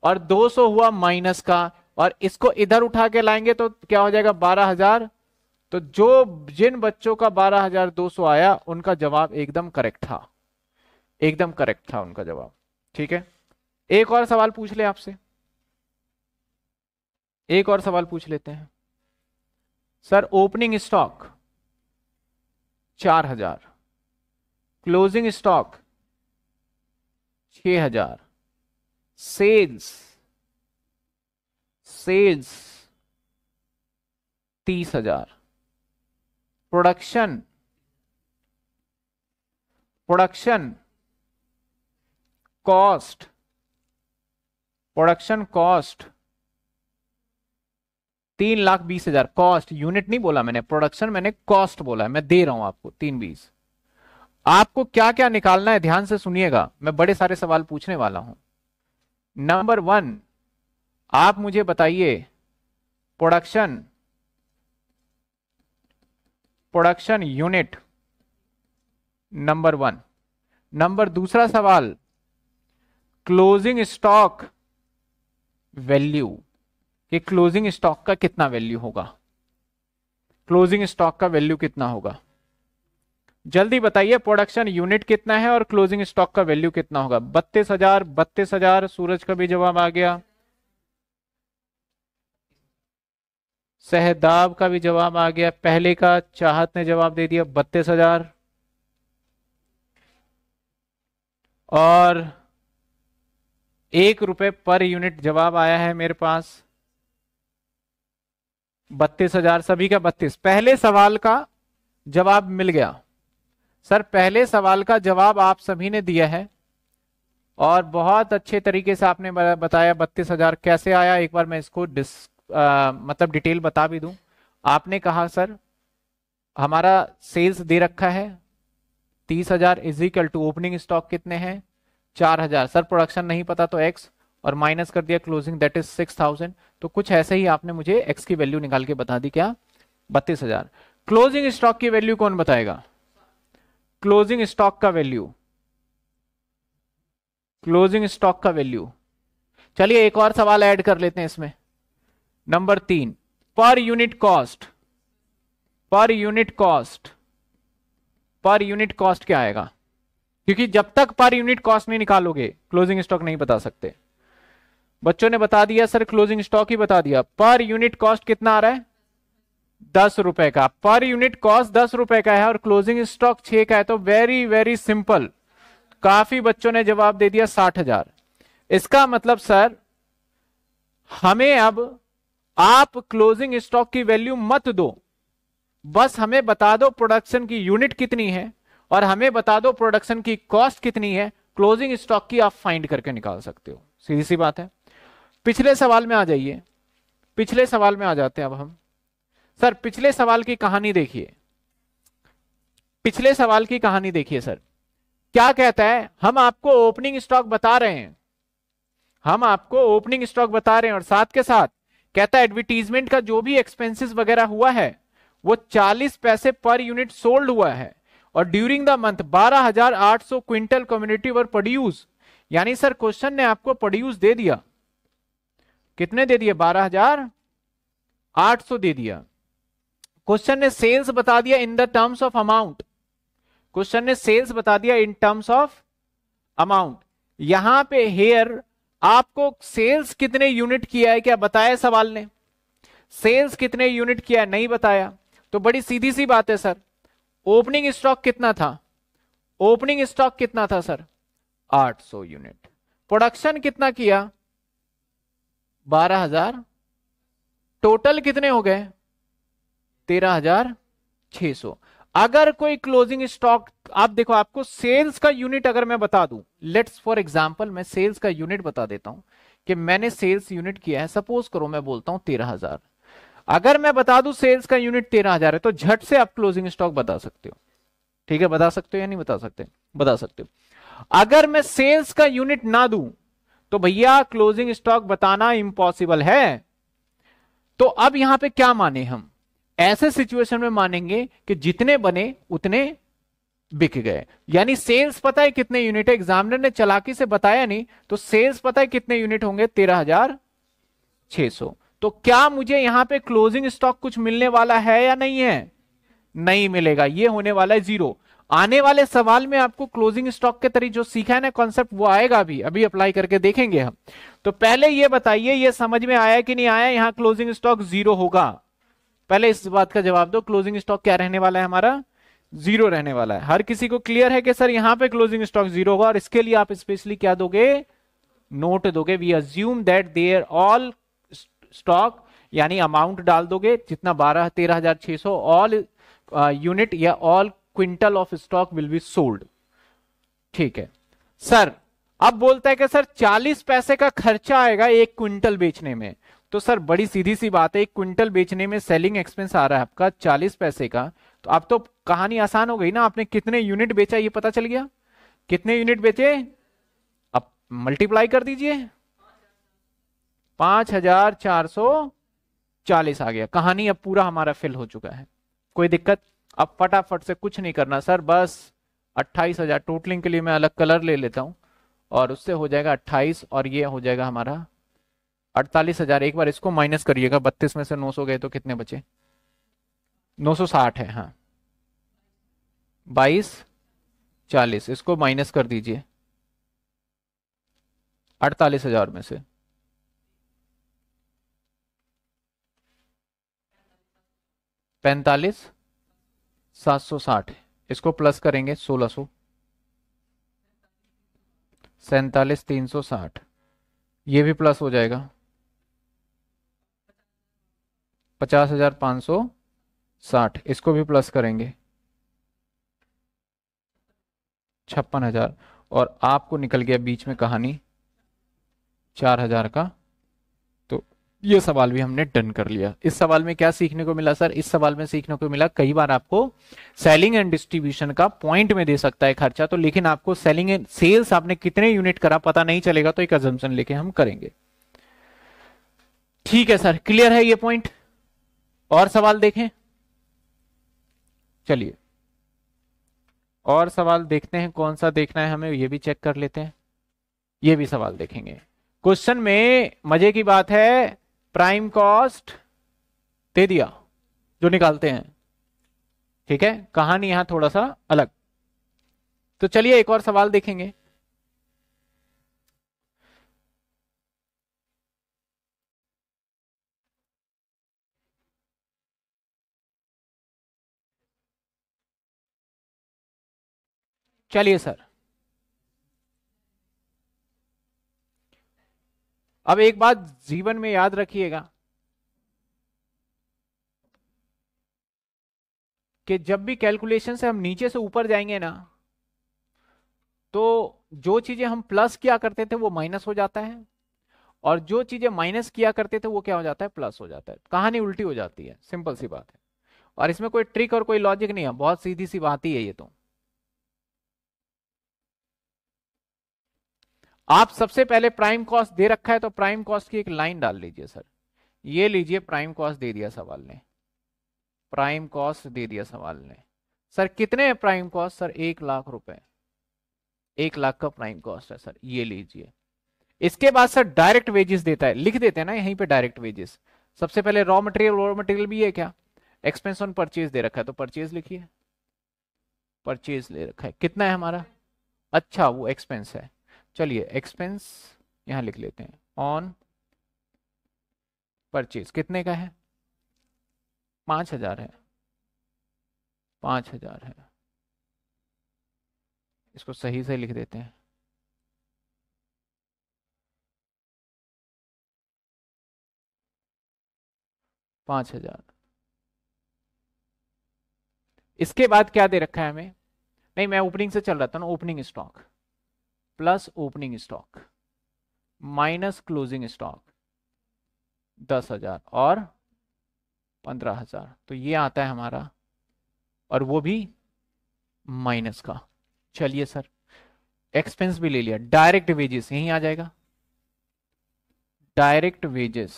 और दो सो हुआ माइनस का और इसको इधर उठा के लाएंगे तो क्या हो जाएगा बारह हजार तो जो जिन बच्चों का बारह हजार दो सौ आया उनका जवाब एकदम करेक्ट था एकदम करेक्ट था उनका जवाब ठीक है एक और सवाल पूछ ले आपसे एक और सवाल पूछ लेते हैं सर ओपनिंग स्टॉक चार हजार क्लोजिंग स्टॉक छ हजार सेल्स सेल्स तीस हजार production production cost production cost तीन लाख बीस हजार कॉस्ट यूनिट नहीं बोला मैंने प्रोडक्शन मैंने कॉस्ट बोला है मैं दे रहा हूं आपको तीन बीस आपको क्या क्या निकालना है ध्यान से सुनिएगा मैं बड़े सारे सवाल पूछने वाला हूं नंबर वन आप मुझे बताइए production production unit number one number दूसरा सवाल क्लोजिंग स्टॉक वैल्यू कि क्लोजिंग स्टॉक का कितना वैल्यू होगा क्लोजिंग स्टॉक का वैल्यू कितना होगा जल्दी बताइए प्रोडक्शन यूनिट कितना है और क्लोजिंग स्टॉक का वैल्यू कितना होगा बत्तीस हजार बत्तीस हजार सूरज का भी जवाब आ गया सहदाब का भी जवाब आ गया पहले का चाहत ने जवाब दे दिया बत्तीस हजार और एक रुपए पर यूनिट जवाब आया है मेरे पास बत्तीस हजार सभी का बत्तीस पहले सवाल का जवाब मिल गया सर पहले सवाल का जवाब आप सभी ने दिया है और बहुत अच्छे तरीके से आपने बताया बत्तीस हजार कैसे आया एक बार मैं इसको डिस आ, मतलब डिटेल बता भी दूं आपने कहा सर हमारा सेल्स दे रखा है तीस हजार is equal to opening stock कितने हैं चार हजार सर प्रोडक्शन नहीं पता तो एक्स और माइनस कर दिया closing that is six thousand तो कुछ ऐसे ही आपने मुझे एक्स की वैल्यू निकाल के बता दी क्या बत्तीस हजार क्लोजिंग स्टॉक की वैल्यू कौन बताएगा क्लोजिंग स्टॉक का वैल्यू क्लोजिंग स्टॉक का वैल्यू चलिए एक और सवाल ऐड कर लेते हैं इसमें नंबर तीन पर unit cost per unit cost per unit cost क्या आएगा क्योंकि जब तक पर यूनिट कॉस्ट नहीं निकालोगे क्लोजिंग स्टॉक नहीं बता सकते बच्चों ने बता दिया सर क्लोजिंग स्टॉक ही बता दिया पर यूनिट कॉस्ट कितना आ रहा है दस रुपए का पर यूनिट कॉस्ट दस रुपए का है और क्लोजिंग स्टॉक छह का है तो वेरी वेरी सिंपल काफी बच्चों ने जवाब दे दिया साठ हजार इसका मतलब सर हमें अब आप क्लोजिंग स्टॉक की वैल्यू मत दो बस हमें बता दो प्रोडक्शन की यूनिट कितनी है और हमें बता दो प्रोडक्शन की कॉस्ट कितनी है क्लोजिंग स्टॉक की आप फाइंड करके निकाल सकते हो सीधी सी बात है पिछले सवाल में आ जाइए पिछले सवाल में आ जाते हैं अब हम सर पिछले सवाल की कहानी देखिए पिछले सवाल की कहानी देखिए सर क्या कहता है हम आपको ओपनिंग स्टॉक बता रहे हैं हम आपको ओपनिंग स्टॉक बता रहे हैं और साथ के साथ कहता है एडवर्टीजमेंट का जो भी एक्सपेंसिस वगैरह हुआ है वो 40 पैसे पर यूनिट सोल्ड हुआ है और during the month 12,800 quintal community were produce यानी सर क्वेश्चन ने आपको प्रोड्यूस दे दिया कितने दे दिए 12,800 दे दिया क्वेश्चन ने सेल्स बता दिया in the terms of amount question ने सेल्स बता दिया इन टर्म्स ऑफ अमाउंट यहां पे हेयर आपको सेल्स कितने यूनिट किया है क्या बताया सवाल ने सेल्स कितने यूनिट किया है नहीं बताया तो बड़ी सीधी सी बात है सर ओपनिंग स्टॉक कितना था ओपनिंग स्टॉक कितना था सर 800 यूनिट प्रोडक्शन कितना किया 12000 टोटल कितने हो गए 13600 अगर कोई क्लोजिंग स्टॉक आप देखो आपको सेल्स का यूनिट अगर मैं बता दूं लेट्स फॉर एग्जांपल मैं सेल्स का यूनिट बता देता हूं कि मैंने सेल्स यूनिट किया है सपोज करो मैं बोलता हूं तेरह हजार अगर मैं बता दू सेल्स का यूनिट तेरह हजार है तो झट से आप क्लोजिंग स्टॉक बता सकते हो ठीक है बता सकते हो या नहीं बता सकते बता सकते हो अगर मैं सेल्स का यूनिट ना दू तो भैया क्लोजिंग स्टॉक बताना इम्पॉसिबल है तो अब यहां पे क्या माने हम ऐसे सिचुएशन में मानेंगे कि जितने बने उतने बिक गए यानी सेल्स पता है कितने यूनिट है एग्जामिनर ने चलाकी से बताया नहीं तो सेल्स पता है कितने यूनिट होंगे तेरह हजार छह सौ तो क्या मुझे यहां पे क्लोजिंग स्टॉक कुछ मिलने वाला है या नहीं है नहीं मिलेगा ये होने वाला है जीरो आने वाले सवाल में आपको क्लोजिंग स्टॉक के तरीके जो सीखा है ना कॉन्सेप्ट वो आएगा अभी अभी अप्लाई करके देखेंगे हम तो पहले ये बताइए ये समझ में आया कि नहीं आया यहां क्लोजिंग स्टॉक जीरो होगा पहले इस बात का जवाब दो क्लोजिंग स्टॉक क्या रहने वाला है हमारा जीरो रहने वाला है हर किसी को क्लियर है कि सर यहां पे क्लोजिंग स्टॉक जीरो होगा और इसके लिए आप स्पेशली क्या दोगे नोट दोगे we assume that there all stock यानी अमाउंट डाल दोगे जितना बारह तेरह हजार छह सौ ऑल यूनिट uh, या all quintal of stock will be sold ठीक है सर अब बोलता है कि सर चालीस पैसे का खर्चा आएगा एक क्विंटल बेचने में तो सर बड़ी सीधी सी बात है एक क्विंटल बेचने में सेलिंग एक्सपेंस आ रहा है आपका चालीस पैसे का तो अब तो कहानी आसान हो गई ना आपने कितने यूनिट बेचा ये पता चल गया कितने यूनिट बेचे अब मल्टीप्लाई कर दीजिए पांच हजार चार सौ चालीस आ गया कहानी अब पूरा हमारा फिल हो चुका है कोई दिक्कत अब फटाफट से कुछ नहीं करना सर बस अट्ठाईस हजार टोटलिंग के लिए मैं अलग कलर ले लेता हूं और उससे हो जाएगा अट्ठाईस और ये हो जाएगा हमारा अड़तालीस हजार एक बार इसको माइनस करिएगा बत्तीस में से नौ सौ गए तो कितने बचे नौ सौ साठ है हाँ बाईस चालीस इसको माइनस कर दीजिए अड़तालीस हजार में से पैंतालीस सात सौ साठ इसको प्लस करेंगे सोलह सो सैतालीस तीन सौ साठ ये भी प्लस हो जाएगा पचास हजार पांच सौ साठ इसको भी प्लस करेंगे छप्पन हजार और आपको निकल गया बीच में कहानी चार हजार का ये सवाल भी हमने डन कर लिया इस सवाल में क्या सीखने को मिला सर इस सवाल में सीखने को मिला कई बार आपको सेलिंग एंड डिस्ट्रीब्यूशन का पॉइंट में दे सकता है खर्चा तो लेकिन आपको सेलिंग एंड सेल्स आपने कितने यूनिट करा पता नहीं चलेगा तो एक अजम्पन लेके हम करेंगे ठीक है सर क्लियर है ये पॉइंट और सवाल देखें चलिए और सवाल देखते हैं कौन सा देखना है हमें ये भी चेक कर लेते हैं ये भी सवाल देखेंगे क्वेश्चन में मजे की बात है प्राइम कॉस्ट दे दिया जो निकालते हैं ठीक है कहानी यहां थोड़ा सा अलग तो चलिए एक और सवाल देखेंगे चलिए सर अब एक बात जीवन में याद रखिएगा कि जब भी कैलकुलेशन से हम नीचे से ऊपर जाएंगे ना तो जो चीजें हम प्लस किया करते थे वो माइनस हो जाता है और जो चीजें माइनस किया करते थे वो क्या हो जाता है प्लस हो जाता है कहानी उल्टी हो जाती है सिंपल सी बात है और इसमें कोई ट्रिक और कोई लॉजिक नहीं है बहुत सीधी सी बात ही है ये तो आप सबसे पहले प्राइम कॉस्ट दे रखा है तो प्राइम कॉस्ट की एक लाइन डाल लीजिए सर ये लीजिए प्राइम कॉस्ट दे दिया सवाल ने प्राइम कॉस्ट दे दिया सवाल ने सर कितने है प्राइम कॉस्ट सर एक लाख रुपए एक लाख का प्राइम कॉस्ट है सर ये लीजिए इसके बाद सर डायरेक्ट वेजेस देता है लिख देते हैं ना यहीं पे डायरेक्ट वेजेस सबसे पहले रॉ मटेरियल रॉ मटेरियल भी है क्या एक्सपेंस ऑन परचेज दे रखा है तो परचेज लिखिए परचेज ले रखा है कितना है हमारा अच्छा वो एक्सपेंस है चलिए एक्सपेंस यहां लिख लेते हैं ऑन परचेज कितने का है पांच हजार है पांच हजार है इसको सही से लिख देते हैं पांच हजार इसके बाद क्या दे रखा है हमें नहीं मैं ओपनिंग से चल रहा था ना opening stock plus opening stock minus closing stock दस हजार और पंद्रह हजार तो ये आता है हमारा और वो भी माइनस का चलिए सर एक्सपेंस भी ले लिया डायरेक्ट वेजेस यही आ जाएगा डायरेक्ट वेजेस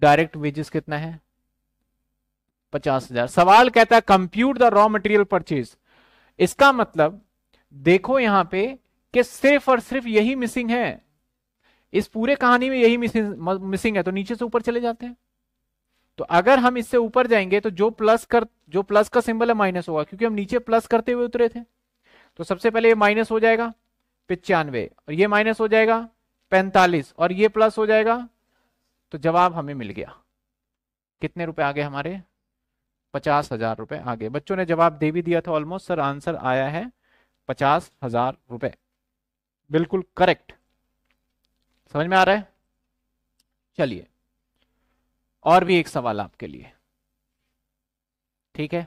डायरेक्ट वेजेस कितना है पचास हजार सवाल कहता है compute the raw material purchase इसका मतलब देखो यहां पे कि सिर्फ और सिर्फ यही मिसिंग है इस पूरे कहानी में यही मिसिंग मिसिंग है तो नीचे से ऊपर चले जाते हैं तो अगर हम इससे ऊपर जाएंगे तो जो प्लस कर जो प्लस का सिंबल है माइनस होगा क्योंकि हम नीचे प्लस करते हुए उतरे थे तो सबसे पहले ये माइनस हो जाएगा पिचानवे और ये माइनस हो जाएगा पैंतालीस और ये प्लस हो जाएगा तो जवाब हमें मिल गया कितने रुपए आगे हमारे पचास हजार रुपए आगे बच्चों ने जवाब दे भी दिया था ऑलमोस्ट सर आंसर आया है पचास हजार रुपए बिल्कुल करेक्ट समझ में आ रहा है चलिए और भी एक सवाल आपके लिए ठीक है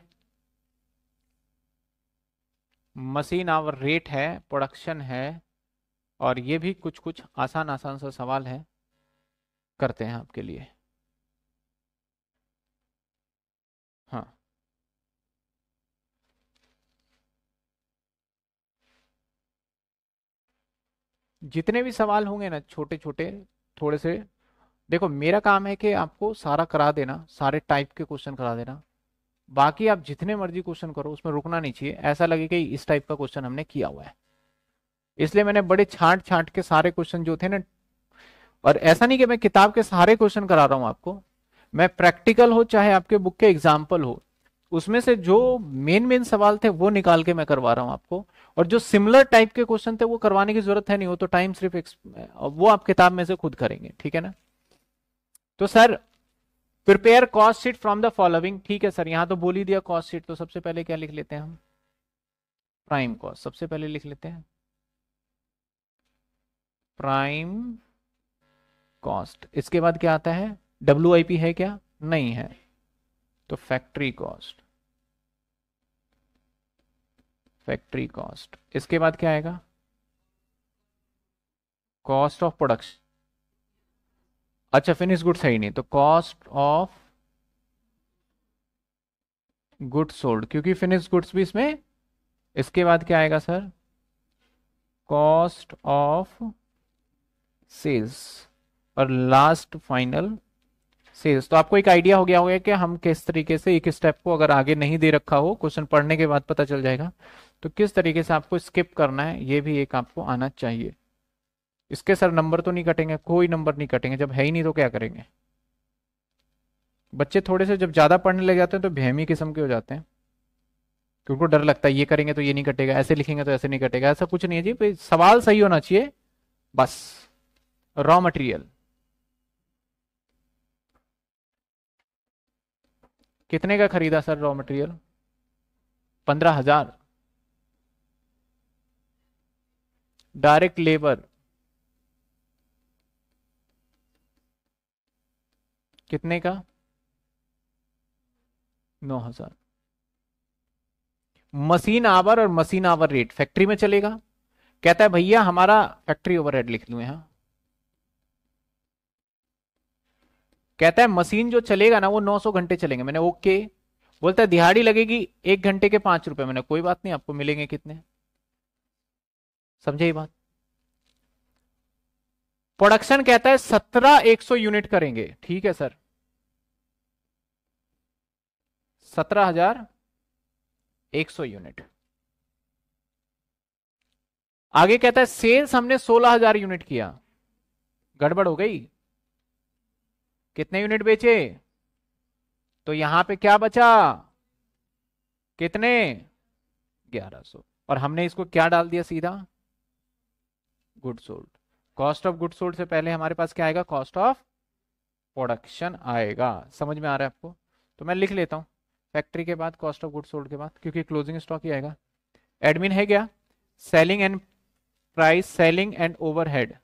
मशीन आवर रेट है प्रोडक्शन है और ये भी कुछ कुछ आसान आसान सा सवाल है करते हैं आपके लिए जितने भी सवाल होंगे ना छोटे छोटे थोड़े से देखो मेरा काम है कि आपको सारा करा देना सारे टाइप के क्वेश्चन करा देना बाकी आप जितने मर्जी क्वेश्चन करो उसमें रुकना नहीं चाहिए ऐसा लगे कि इस टाइप का क्वेश्चन हमने किया हुआ है इसलिए मैंने बड़े छांट छांट के सारे क्वेश्चन जो थे ना और ऐसा नहीं कि मैं किताब के सारे क्वेश्चन करा रहा हूं आपको मैं प्रैक्टिकल हो चाहे आपके बुक के एग्जाम्पल हो उसमें से जो मेन मेन सवाल थे वो निकाल के मैं करवा रहा हूं आपको और जो सिमिलर टाइप के क्वेश्चन थे वो करवाने की जरूरत है नहीं हो तो टाइम सिर्फ वो आप किताब में से खुद करेंगे ठीक है ना तो sir prepare cost sheet from the following ठीक है सर यहां तो बोली दिया कॉस्ट शीट तो सबसे पहले क्या लिख लेते हैं हम प्राइम कॉस्ट सबसे पहले लिख लेते हैं प्राइम कॉस्ट इसके बाद क्या आता है डब्ल्यू है क्या नहीं है तो फैक्ट्री कॉस्ट फैक्ट्री कॉस्ट इसके बाद क्या आएगा कॉस्ट ऑफ प्रोडक्शन अच्छा फिनिश गुड सही नहीं तो कॉस्ट ऑफ गुड सोल्ड क्योंकि फिनिश गुड्स भी इसमें इसके बाद क्या आएगा सर कॉस्ट ऑफ सेल्स और लास्ट फाइनल सेल्स तो आपको एक आइडिया हो गया होगा कि हम किस तरीके से एक स्टेप को अगर आगे नहीं दे रखा हो क्वेश्चन पढ़ने के बाद पता चल जाएगा तो किस तरीके से आपको स्किप करना है ये भी एक आपको आना चाहिए इसके सर नंबर तो नहीं कटेंगे कोई नंबर नहीं कटेंगे जब है ही नहीं तो क्या करेंगे बच्चे थोड़े से जब ज़्यादा पढ़ने लग जाते हैं तो भहमी किस्म के हो जाते हैं क्योंकि डर लगता है ये करेंगे तो ये नहीं कटेगा ऐसे लिखेंगे तो ऐसे नहीं कटेगा ऐसा कुछ नहीं है जी भाई सवाल सही होना चाहिए बस रॉ मटेरियल कितने का खरीदा सर रॉ मटेरियल पंद्रह हजार डायरेक्ट लेबर कितने का नौ हजार मशीन आवर और मशीन आवर रेट फैक्ट्री में चलेगा कहता है भैया हमारा फैक्ट्री ओवरहेड लिख लू यहां कहता है मशीन जो चलेगा ना वो 900 घंटे चलेंगे मैंने ओके बोलता है दिहाड़ी लगेगी एक घंटे के पांच रुपए मैंने कोई बात नहीं आपको मिलेंगे कितने समझे ये बात प्रोडक्शन कहता है सत्रह एक सौ यूनिट करेंगे ठीक है सर सत्रह हजार एक सौ यूनिट आगे कहता है सेल्स हमने सोलह हजार यूनिट किया गड़बड़ हो गई कितने यूनिट बेचे तो यहां पे क्या बचा कितने ग्यारह सौ और हमने इसको क्या डाल दिया सीधा good sold cost of good sold से पहले हमारे पास क्या आएगा कॉस्ट ऑफ प्रोडक्शन आएगा समझ में आ रहा है आपको तो मैं लिख लेता हूँ फैक्ट्री के बाद कॉस्ट ऑफ गुड सोल्ड के बाद क्योंकि क्लोजिंग स्टॉक ही आएगा एडमिन है क्या selling and price selling and overhead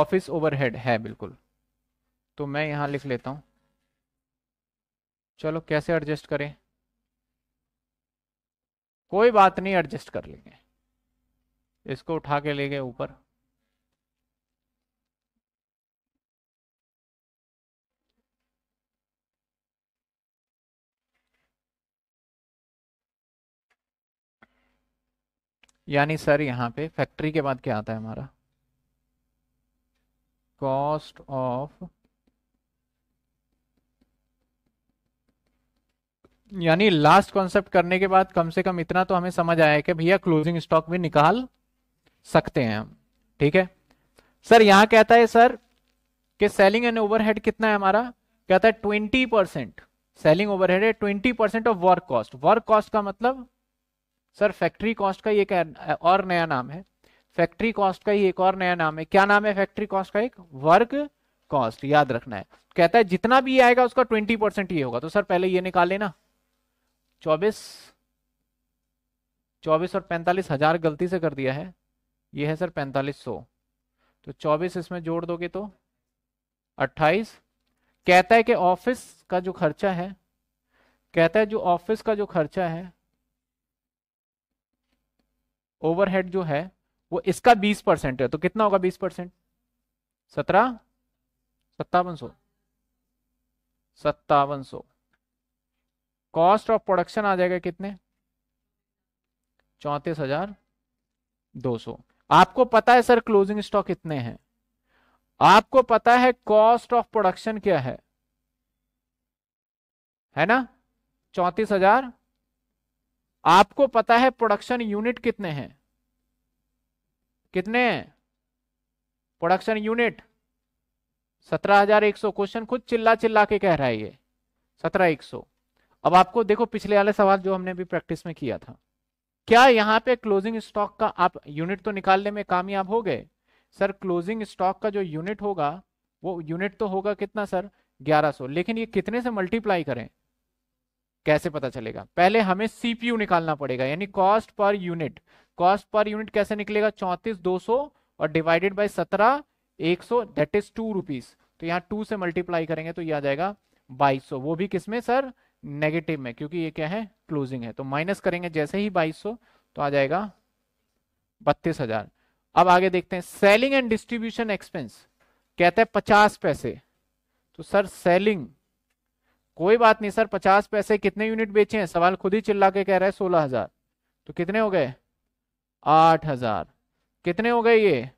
office overhead है बिल्कुल तो मैं यहाँ लिख लेता हूँ चलो कैसे एडजस्ट करें कोई बात नहीं एडजस्ट कर लेंगे इसको उठा के ले गए ऊपर यानी सर यहां पे फैक्ट्री के बाद क्या आता है हमारा कॉस्ट ऑफ यानी लास्ट कॉन्सेप्ट करने के बाद कम से कम इतना तो हमें समझ आया कि भैया क्लोजिंग स्टॉक भी निकाल सकते हैं हम ठीक है सर यहां कहता है सर कि सेलिंग एंड ओवरहेड कितना है हमारा कहता है ट्वेंटी परसेंट सेलिंग ओवरहेड है twenty percent of work cost work cost का मतलब सर फैक्ट्री कॉस्ट का एक और नया नाम है फैक्ट्री कॉस्ट का ही एक और नया नाम है क्या नाम है फैक्ट्री कॉस्ट का एक वर्क कॉस्ट याद रखना है कहता है जितना भी आएगा उसका ट्वेंटी परसेंट ये होगा तो सर पहले ये निकाल लेना चौबीस चौबीस और पैंतालीस हजार गलती से कर दिया है ये है सर पैंतालीस सौ तो चौबीस इसमें जोड़ दोगे तो अट्ठाईस कहता है कि ऑफिस का जो खर्चा है कहता है जो ऑफिस का जो खर्चा है ओवरहेड जो है वो इसका बीस परसेंट है तो कितना होगा बीस परसेंट सत्रह सत्तावन सौ सत्तावन सौ कॉस्ट ऑफ प्रोडक्शन आ जाएगा कितने चौंतीस हजार दो सौ आपको पता है सर क्लोजिंग स्टॉक इतने हैं आपको पता है कॉस्ट ऑफ प्रोडक्शन क्या है है ना चौतीस हजार आपको पता है प्रोडक्शन यूनिट कितने हैं कितने हैं प्रोडक्शन यूनिट सत्रह हजार एक सौ क्वेश्चन खुद चिल्ला चिल्ला के कह रहा है ये सत्रह एक सौ अब आपको देखो पिछले वाले सवाल जो हमने भी प्रैक्टिस में किया था क्या यहां पे क्लोजिंग स्टॉक का आप यूनिट तो निकालने में कामयाब हो गए सर क्लोजिंग स्टॉक का जो यूनिट होगा वो यूनिट तो होगा कितना सर 1100 लेकिन ये कितने से मल्टीप्लाई करें कैसे पता चलेगा पहले हमें सीपीयू निकालना पड़ेगा यानी cost per unit cost per unit कैसे निकलेगा चौंतीस दो सौ और डिवाइडेड बाई सत्रह एक सौ दैट इज टू रुपीज तो यहाँ टू से मल्टीप्लाई करेंगे तो यह आ जाएगा बाईस वो भी किसमें सर नेगेटिव में क्योंकि ये क्या है क्लोजिंग है तो माइनस करेंगे जैसे ही 2200 तो आ जाएगा बत्तीस हजार अब आगे देखते हैं सेलिंग एंड डिस्ट्रीब्यूशन एक्सपेंस कहते हैं पचास पैसे तो सर सेलिंग कोई बात नहीं सर पचास पैसे कितने यूनिट बेचे हैं सवाल खुद ही चिल्ला के कह रहा है सोलह हजार तो कितने हो गए आठ हजार कितने हो गए ये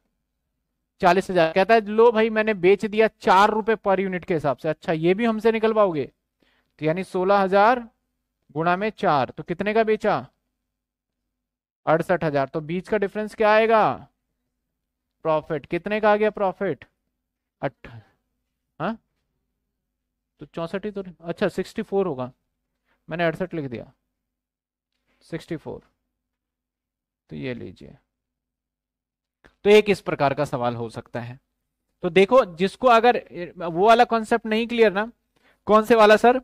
चालीस हजार कहता है लो भाई मैंने बेच दिया चार रुपए पर यूनिट के हिसाब से अच्छा ये भी हमसे निकल पाओगे तो यानी सोलह हजार गुणा में चार तो कितने का बेचा अड़सठ हजार तो बीच का डिफरेंस क्या आएगा प्रॉफिट कितने का आ गया प्रॉफिट अठ हाँ? तो चौसठ ही तो अच्छा सिक्सटी फोर होगा मैंने अड़सठ लिख दिया सिक्सटी फोर तो ये लीजिए तो एक इस प्रकार का सवाल हो सकता है तो देखो जिसको अगर वो वाला कॉन्सेप्ट नहीं क्लियर ना कौन से वाला सर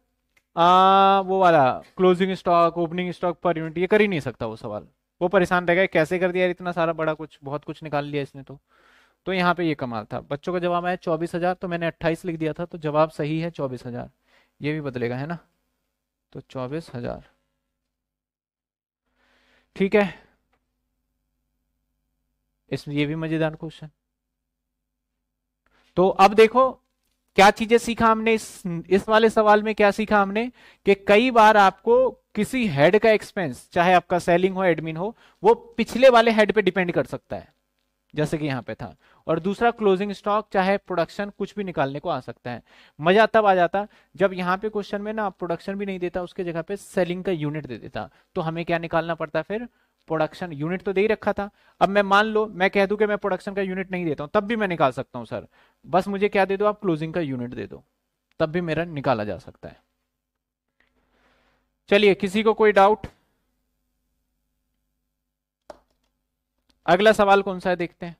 आ, वो वाला closing stock opening stock per unit ये कर ही नहीं सकता वो सवाल वो परेशान रहेगा कैसे कर दिया इतना सारा बड़ा कुछ बहुत कुछ निकाल लिया इसने तो तो यहाँ पे ये कमाल था बच्चों का जवाब आया चौबीस हजार तो मैंने अट्ठाईस लिख दिया था तो जवाब सही है चौबीस हजार ये भी बदलेगा है ना तो चौबीस हजार ठीक है इसमें ये भी मजेदार क्वेश्चन तो अब देखो क्या चीजें सीखा हमने इस इस वाले सवाल में क्या सीखा हमने कि कई बार आपको किसी हेड का एक्सपेंस चाहे आपका सेलिंग हो एडमिन हो वो पिछले वाले हेड पे डिपेंड कर सकता है जैसे कि यहाँ पे था और दूसरा क्लोजिंग स्टॉक चाहे प्रोडक्शन कुछ भी निकालने को आ सकता है मजा तब आ जाता जब यहाँ पे क्वेश्चन में ना प्रोडक्शन भी नहीं देता उसके जगह पे सेलिंग का यूनिट दे देता तो हमें क्या निकालना पड़ता फिर प्रोडक्शन यूनिट तो दे ही रखा था अब मैं मान लो मैं कह दूं कि मैं प्रोडक्शन का यूनिट नहीं देता हूं तब भी मैं निकाल सकता हूं सर बस मुझे क्या दे दो आप क्लोजिंग का यूनिट दे दो तब भी मेरा निकाला जा सकता है चलिए किसी को कोई डाउट अगला सवाल कौन सा है देखते हैं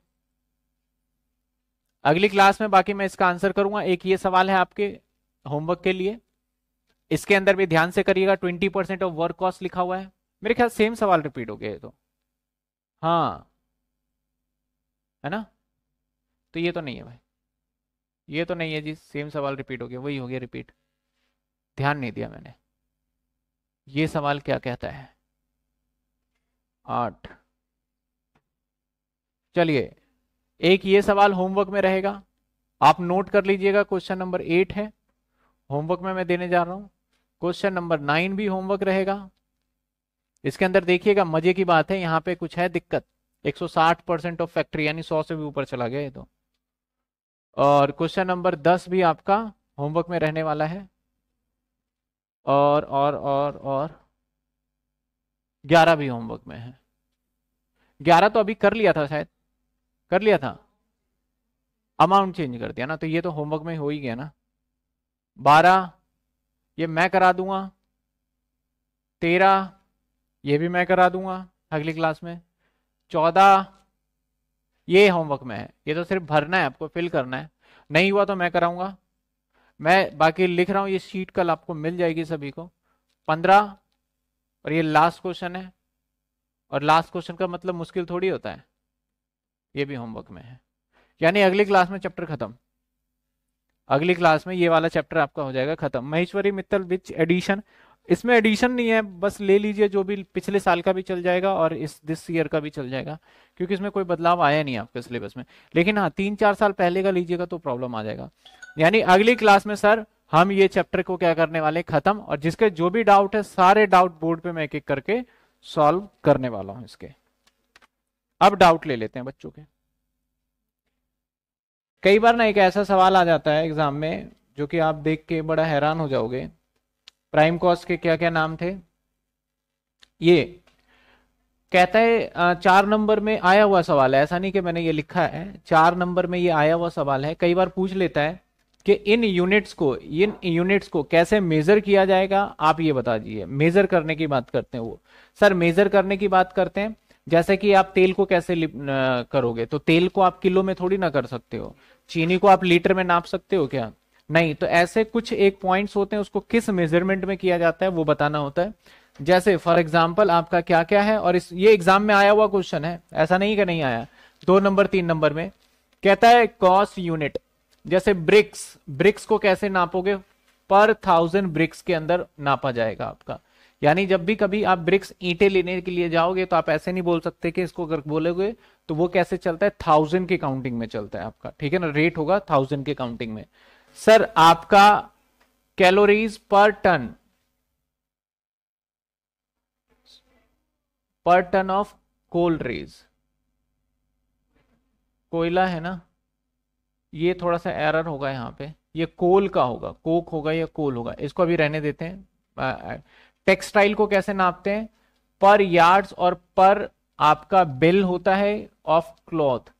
अगली क्लास में बाकी मैं इसका आंसर करूंगा एक ये सवाल है आपके होमवर्क के लिए इसके अंदर भी ध्यान से करिएगा 20% परसेंट ऑफ वर्क कॉस्ट लिखा हुआ है मेरे ख्याल सेम सवाल रिपीट हो गया तो हाँ है ना तो ये तो नहीं है भाई ये तो नहीं है जी सेम सवाल रिपीट हो गया वही हो गया रिपीट ध्यान नहीं दिया मैंने ये सवाल क्या कहता है आठ चलिए एक ये सवाल होमवर्क में रहेगा आप नोट कर लीजिएगा क्वेश्चन नंबर एट है होमवर्क में मैं देने जा रहा हूं क्वेश्चन नंबर नाइन भी होमवर्क रहेगा इसके अंदर देखिएगा मजे की बात है यहाँ पे कुछ है दिक्कत 160 परसेंट ऑफ फैक्ट्री यानी 100 से भी ऊपर चला गया ये तो और क्वेश्चन नंबर 10 भी आपका होमवर्क में रहने वाला है और और और और 11 भी होमवर्क में है 11 तो अभी कर लिया था शायद कर लिया था अमाउंट चेंज कर दिया ना तो ये तो होमवर्क में हो ही गया ना बारह ये मैं करा दूंगा तेरह ये भी मैं करा दूंगा अगली क्लास में चौदह ये होमवर्क में है ये तो सिर्फ भरना है आपको फिल करना है नहीं हुआ तो मैं कराऊंगा मैं बाकी लिख रहा हूँ ये शीट कल आपको मिल जाएगी सभी को पंद्रह और ये लास्ट क्वेश्चन है और लास्ट क्वेश्चन का मतलब मुश्किल थोड़ी होता है ये भी होमवर्क में है यानी अगली क्लास में चैप्टर खत्म अगली क्लास में ये वाला चैप्टर आपका हो जाएगा खत्म महेश्वरी मित्तल विच एडिशन इसमें एडिशन नहीं है बस ले लीजिए जो भी पिछले साल का भी चल जाएगा और इस दिस ईयर का भी चल जाएगा क्योंकि इसमें कोई बदलाव आया नहीं आपके सिलेबस में लेकिन हाँ तीन चार साल पहले का लीजिएगा तो प्रॉब्लम आ जाएगा यानी अगली क्लास में सर हम ये चैप्टर को क्या करने वाले खत्म और जिसके जो भी डाउट है सारे डाउट बोर्ड पे मैं एक एक करके सॉल्व करने वाला हूं इसके अब डाउट ले लेते हैं बच्चों के कई बार ना एक ऐसा सवाल आ जाता है एग्जाम में जो कि आप देख के बड़ा हैरान हो जाओगे प्राइम कॉज के क्या क्या नाम थे ये कहता है चार नंबर में आया हुआ सवाल है ऐसा नहीं कि मैंने ये लिखा है चार नंबर में ये आया हुआ सवाल है कई बार पूछ लेता है कि इन यूनिट्स को इन यूनिट्स को कैसे मेजर किया जाएगा आप ये बता दीजिए मेजर करने की बात करते हैं वो सर मेजर करने की बात करते हैं जैसे कि आप तेल को कैसे करोगे तो तेल को आप किलो में थोड़ी ना कर सकते हो चीनी को आप लीटर में नाप सकते हो क्या नहीं तो ऐसे कुछ एक पॉइंट्स होते हैं उसको किस मेजरमेंट में किया जाता है वो बताना होता है जैसे फॉर एग्जाम्पल आपका क्या क्या है और इस ये एग्जाम में आया हुआ क्वेश्चन है ऐसा नहीं कि नहीं आया दो नंबर तीन नंबर में कहता है कॉस्ट यूनिट जैसे ब्रिक्स ब्रिक्स को कैसे नापोगे पर थाउजेंड ब्रिक्स के अंदर नापा जाएगा आपका यानी जब भी कभी आप ब्रिक्स ईंटे लेने के लिए जाओगे तो आप ऐसे नहीं बोल सकते कि इसको अगर बोलोगे तो वो कैसे चलता है थाउजेंड के काउंटिंग में चलता है आपका ठीक है ना रेट होगा थाउजेंड के काउंटिंग में सर आपका कैलोरीज पर टन पर टन ऑफ कोल रेज कोयला है ना ये थोड़ा सा एरर होगा यहाँ पे ये कोल का होगा कोक होगा या कोल होगा इसको अभी रहने देते हैं टेक्सटाइल को कैसे नापते हैं पर यार्ड्स और पर आपका बेल होता है ऑफ क्लॉथ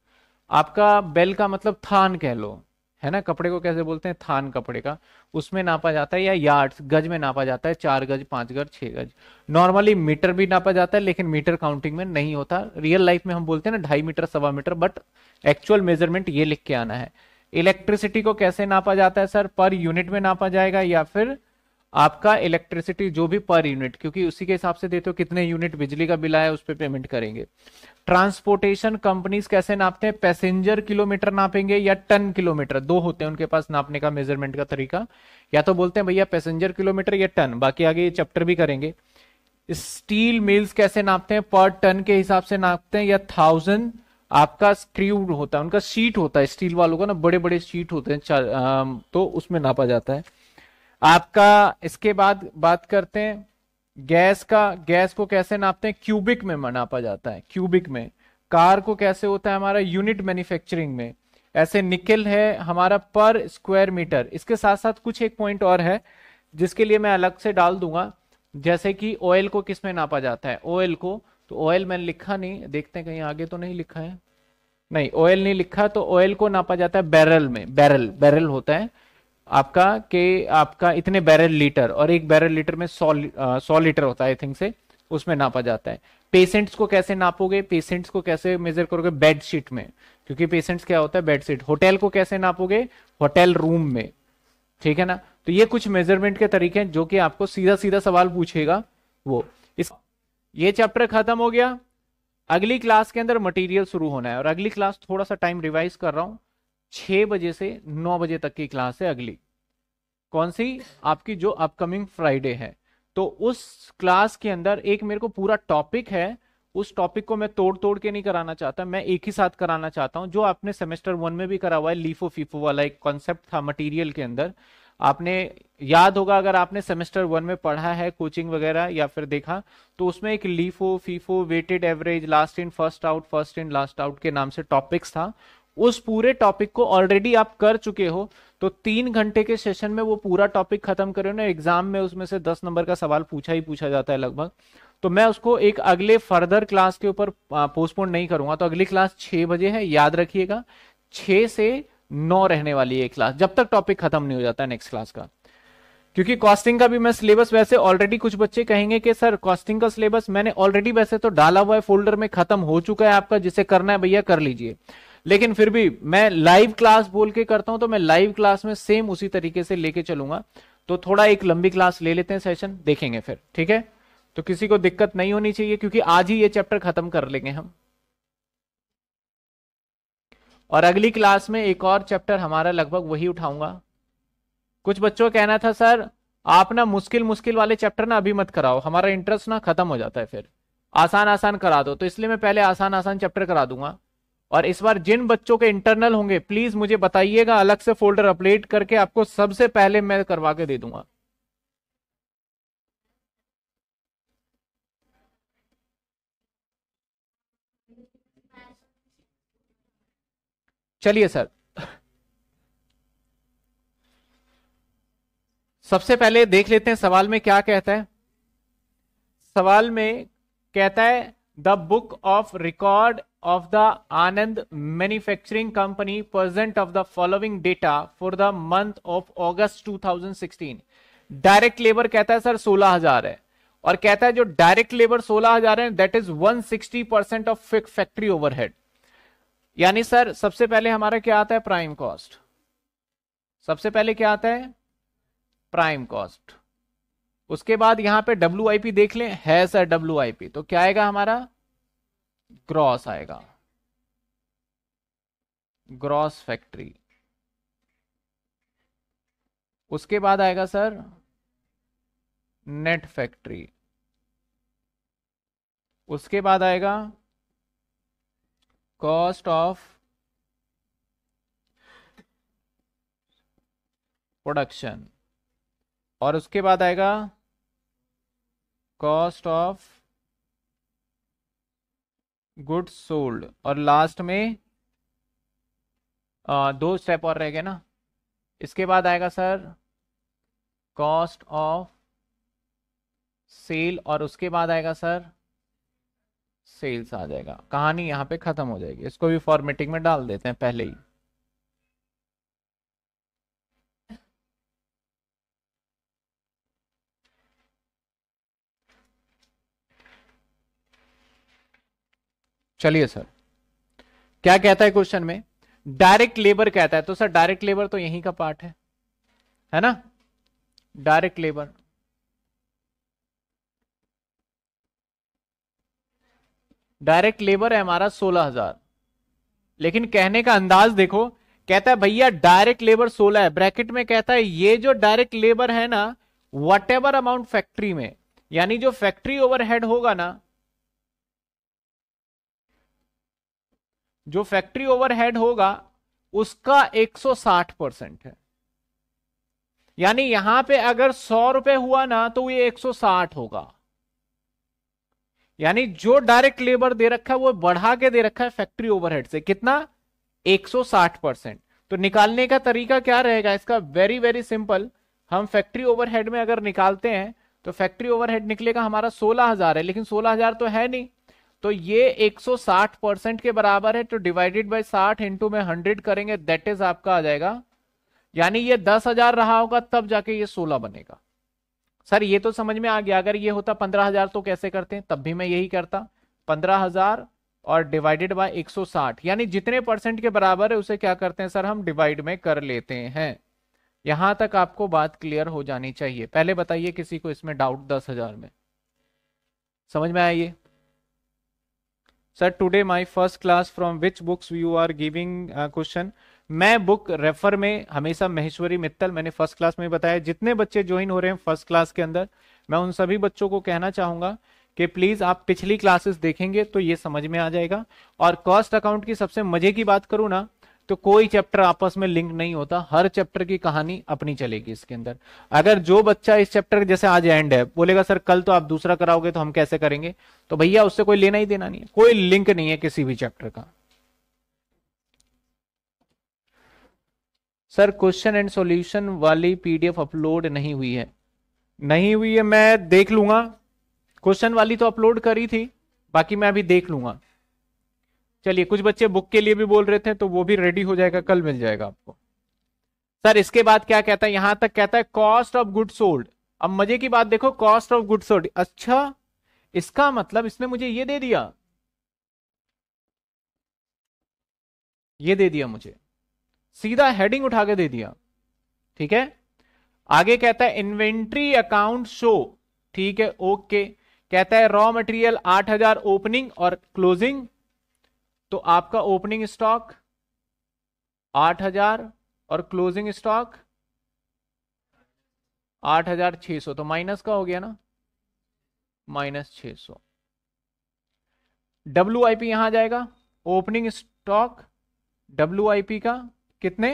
आपका बेल का मतलब थान कह लो है ना कपड़े को कैसे बोलते हैं थान कपड़े का उसमें नापा जाता है या यार्ड्स गज में नापा जाता है चार गज पांच गज छह गज नॉर्मली मीटर भी नापा जाता है लेकिन मीटर काउंटिंग में नहीं होता रियल लाइफ में हम बोलते हैं ना ढाई मीटर सवा मीटर बट एक्चुअल मेजरमेंट ये लिख के आना है इलेक्ट्रिसिटी को कैसे नापा जाता है सर पर यूनिट में नापा जाएगा या फिर आपका इलेक्ट्रिसिटी जो भी पर यूनिट क्योंकि उसी के हिसाब से देते हो कितने यूनिट बिजली का बिल आया उस पर पेमेंट करेंगे ट्रांसपोर्टेशन कंपनीज कैसे नापते हैं पैसेंजर किलोमीटर नापेंगे या टन किलोमीटर दो होते हैं उनके पास नापने का मेजरमेंट का तरीका या तो बोलते हैं भैया पैसेंजर किलोमीटर या टन बाकी आगे ये चैप्टर भी करेंगे स्टील मिल्स कैसे नापते हैं पर टन के हिसाब से नापते हैं या थाउजेंड आपका स्क्रू होता है उनका शीट होता है स्टील वालों का ना बड़े बड़े शीट होते हैं तो उसमें नापा जाता है आपका इसके बाद बात करते हैं गैस का गैस को कैसे नापते हैं क्यूबिक में नापा जाता है क्यूबिक में कार को कैसे होता है हमारा यूनिट मैन्युफैक्चरिंग में ऐसे निकल है हमारा पर स्क्वायर मीटर इसके साथ साथ कुछ एक पॉइंट और है जिसके लिए मैं अलग से डाल दूंगा जैसे कि ऑयल को किस में नापा जाता है ऑयल को तो ऑयल मैंने लिखा नहीं देखते हैं कहीं आगे तो नहीं लिखा है नहीं ऑयल नहीं लिखा तो ऑयल को नापा जाता है बैरल में बैरल बैरल होता है आपका के आपका इतने बैरल लीटर और एक बैरल लीटर में सौ सौ लीटर होता है आई थिंक से उसमें नापा जाता है पेशेंट्स को कैसे नापोगे पेशेंट्स को कैसे मेजर करोगे बेडशीट में क्योंकि पेशेंट्स क्या होता है बेडशीट होटल को कैसे नापोगे होटल रूम में ठीक है ना तो ये कुछ मेजरमेंट के तरीके हैं जो कि आपको सीधा सीधा सवाल पूछेगा वो इस ये चैप्टर खत्म हो गया अगली क्लास के अंदर मटेरियल शुरू होना है और अगली क्लास थोड़ा सा टाइम रिवाइज कर रहा हूं छह बजे से नौ बजे तक की क्लास है अगली कौन सी आपकी जो अपकमिंग फ्राइडे है तो उस क्लास के अंदर एक मेरे को पूरा टॉपिक है उस टॉपिक को मैं तोड़ तोड़ के नहीं कराना चाहता मैं एक ही साथ कराना चाहता हूं जो आपने सेमेस्टर वन में भी करा हुआ है लीफो फीफो वाला एक कॉन्सेप्ट था मटेरियल के अंदर आपने याद होगा अगर आपने सेमेस्टर वन में पढ़ा है कोचिंग वगैरह या फिर देखा तो उसमें एक LIFO FIFO weighted average last in first out first in last out के नाम से टॉपिक्स था उस पूरे टॉपिक को ऑलरेडी आप कर चुके हो तो तीन घंटे के सेशन में वो पूरा टॉपिक खत्म करे ना एग्जाम में उसमें से दस नंबर का सवाल पूछा ही पूछा जाता है लगभग तो मैं उसको एक अगले फर्दर क्लास के ऊपर पोस्टपोन नहीं करूंगा तो अगली क्लास छह बजे है याद रखिएगा छह से नौ रहने वाली है क्लास जब तक टॉपिक खत्म नहीं हो जाता नेक्स्ट क्लास का क्योंकि कॉस्टिंग का भी मैं सिलेबस वैसे ऑलरेडी कुछ बच्चे कहेंगे कि सर कॉस्टिंग का सिलेबस मैंने ऑलरेडी वैसे तो डाला हुआ है फोल्डर में खत्म हो चुका है आपका जिसे करना है भैया कर लीजिए लेकिन फिर भी मैं लाइव क्लास बोल के करता हूं तो मैं लाइव क्लास में सेम उसी तरीके से लेके चलूंगा तो थोड़ा एक लंबी क्लास ले लेते हैं सेशन देखेंगे फिर ठीक है तो किसी को दिक्कत नहीं होनी चाहिए क्योंकि आज ही ये चैप्टर खत्म कर लेंगे हम और अगली क्लास में एक और चैप्टर हमारा लगभग वही उठाऊंगा कुछ बच्चों कहना था सर आप ना मुश्किल मुश्किल वाले चैप्टर ना अभी मत कराओ हमारा इंटरेस्ट ना खत्म हो जाता है फिर आसान आसान करा दो तो इसलिए मैं पहले आसान आसान चैप्टर करा दूंगा और इस बार जिन बच्चों के इंटरनल होंगे प्लीज मुझे बताइएगा अलग से फोल्डर अपडेट करके आपको सबसे पहले मैं करवा के दे दूंगा चलिए सर सबसे पहले देख लेते हैं सवाल में क्या कहता है सवाल में कहता है the book of record of the Anand Manufacturing Company present of the following data for the month of August 2016. Direct labour कहता है सर 16000 है और कहता है जो डायरेक्ट लेबर 16000 है दैट इज 160 परसेंट ऑफ फिक फैक्ट्री ओवरहेड यानी सर सबसे पहले हमारा क्या आता है प्राइम कॉस्ट सबसे पहले क्या आता है प्राइम कॉस्ट उसके बाद यहां पे डब्ल्यू देख लें है सर डब्ल्यू तो क्या आएगा हमारा ग्रॉस आएगा ग्रॉस फैक्ट्री उसके बाद आएगा सर नेट फैक्ट्री उसके बाद आएगा कॉस्ट ऑफ प्रोडक्शन और उसके बाद आएगा कॉस्ट ऑफ गुड्स सोल्ड और लास्ट में आ, दो स्टेप और रह गए ना इसके बाद आएगा सर कॉस्ट ऑफ सेल और उसके बाद आएगा सर सेल्स आ जाएगा कहानी यहां पे ख़त्म हो जाएगी इसको भी फॉर्मेटिंग में डाल देते हैं पहले ही चलिए सर क्या कहता है क्वेश्चन में डायरेक्ट लेबर कहता है तो सर डायरेक्ट लेबर तो यहीं का पार्ट है है ना डायरेक्ट लेबर डायरेक्ट लेबर है हमारा सोलह हजार लेकिन कहने का अंदाज देखो कहता है भैया डायरेक्ट लेबर सोलह है ब्रैकेट में कहता है ये जो डायरेक्ट लेबर है ना वट अमाउंट फैक्ट्री में यानी जो फैक्ट्री ओवरहेड होगा ना जो फैक्ट्री ओवरहेड होगा उसका 160 परसेंट है यानी यहां पे अगर सौ रुपए हुआ ना तो ये 160 होगा यानी जो डायरेक्ट लेबर दे रखा है वो बढ़ा के दे रखा है फैक्ट्री ओवरहेड से कितना 160 परसेंट तो निकालने का तरीका क्या रहेगा इसका वेरी वेरी सिंपल हम फैक्ट्री ओवरहेड में अगर निकालते हैं तो फैक्ट्री ओवरहेड निकलेगा हमारा सोलह हजार है लेकिन सोलह हजार तो है नहीं तो ये 160 परसेंट के बराबर है तो डिवाइडेड बाय 60 इंटू में हंड्रेड करेंगे दैट इज आपका आ जाएगा यानी ये दस हजार रहा होगा तब जाके ये सोलह बनेगा सर ये तो समझ में आ गया अगर ये होता पंद्रह हजार तो कैसे करते हैं तब भी मैं यही करता पंद्रह हजार और डिवाइडेड बाय 160 यानी जितने परसेंट के बराबर है उसे क्या करते हैं सर हम डिवाइड में कर लेते हैं यहां तक आपको बात क्लियर हो जानी चाहिए पहले बताइए किसी को इसमें डाउट दस हजार में समझ में आइए sir today my first class from which books you are giving question मैं बुक रेफर में हमेशा महेश्वरी मित्तल मैंने फर्स्ट क्लास में बताया जितने बच्चे ज्वाइन हो रहे हैं फर्स्ट क्लास के अंदर मैं उन सभी बच्चों को कहना चाहूंगा कि प्लीज आप पिछली क्लासेस देखेंगे तो ये समझ में आ जाएगा और कॉस्ट अकाउंट की सबसे मजे की बात करूं ना तो कोई चैप्टर आपस में लिंक नहीं होता हर चैप्टर की कहानी अपनी चलेगी इसके अंदर अगर जो बच्चा इस चैप्टर जैसे आज एंड है बोलेगा सर कल तो आप दूसरा कराओगे तो हम कैसे करेंगे तो भैया उससे कोई लेना ही देना नहीं है कोई लिंक नहीं है किसी भी चैप्टर का सर क्वेश्चन एंड सॉल्यूशन वाली पीडीएफ अपलोड नहीं हुई है नहीं हुई है मैं देख लूंगा क्वेश्चन वाली तो अपलोड करी थी बाकी मैं अभी देख लूंगा चलिए कुछ बच्चे बुक के लिए भी बोल रहे थे तो वो भी रेडी हो जाएगा कल मिल जाएगा आपको सर इसके बाद क्या कहता है यहां तक कहता है कॉस्ट ऑफ गुड सोल्ड अब मजे की बात देखो कॉस्ट ऑफ गुड सोल्ड अच्छा इसका मतलब इसने मुझे ये दे दिया ये दे दिया मुझे सीधा हेडिंग उठा के दे दिया ठीक है आगे कहता है इन्वेंट्री अकाउंट शो ठीक है ओके कहता है रॉ मटेरियल 8000 ओपनिंग और क्लोजिंग तो आपका ओपनिंग स्टॉक आठ हजार और क्लोजिंग स्टॉक आठ हजार छह सौ तो माइनस का हो गया ना माइनस छ सौ डब्ल्यू आई पी यहां आ जाएगा opening stock W I P का कितने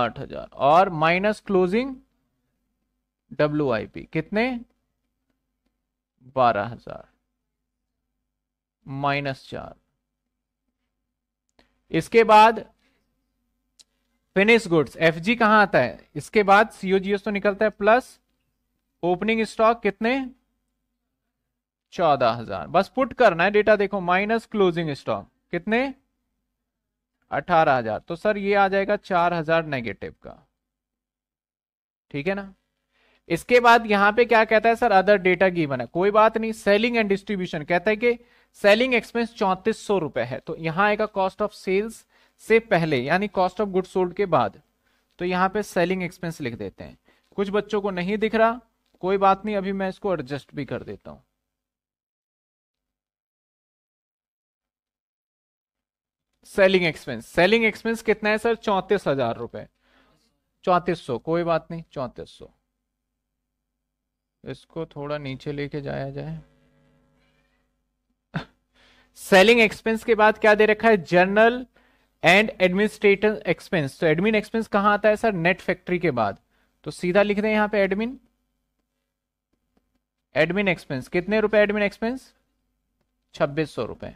आठ हजार और minus closing W I P कितने बारह हजार माइनस चार इसके बाद फिनिश गुड्स एफ जी कहां आता है इसके बाद सीओजीएस तो निकलता है प्लस ओपनिंग स्टॉक कितने चौदह हजार बस पुट करना है डेटा देखो माइनस क्लोजिंग स्टॉक कितने अठारह हजार तो सर ये आ जाएगा चार हजार नेगेटिव का ठीक है ना इसके बाद यहां पे क्या कहता है सर अदर डेटा गिवन है कोई बात नहीं सेलिंग एंड डिस्ट्रीब्यूशन कहता है कि सेलिंग एक्सपेंस चौंतीस सौ रुपए है तो यहाँ आएगा कॉस्ट ऑफ सेल्स से पहले यानी कॉस्ट ऑफ गुड सोल्ड के बाद तो यहाँ पे सेलिंग एक्सपेंस लिख देते हैं कुछ बच्चों को नहीं दिख रहा कोई बात नहीं अभी मैं इसको एडजस्ट भी कर देता हूं सेलिंग एक्सपेंस सेलिंग एक्सपेंस कितना है सर चौंतीस हजार रुपए चौंतीस सौ कोई बात नहीं चौंतीस सौ इसको थोड़ा नीचे लेके जाया जाए सेलिंग एक्सपेंस के बाद क्या दे रखा है जर्नल एंड एडमिनिस्ट्रेटिव एक्सपेंस तो एडमिन एक्सपेंस कहां आता है सर नेट फैक्ट्री के बाद तो सीधा लिख दें यहां पे एडमिन एडमिन एक्सपेंस कितने रुपए एडमिन एक्सपेंस छब्बीस सौ रुपए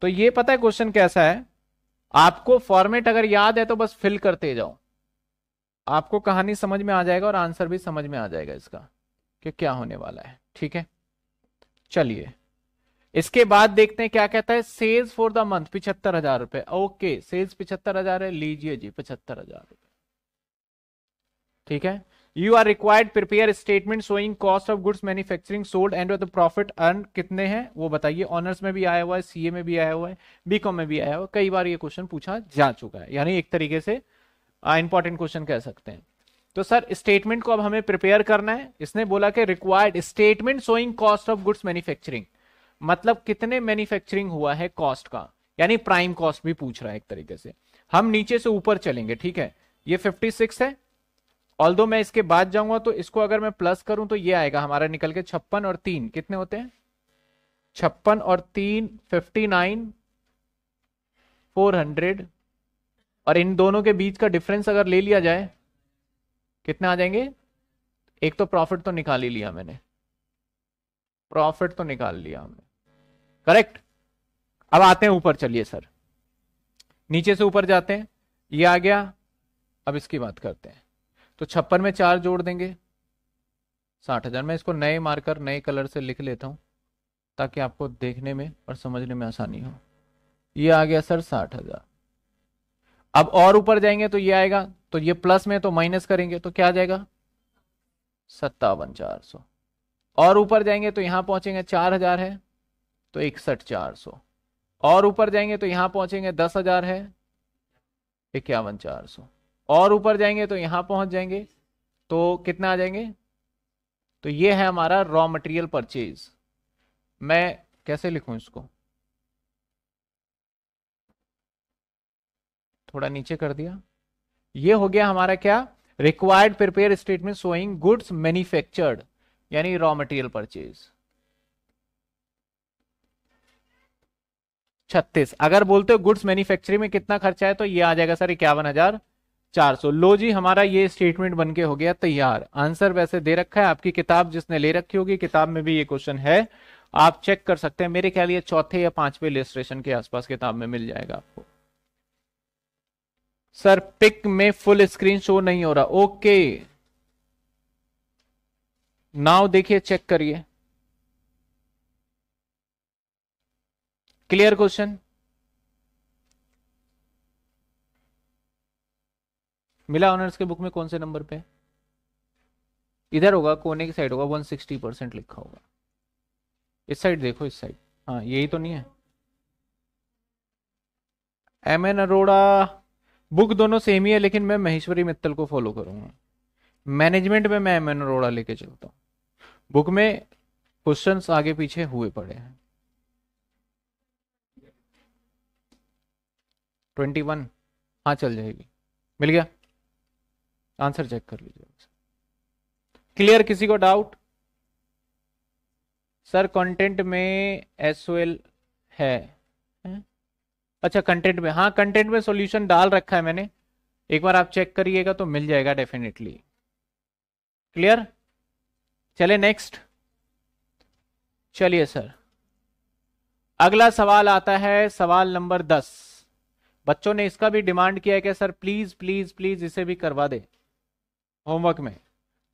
तो ये पता है क्वेश्चन कैसा है आपको फॉर्मेट अगर याद है तो बस फिल करते जाओ आपको कहानी समझ में आ जाएगा और आंसर भी समझ में आ जाएगा इसका कि क्या होने वाला है ठीक है चलिए इसके बाद देखते हैं क्या कहता है सेल्स फॉर द मंथ पिछहत्तर हजार रुपए ओके सेल्स पिछहत्तर हजार है लीजिए जी पिछहत्तर हजार रुपए ठीक है you are required prepare statement showing cost of goods manufacturing sold and the profit earn कितने हैं वो बताइए ऑनर्स में भी आया हुआ है सीए में भी आया हुआ है बीकॉम में भी आया हुआ है कई बार ये क्वेश्चन पूछा जा चुका है यानी एक तरीके से इंपॉर्टेंट क्वेश्चन कह सकते हैं तो सर स्टेटमेंट को अब हमें प्रिपेयर करना है इसने बोला कि required statement showing cost of goods manufacturing मतलब कितने मैन्युफैक्चरिंग हुआ है कॉस्ट का यानी प्राइम कॉस्ट भी पूछ रहा है एक तरीके से हम नीचे से ऊपर चलेंगे ठीक है ये 56 है ऑल मैं इसके बाद जाऊंगा तो इसको अगर मैं प्लस करूं तो ये आएगा हमारा निकल के छप्पन और तीन कितने होते हैं छप्पन और तीन फिफ्टी नाइन फोर हंड्रेड और इन दोनों के बीच का डिफरेंस अगर ले लिया जाए कितने आ जाएंगे एक तो प्रॉफिट तो निकाल ही लिया मैंने प्रॉफिट तो निकाल लिया हमने करेक्ट अब आते हैं ऊपर चलिए सर नीचे से ऊपर जाते हैं ये आ गया अब इसकी बात करते हैं तो छप्पन में चार जोड़ देंगे साठ हजार मैं इसको नए मार्कर नए कलर से लिख लेता हूं ताकि आपको देखने में और समझने में आसानी हो ये आ गया सर साठ हजार अब और ऊपर जाएंगे तो ये आएगा तो ये प्लस में तो माइनस करेंगे तो क्या आ जाएगा सत्तावन चार सौ और ऊपर जाएंगे तो यहां पहुंचेंगे चार हजार है तो इकसठ चार सौ और ऊपर जाएंगे तो यहां पहुंचेंगे दस हजार है इक्यावन चार सौ और ऊपर जाएंगे तो यहां पहुंच जाएंगे तो कितना आ जाएंगे तो ये है हमारा रॉ मटेरियल परचेज मैं कैसे लिखूं इसको थोड़ा नीचे कर दिया ये हो गया हमारा क्या required prepare statement showing goods manufactured यानी रॉ मटेरियल परचेज छत्तीस अगर बोलते हो गुड्स मैन्युफैक्चरिंग में कितना खर्चा है तो ये आ जाएगा सर इक्यावन हजार चार सौ लो जी हमारा ये स्टेटमेंट बन के हो गया तैयार आंसर वैसे दे रखा है आपकी किताब जिसने ले रखी होगी किताब में भी ये क्वेश्चन है आप चेक कर सकते हैं मेरे ख्याल ये चौथे या पांचवे लिस्ट्रेशन के आसपास किताब में मिल जाएगा आपको सर पिक में फुल स्क्रीन शो नहीं हो रहा ओके नाव देखिए चेक करिए क्लियर क्वेश्चन मिला ऑनर्स के बुक में कौन से नंबर पे इधर होगा कोने की साइड होगा 160 परसेंट लिखा होगा इस साइड देखो इस साइड हाँ यही तो नहीं है एम एन अरोड़ा बुक दोनों सेम ही है लेकिन मैं महेश्वरी मित्तल को फॉलो करूंगा मैनेजमेंट में मैं एम एन अरोड़ा लेके चलता हूँ बुक में क्वेश्चंस आगे पीछे हुए पड़े हैं ट्वेंटी वन हाँ चल जाएगी मिल गया आंसर चेक कर लीजिए क्लियर किसी को डाउट सर कंटेंट में एस है अच्छा कंटेंट में हाँ कंटेंट में सॉल्यूशन डाल रखा है मैंने एक बार आप चेक करिएगा तो मिल जाएगा डेफिनेटली क्लियर चले नेक्स्ट चलिए सर अगला सवाल आता है सवाल नंबर दस बच्चों ने इसका भी डिमांड किया है कि सर प्लीज प्लीज प्लीज इसे भी करवा दे होमवर्क में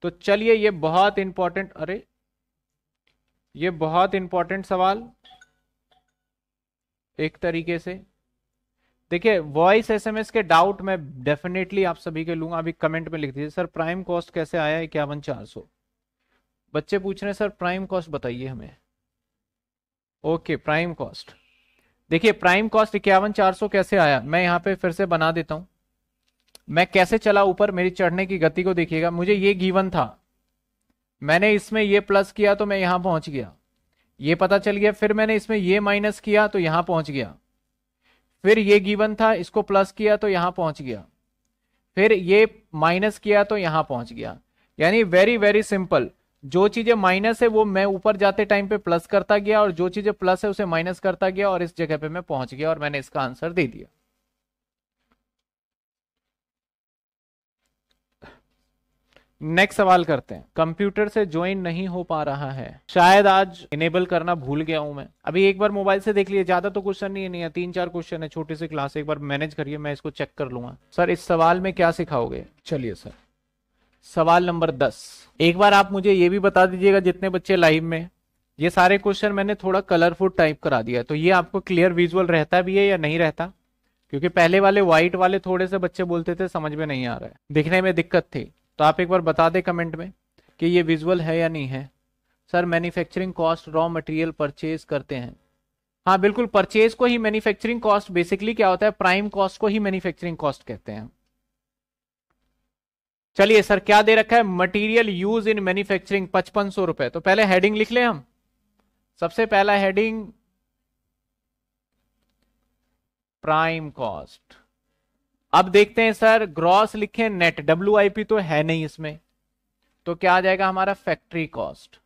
तो चलिए ये बहुत इंपॉर्टेंट अरे ये बहुत इंपॉर्टेंट सवाल एक तरीके से देखिए वॉइस एसएमएस के डाउट मैं डेफिनेटली आप सभी के लूंगा अभी कमेंट में लिख दीजिए सर प्राइम कॉस्ट कैसे आया इक्यावन चार सौ बच्चे पूछ रहे हैं सर प्राइम कॉस्ट बताइए हमें ओके प्राइम कॉस्ट देखिए प्राइम कॉस्ट इक्यावन चार सौ कैसे आया मैं यहां पे फिर से बना देता हूं मैं कैसे चला ऊपर मेरी चढ़ने की गति को देखिएगा मुझे ये गीवन था मैंने इसमें ये प्लस किया तो मैं यहां पहुंच गया ये पता चल गया फिर मैंने इसमें ये माइनस किया तो यहां पहुंच गया फिर ये गीवन था इसको प्लस किया तो यहां पहुंच गया फिर ये माइनस किया तो यहां पहुंच गया यानी वेरी वेरी सिंपल जो चीजें माइनस है वो मैं ऊपर जाते टाइम पे प्लस करता गया और जो चीजें प्लस है उसे माइनस करता गया और इस जगह पे मैं पहुंच गया और मैंने इसका आंसर दे दिया नेक्स्ट सवाल करते हैं कंप्यूटर से ज्वाइन नहीं हो पा रहा है शायद आज इनेबल करना भूल गया हूं मैं अभी एक बार मोबाइल से देख लिए ज्यादा तो क्वेश्चन नहीं है नहीं है तीन चार क्वेश्चन है छोटी सी क्लास एक बार मैनेज करिए मैं इसको चेक कर लूंगा सर इस सवाल में क्या सिखाओगे चलिए सर सवाल नंबर दस एक बार आप मुझे ये भी बता दीजिएगा जितने बच्चे लाइव में ये सारे क्वेश्चन मैंने थोड़ा कलरफुल टाइप करा दिया तो ये आपको क्लियर विजुअल रहता भी है या नहीं रहता क्योंकि पहले वाले व्हाइट वाले थोड़े से बच्चे बोलते थे समझ में नहीं आ रहा है दिखने में दिक्कत थी तो आप एक बार बता दे कमेंट में कि ये विजुअल है या नहीं है sir manufacturing cost raw material purchase करते हैं हाँ बिल्कुल परचेज को ही मैन्युफैक्चरिंग कॉस्ट बेसिकली क्या होता है प्राइम कॉस्ट को ही मैन्युफैक्चरिंग कॉस्ट कहते हैं चलिए सर क्या दे रखा है मटेरियल यूज इन मैन्युफैक्चरिंग पचपन सौ रुपए तो पहले हेडिंग लिख लें हम सबसे पहला हेडिंग प्राइम कॉस्ट अब देखते हैं सर ग्रॉस लिखे नेट डब्ल्यू तो है नहीं इसमें तो क्या आ जाएगा हमारा फैक्ट्री कॉस्ट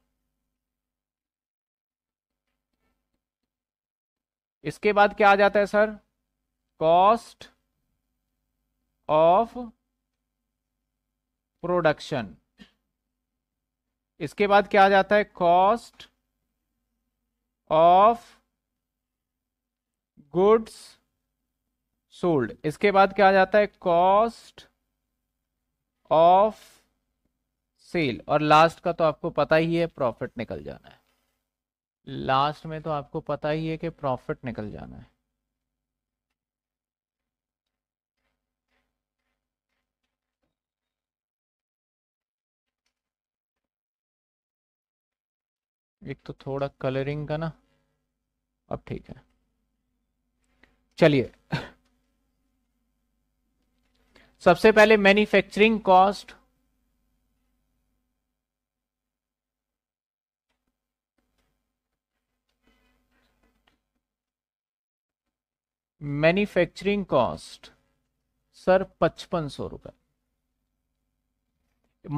इसके बाद क्या आ जाता है सर कॉस्ट ऑफ प्रोडक्शन इसके बाद क्या आ जाता है कॉस्ट ऑफ गुड्स सोल्ड इसके बाद क्या आ जाता है कॉस्ट ऑफ सेल और लास्ट का तो आपको पता ही है प्रॉफिट निकल जाना है लास्ट में तो आपको पता ही है कि प्रॉफिट निकल जाना है एक तो थोड़ा कलरिंग का ना अब ठीक है चलिए सबसे पहले manufacturing cost manufacturing cost sir पचपन सौ रुपए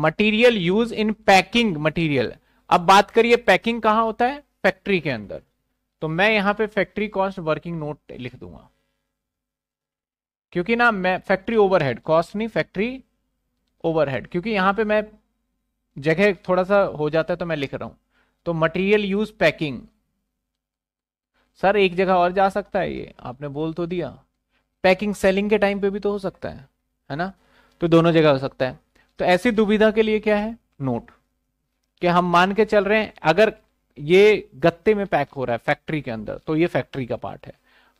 material use in packing material अब बात करिए पैकिंग कहां होता है फैक्ट्री के अंदर तो मैं यहां पे फैक्ट्री कॉस्ट वर्किंग नोट लिख दूंगा क्योंकि ना मैं फैक्ट्री ओवरहेड कॉस्ट नहीं फैक्ट्री ओवरहेड क्योंकि यहां पे मैं जगह थोड़ा सा हो जाता है तो मैं लिख रहा हूं तो मटेरियल यूज पैकिंग सर एक जगह और जा सकता है ये आपने बोल तो दिया पैकिंग सेलिंग के टाइम पे भी तो हो सकता है है ना तो दोनों जगह हो सकता है तो ऐसी दुविधा के लिए क्या है नोट कि हम मान के चल रहे हैं अगर ये गत्ते में पैक हो रहा है फैक्ट्री के अंदर तो ये फैक्ट्री का पार्ट है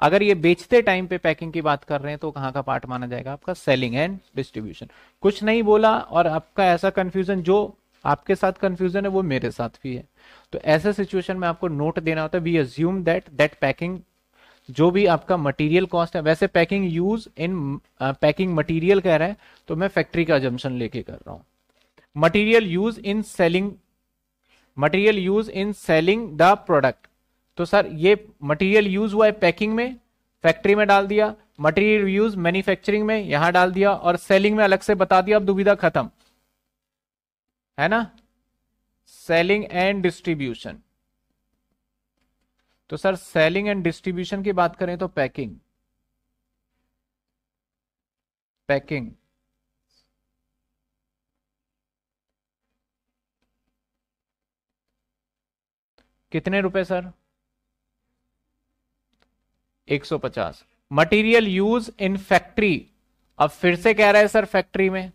अगर ये बेचते टाइम पे पैकिंग की बात कर रहे हैं तो कहां का पार्ट माना जाएगा आपका सेलिंग एंड डिस्ट्रीब्यूशन कुछ नहीं बोला और आपका ऐसा कंफ्यूजन जो आपके साथ कंफ्यूजन है वो मेरे साथ भी है तो ऐसे सिचुएशन में आपको नोट देना होता है we assume that that packing जो भी आपका मटेरियल कॉस्ट है वैसे packing use in packing material कह रहे हैं तो मैं फैक्ट्री का जम्पन लेके कर रहा हूं material use in selling material use in selling the product तो सर ये मटेरियल यूज हुआ है पैकिंग में फैक्ट्री में डाल दिया मटेरियल यूज मैन्युफैक्चरिंग में यहां डाल दिया और सेलिंग में अलग से बता दिया अब दुविधा खत्म है ना सेलिंग एंड डिस्ट्रीब्यूशन तो सर सेलिंग एंड डिस्ट्रीब्यूशन की बात करें तो पैकिंग पैकिंग कितने रुपए sir 150 material use in factory अब फिर से कह रहा है सर फैक्ट्री में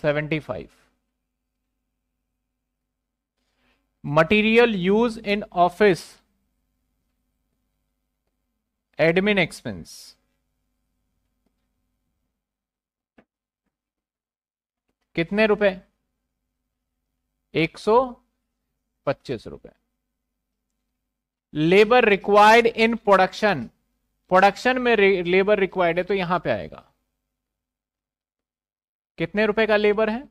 seventy five material use in office admin expense कितने रुपए एक सौ पच्चीस रुपए labour required in production production में लेबर रिक्वायर्ड है तो यहां पे आएगा कितने रुपए का लेबर है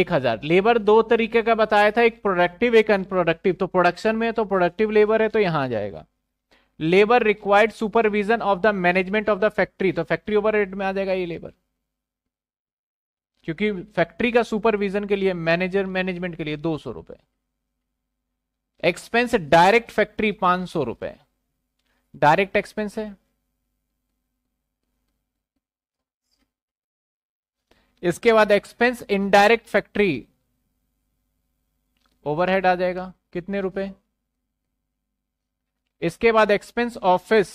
एक हजार लेबर दो तरीके का बताया था एक प्रोडक्टिव एक अनप्रोडक्टिव तो प्रोडक्शन में तो प्रोडक्टिव लेबर है तो यहां आ जाएगा labour required supervision of the management of the factory तो फैक्ट्री ओवर में आ जाएगा ये लेबर क्योंकि फैक्ट्री का सुपरविजन के लिए मैनेजर मैनेजमेंट के लिए दो सौ रुपए एक्सपेंस डायरेक्ट फैक्ट्री पांच सौ रुपए डायरेक्ट एक्सपेंस है इसके बाद एक्सपेंस इनडायरेक्ट फैक्ट्री ओवरहेड आ जाएगा कितने रुपए इसके बाद एक्सपेंस ऑफिस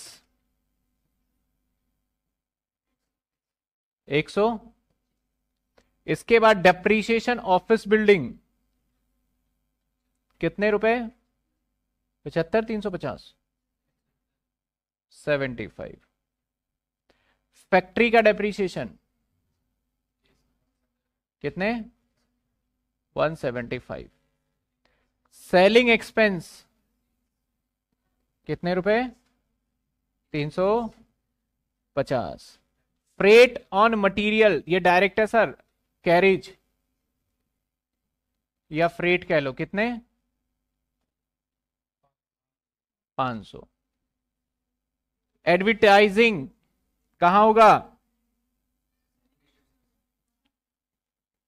एक सौ इसके बाद डेप्रीशिएशन ऑफिस बिल्डिंग कितने रुपए पचहत्तर तीन सौ पचास सेवेंटी फाइव फैक्ट्री का डेप्रीशिएशन कितने one seventy five selling expense कितने रुपए तीन सौ पचास फ्रेट ऑन मटेरियल ये डायरेक्ट है सर कैरिज या फ्रेट कह लो कितने 500 एडवर्टाइजिंग कहां होगा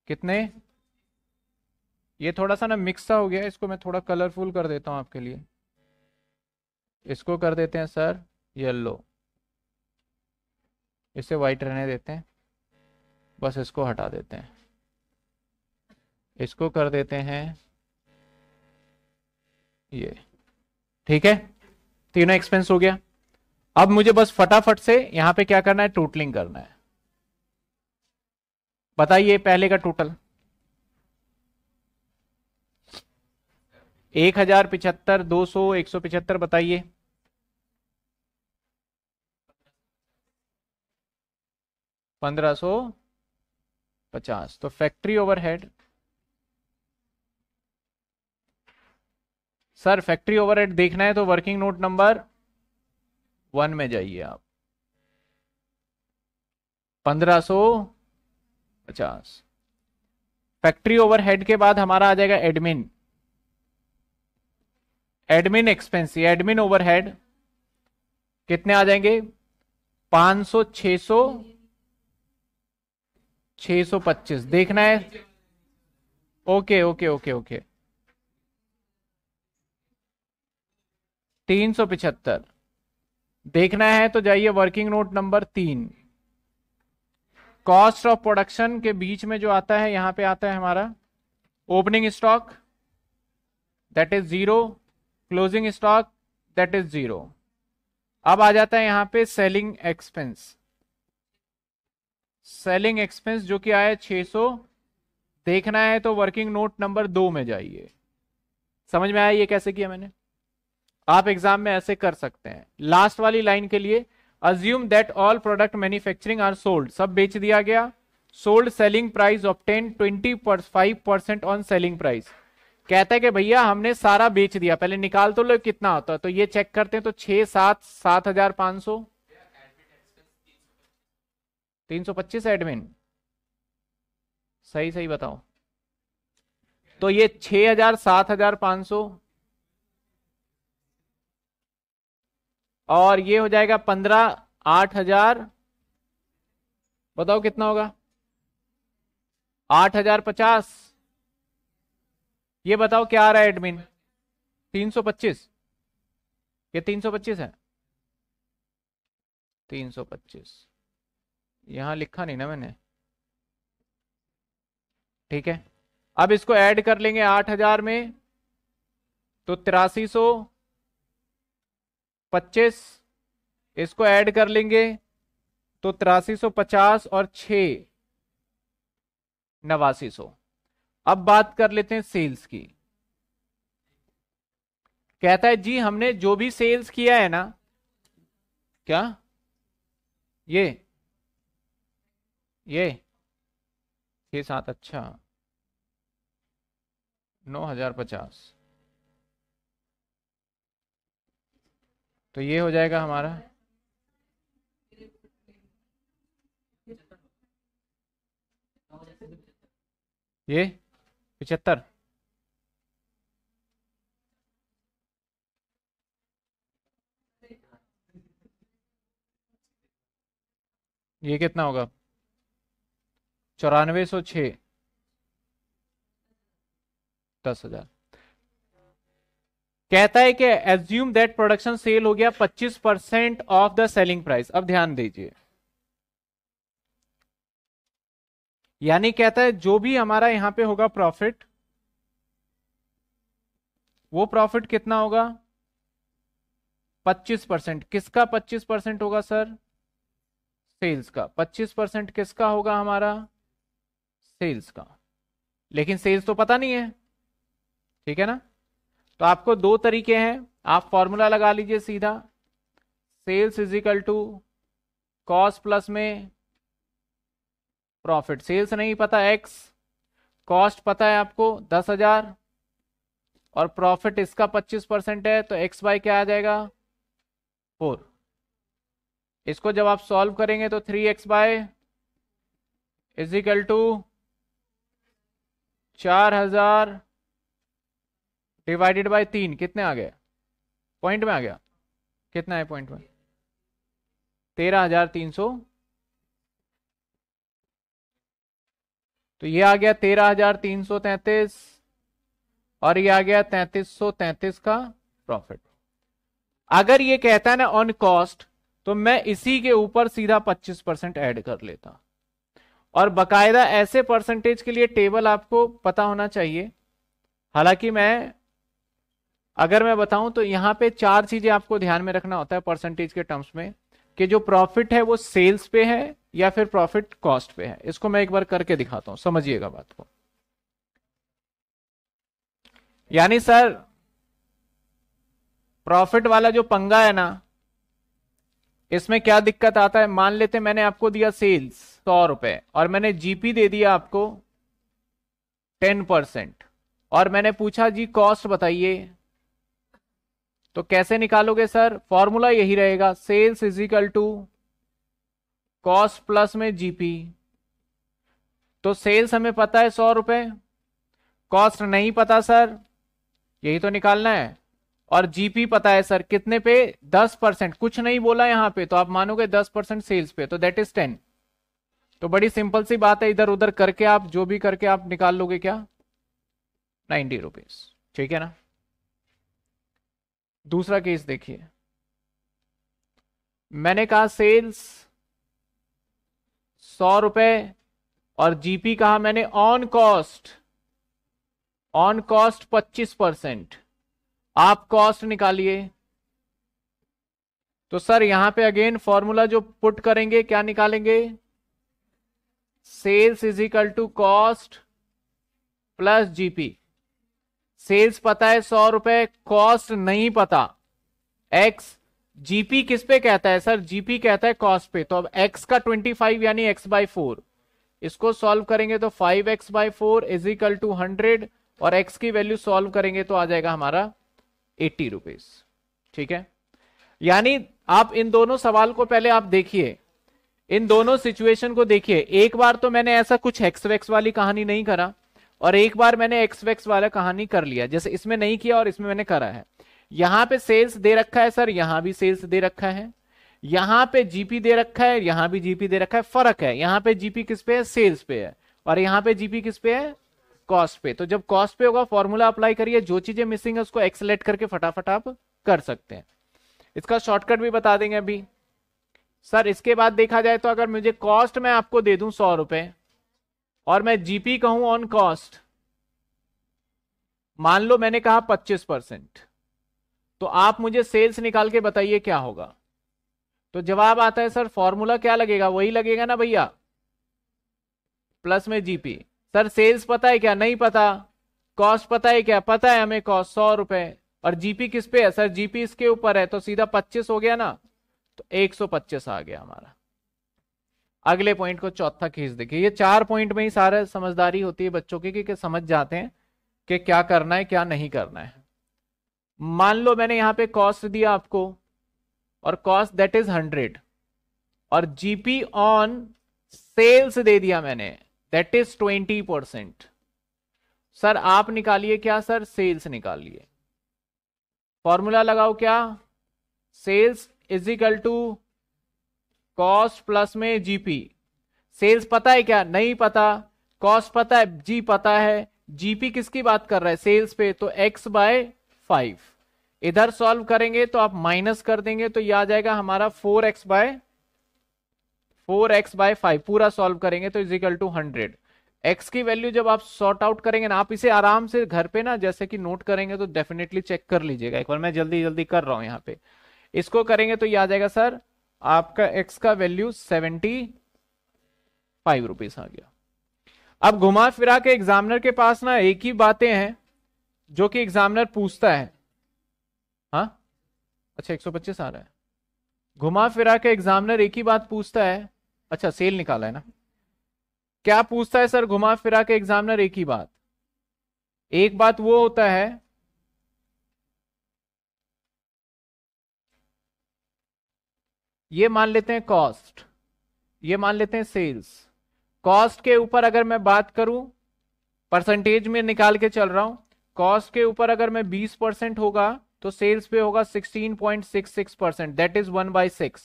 कितने ये थोड़ा सा ना मिक्स हो गया इसको मैं थोड़ा कलरफुल कर देता हूं आपके लिए इसको कर देते हैं सर येलो इसे वाइट रहने देते हैं बस इसको हटा देते हैं इसको कर देते हैं ये ठीक है तीनों एक्सपेंस हो गया अब मुझे बस फटाफट से यहां पे क्या करना है टोटलिंग करना है बताइए पहले का टोटल एक हजार पिछहत्तर दो सौ एक सौ पिछहत्तर बताइए पंद्रह सौ पचास तो factory overhead sir factory overhead देखना है तो वर्किंग नोट नंबर वन में जाइए आप पंद्रह सो पचास फैक्ट्री ओवरहेड के बाद हमारा आ जाएगा admin admin expense admin overhead कितने आ जाएंगे पांच सौ छह सौ 625 देखना है ओके ओके ओके ओके तीन सौ पिछहत्तर देखना है तो जाइए वर्किंग नोट नंबर तीन कॉस्ट ऑफ प्रोडक्शन के बीच में जो आता है यहां पे आता है हमारा opening stock that is zero closing stock that is zero अब आ जाता है यहां पे सेलिंग एक्सपेंस सेलिंग एक्सपेंस जो कि आया 600 देखना है तो वर्किंग नोट नंबर दो में जाइए समझ में आया ये कैसे किया मैंने आप एग्जाम में ऐसे कर सकते हैं लास्ट वाली लाइन के लिए assume that all product manufacturing are sold सब बेच दिया गया sold selling price obtain twenty five percent on selling price कहता है कि भैया हमने सारा बेच दिया पहले निकाल तो लो कितना होता है तो ये चेक करते हैं तो छह सात सात हजार पांच सौ तीन सौ पच्चीस एडमिन सही सही बताओ तो ये छह हजार सात हजार पांच सौ और ये हो जाएगा पंद्रह आठ हजार बताओ कितना होगा आठ हजार पचास ये बताओ क्या आ रहा है एडमिन तीन सौ पच्चीस ये तीन सौ पच्चीस है तीन सौ पच्चीस यहाँ लिखा नहीं ना मैंने ठीक है अब इसको ऐड कर लेंगे आठ हजार में तो तिरासी सो पच्चीस इसको ऐड कर लेंगे तो तिरासी सो पचास और छ नवासी सो अब बात कर लेते हैं सेल्स की कहता है जी हमने जो भी सेल्स किया है ना क्या ये ये छः सात अच्छा नौ हज़ार पचास तो ये हो जाएगा हमारा ये पिछहत्तर ये कितना होगा चौरानवे सौ छ दस हजार कहता है कि एज्यूम दैट प्रोडक्शन सेल हो गया 25 percent off the selling price अब ध्यान दीजिए यानी कहता है जो भी हमारा यहां पे होगा प्रॉफिट वो प्रॉफिट कितना होगा 25 परसेंट किसका 25 परसेंट होगा सर सेल्स का 25 परसेंट किसका होगा हमारा सेल्स का लेकिन सेल्स तो पता नहीं है ठीक है ना तो आपको दो तरीके हैं आप फॉर्मूला लगा लीजिए सीधा sales is equal to cost plus में प्रॉफिट सेल्स नहीं पता एक्स कॉस्ट पता है आपको दस हजार और प्रॉफिट इसका पच्चीस परसेंट है तो एक्स बाई क्या आ जाएगा फोर इसको जब आप सॉल्व करेंगे तो three x by is equal to चार हजार डिवाइडेड बाय तीन कितने आ गए पॉइंट में आ गया कितना है पॉइंट में तेरह हजार तीन सौ तो ये आ गया तेरह हजार तीन सौ तैतीस और ये आ गया तैतीस सौ तैतीस का प्रॉफिट अगर ये कहता है ना ऑन कॉस्ट तो मैं इसी के ऊपर सीधा पच्चीस परसेंट एड कर लेता और बकायदा ऐसे परसेंटेज के लिए टेबल आपको पता होना चाहिए हालांकि मैं अगर मैं बताऊं तो यहाँ पे चार चीजें आपको ध्यान में रखना होता है परसेंटेज के टर्म्स में कि जो प्रॉफिट है वो सेल्स पे है या फिर प्रॉफिट कॉस्ट पे है इसको मैं एक बार करके दिखाता हूं समझिएगा बात को यानी सर प्रॉफिट वाला जो पंगा है ना इसमें क्या दिक्कत आता है मान लेते मैंने आपको दिया सेल्स सौ रुपए और मैंने जीपी दे दिया आपको टेन परसेंट और मैंने पूछा जी कॉस्ट बताइए तो कैसे निकालोगे सर फॉर्मूला यही रहेगा sales is equal to cost plus में जीपी तो सेल्स हमें पता है सौ रुपए कॉस्ट नहीं पता सर यही तो निकालना है और जीपी पता है सर कितने पे दस परसेंट कुछ नहीं बोला यहां पे तो आप मानोगे दस परसेंट सेल्स पे तो दैट इज टेन तो बड़ी सिंपल सी बात है इधर उधर करके आप जो भी करके आप निकाल लोगे क्या नाइन्टी रुपीज ठीक है ना दूसरा केस देखिए मैंने कहा सेल्स सौ रुपए और जीपी कहा मैंने ऑन कॉस्ट ऑन कॉस्ट पच्चीस परसेंट आप कॉस्ट निकालिए तो सर यहां पे अगेन फॉर्मूला जो पुट करेंगे क्या निकालेंगे sales is equal to cost plus GP sales पता है सौ रुपए कॉस्ट नहीं पता एक्स जीपी किस पे कहता है सर जीपी कहता है कॉस्ट पे तो अब एक्स का ट्वेंटी फाइव यानी एक्स बाई फोर इसको सॉल्व करेंगे तो five x by four is equal to hundred और एक्स की वैल्यू सॉल्व करेंगे तो आ जाएगा हमारा एट्टी रुपीज ठीक है यानी आप इन दोनों सवाल को पहले आप देखिए इन दोनों सिचुएशन को देखिए एक बार तो मैंने ऐसा कुछ एक्स वैक्स वाली कहानी नहीं करा और एक बार मैंने एक्स वैक्स वाला कहानी कर लिया जैसे इसमें नहीं किया और इसमें मैंने करा है यहां पे सेल्स दे रखा है सर यहां भी सेल्स दे रखा है यहां पे जीपी दे रखा है यहां भी जीपी दे रखा है फर्क है यहां पे जीपी किस पे है सेल्स पे है और यहां पे जीपी किस पे है कॉस्ट पे तो जब कॉस्ट पे होगा फॉर्मूला अप्लाई करिए जो चीजें मिसिंग है उसको एक्सलेट करके फटाफट आप कर सकते हैं इसका शॉर्टकट भी बता देंगे अभी सर इसके बाद देखा जाए तो अगर मुझे कॉस्ट मैं आपको दे दूं सौ रुपए और मैं जीपी कहूं ऑन कॉस्ट मान लो मैंने कहा पच्चीस परसेंट तो आप मुझे सेल्स निकाल के बताइए क्या होगा तो जवाब आता है सर फॉर्मूला क्या लगेगा वही लगेगा ना भैया प्लस में जीपी सर सेल्स पता है क्या नहीं पता कॉस्ट पता है क्या पता है हमें कॉस्ट सौ रुपए और जीपी किस पे है सर जीपी इसके ऊपर है तो सीधा पच्चीस हो गया ना तो 125 आ गया हमारा अगले पॉइंट को चौथा खींच देखिए ये चार पॉइंट में ही सारे समझदारी होती है बच्चों की कि, समझ जाते हैं कि क्या करना है क्या नहीं करना है मान लो मैंने यहां पे कॉस्ट दिया आपको और कॉस्ट दैट इज हंड्रेड और जीपी ऑन सेल्स दे दिया मैंने that is twenty percent sir आप निकालिए क्या सर सेल्स निकालिए फॉर्मूला लगाओ क्या sales equal to cost plus में जीपी सेल्स पता है क्या नहीं पता कॉस्ट पता है जी पता है जीपी किसकी बात कर रहा है सेल्स पे तो एक्स बाय फाइव इधर सॉल्व करेंगे तो आप माइनस कर देंगे तो यह आ जाएगा हमारा four x by four x by five पूरा सॉल्व करेंगे तो इजिकल टू हंड्रेड एक्स की वैल्यू जब आप सॉर्ट आउट करेंगे ना आप इसे आराम से घर पे ना जैसे कि नोट करेंगे तो डेफिनेटली चेक कर लीजिएगा एक बार मैं जल्दी जल्दी कर रहा हूं यहाँ पे इसको करेंगे तो ये आ जाएगा सर आपका एक्स का वैल्यू सेवेंटी फाइव रुपीज आ गया अब घुमा फिरा के एग्जामिनर के पास ना एक ही बातें हैं जो कि एग्जामिनर पूछता है हा अच्छा पच्चीस आ रहा है घुमा फिरा के एग्जामिनर एक ही बात पूछता है अच्छा सेल निकाला है ना क्या पूछता है सर घुमा फिरा के एग्जामिनर एक ही बात एक बात वो होता है ये मान लेते हैं कॉस्ट ये मान लेते हैं सेल्स कॉस्ट के ऊपर अगर मैं बात करूं परसेंटेज में निकाल के चल रहा हूं कॉस्ट के ऊपर अगर मैं 20 परसेंट होगा तो सेल्स पे होगा 16.66 percent that is one by six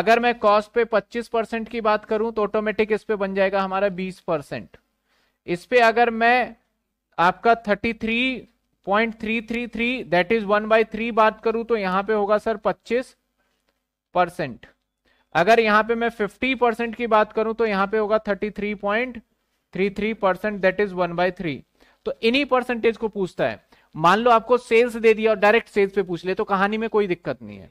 अगर मैं कॉस्ट पे 25 परसेंट की बात करूं तो ऑटोमेटिक इस पे बन जाएगा हमारा 20 परसेंट इस पे अगर मैं आपका 33.333 that is one by three बात करूं तो यहां पे होगा सर 25 परसेंट अगर यहां पे मैं फिफ्टी परसेंट की बात करूं तो यहां पे होगा thirty three three point three percent that is one by three तो इन्हीं परसेंटेज को पूछता है मान लो आपको सेल्स दे दिया और डायरेक्ट सेल्स पे पूछ ले तो कहानी में कोई दिक्कत नहीं है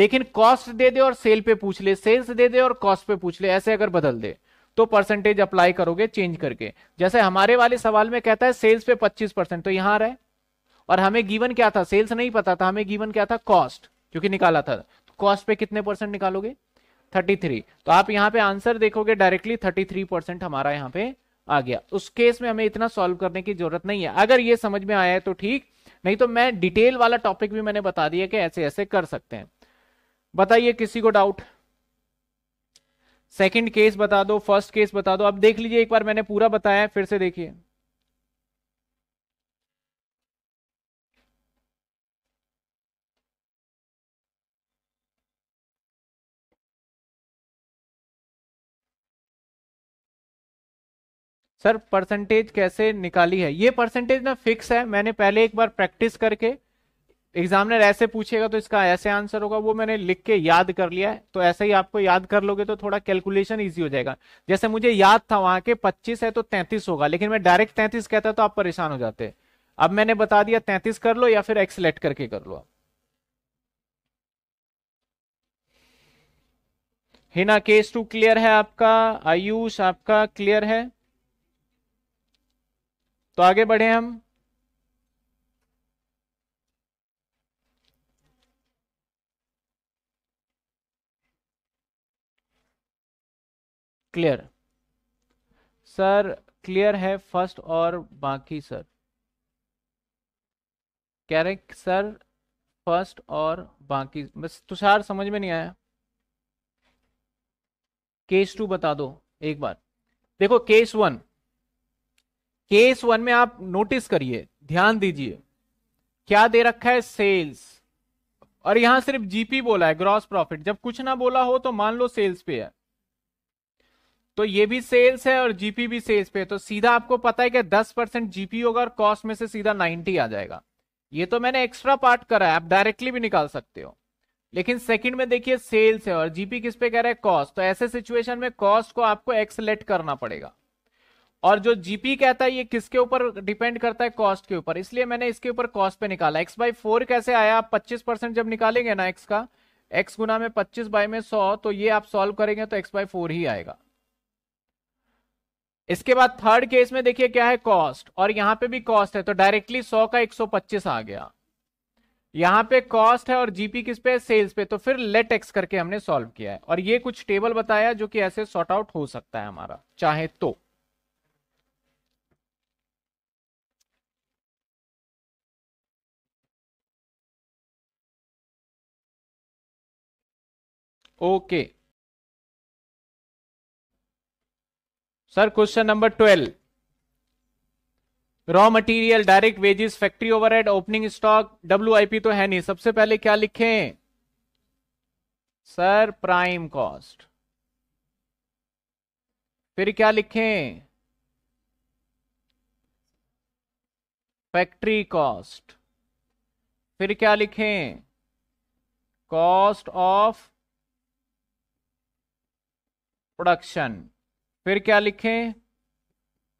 लेकिन कॉस्ट दे दे और सेल पे पूछ ले सेल्स दे दे और कॉस्ट पे पूछ ले ऐसे अगर बदल दे तो परसेंटेज अप्लाई करोगे चेंज करके जैसे हमारे वाले सवाल में कहता है सेल्स पे 25 परसेंट तो यहां आ रहा है और हमें गिवन क्या था सेल्स नहीं पता था हमें गिवन क्या था कॉस्ट क्योंकि निकाला था कॉस्ट पे कितने परसेंट निकालोगे 33 तो आप यहाँ पे आंसर देखोगे डायरेक्टली 33 परसेंट हमारा यहाँ पे आ गया उस केस में हमें इतना सॉल्व करने की जरूरत नहीं है अगर ये समझ में आया है तो ठीक नहीं तो मैं डिटेल वाला टॉपिक भी मैंने बता दिया कि ऐसे ऐसे कर सकते हैं बताइए किसी को डाउट सेकंड केस बता दो फर्स्ट केस बता दो अब देख लीजिए एक बार मैंने पूरा बताया फिर से देखिए सर परसेंटेज कैसे निकाली है ये परसेंटेज ना फिक्स है मैंने पहले एक बार प्रैक्टिस करके एग्जामिनर ऐसे पूछेगा तो इसका ऐसे आंसर होगा वो मैंने लिख के याद कर लिया है तो ऐसे ही आपको याद कर लोगे तो थोड़ा कैलकुलेशन इजी हो जाएगा जैसे मुझे याद था वहां के 25 है तो 33 होगा लेकिन मैं डायरेक्ट 33 कहता तो आप परेशान हो जाते अब मैंने बता दिया 33 कर लो या फिर एक्सलेक्ट करके कर लो हिना केस टू क्लियर है आपका आयुष आपका क्लियर है तो आगे बढ़े हम क्लियर सर क्लियर है फर्स्ट और बाकी सर कह रहे सर फर्स्ट और बाकी बस तुषार समझ में नहीं आया केस टू बता दो एक बार देखो केस वन केस वन में आप नोटिस करिए ध्यान दीजिए क्या दे रखा है सेल्स और यहां सिर्फ जीपी बोला है ग्रॉस प्रॉफिट जब कुछ ना बोला हो तो मान लो सेल्स पे है तो ये भी सेल्स है और जीपी भी सेल्स पे है तो सीधा आपको पता है कि 10 परसेंट जीपी होगा और कॉस्ट में से सीधा 90 आ जाएगा ये तो मैंने एक्स्ट्रा पार्ट करा है आप डायरेक्टली भी निकाल सकते हो लेकिन सेकंड में देखिए सेल्स है और जीपी किस पे कह रहा है कॉस्ट तो ऐसे सिचुएशन में कॉस्ट को आपको एक्सलेट करना पड़ेगा और जो जीपी कहता है ये किसके ऊपर डिपेंड करता है कॉस्ट के ऊपर इसलिए मैंने इसके ऊपर कॉस्ट पे निकाला एक्स बाई फोर कैसे आया आप पच्चीस परसेंट जब निकालेंगे ना एक्स का एक्स गुना में पच्चीस बाई में सौ तो ये आप सॉल्व करेंगे तो एक्स बाई फोर ही आएगा इसके बाद थर्ड केस में देखिए क्या है कॉस्ट और यहां पे भी कॉस्ट है तो डायरेक्टली सौ का पच्चीस आ गया यहां पे कॉस्ट है और जीपी किस पे है सेल्स पे तो फिर लेट एक्स करके हमने सॉल्व किया है और ये कुछ टेबल बताया जो कि ऐसे सॉर्ट आउट हो सकता है हमारा चाहे तो okay sir question number twelve raw material direct wages factory overhead opening stock W तो है नहीं सबसे पहले क्या लिखें सर प्राइम कॉस्ट फिर क्या लिखें फैक्ट्री कॉस्ट फिर क्या लिखें कॉस्ट ऑफ प्रोडक्शन फिर क्या लिखें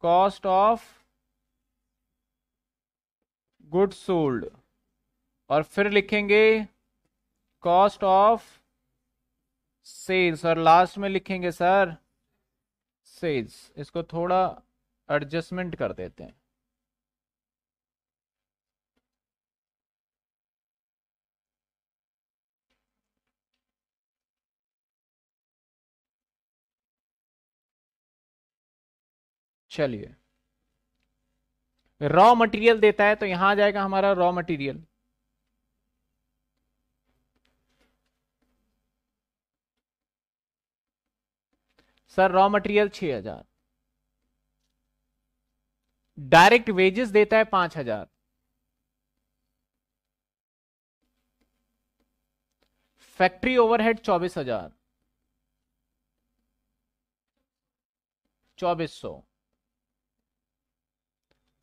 कॉस्ट ऑफ गुड सोल्ड और फिर लिखेंगे कॉस्ट ऑफ सेल्स और लास्ट में लिखेंगे सर सेल्स इसको थोड़ा एडजस्टमेंट कर देते हैं चलिए रॉ मटेरियल देता है तो यहां आ जाएगा हमारा raw material sir raw material छह हजार डायरेक्ट वेजेस देता है पांच हजार फैक्ट्री ओवरहेड चौबीस हजार चौबीस सौ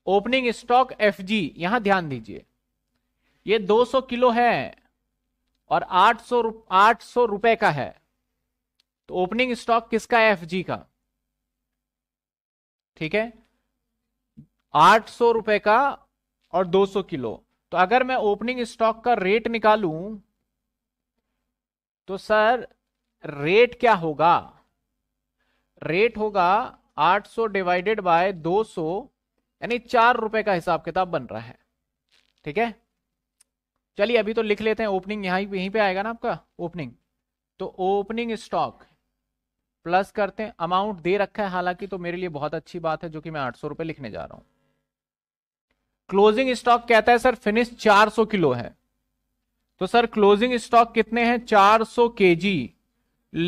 ओपनिंग स्टॉक एफ जी यहां ध्यान दीजिए ये 200 किलो है और 800 800 रुपए का है तो ओपनिंग स्टॉक किसका है एफ जी का ठीक है 800 रुपए का और 200 किलो तो अगर मैं ओपनिंग स्टॉक का रेट निकालू तो सर रेट क्या होगा रेट होगा 800 डिवाइडेड बाय यानी चार रुपए का हिसाब किताब बन रहा है ठीक है चलिए अभी तो लिख लेते हैं ओपनिंग यहाँ यहीं पे आएगा ना आपका ओपनिंग तो ओपनिंग स्टॉक प्लस करते हैं अमाउंट दे रखा है हालांकि तो मेरे लिए बहुत अच्छी बात है जो कि मैं आठ सौ रुपए लिखने जा रहा हूं क्लोजिंग स्टॉक कहता है सर फिनिश चार किलो है तो सर क्लोजिंग स्टॉक कितने हैं 400 सौ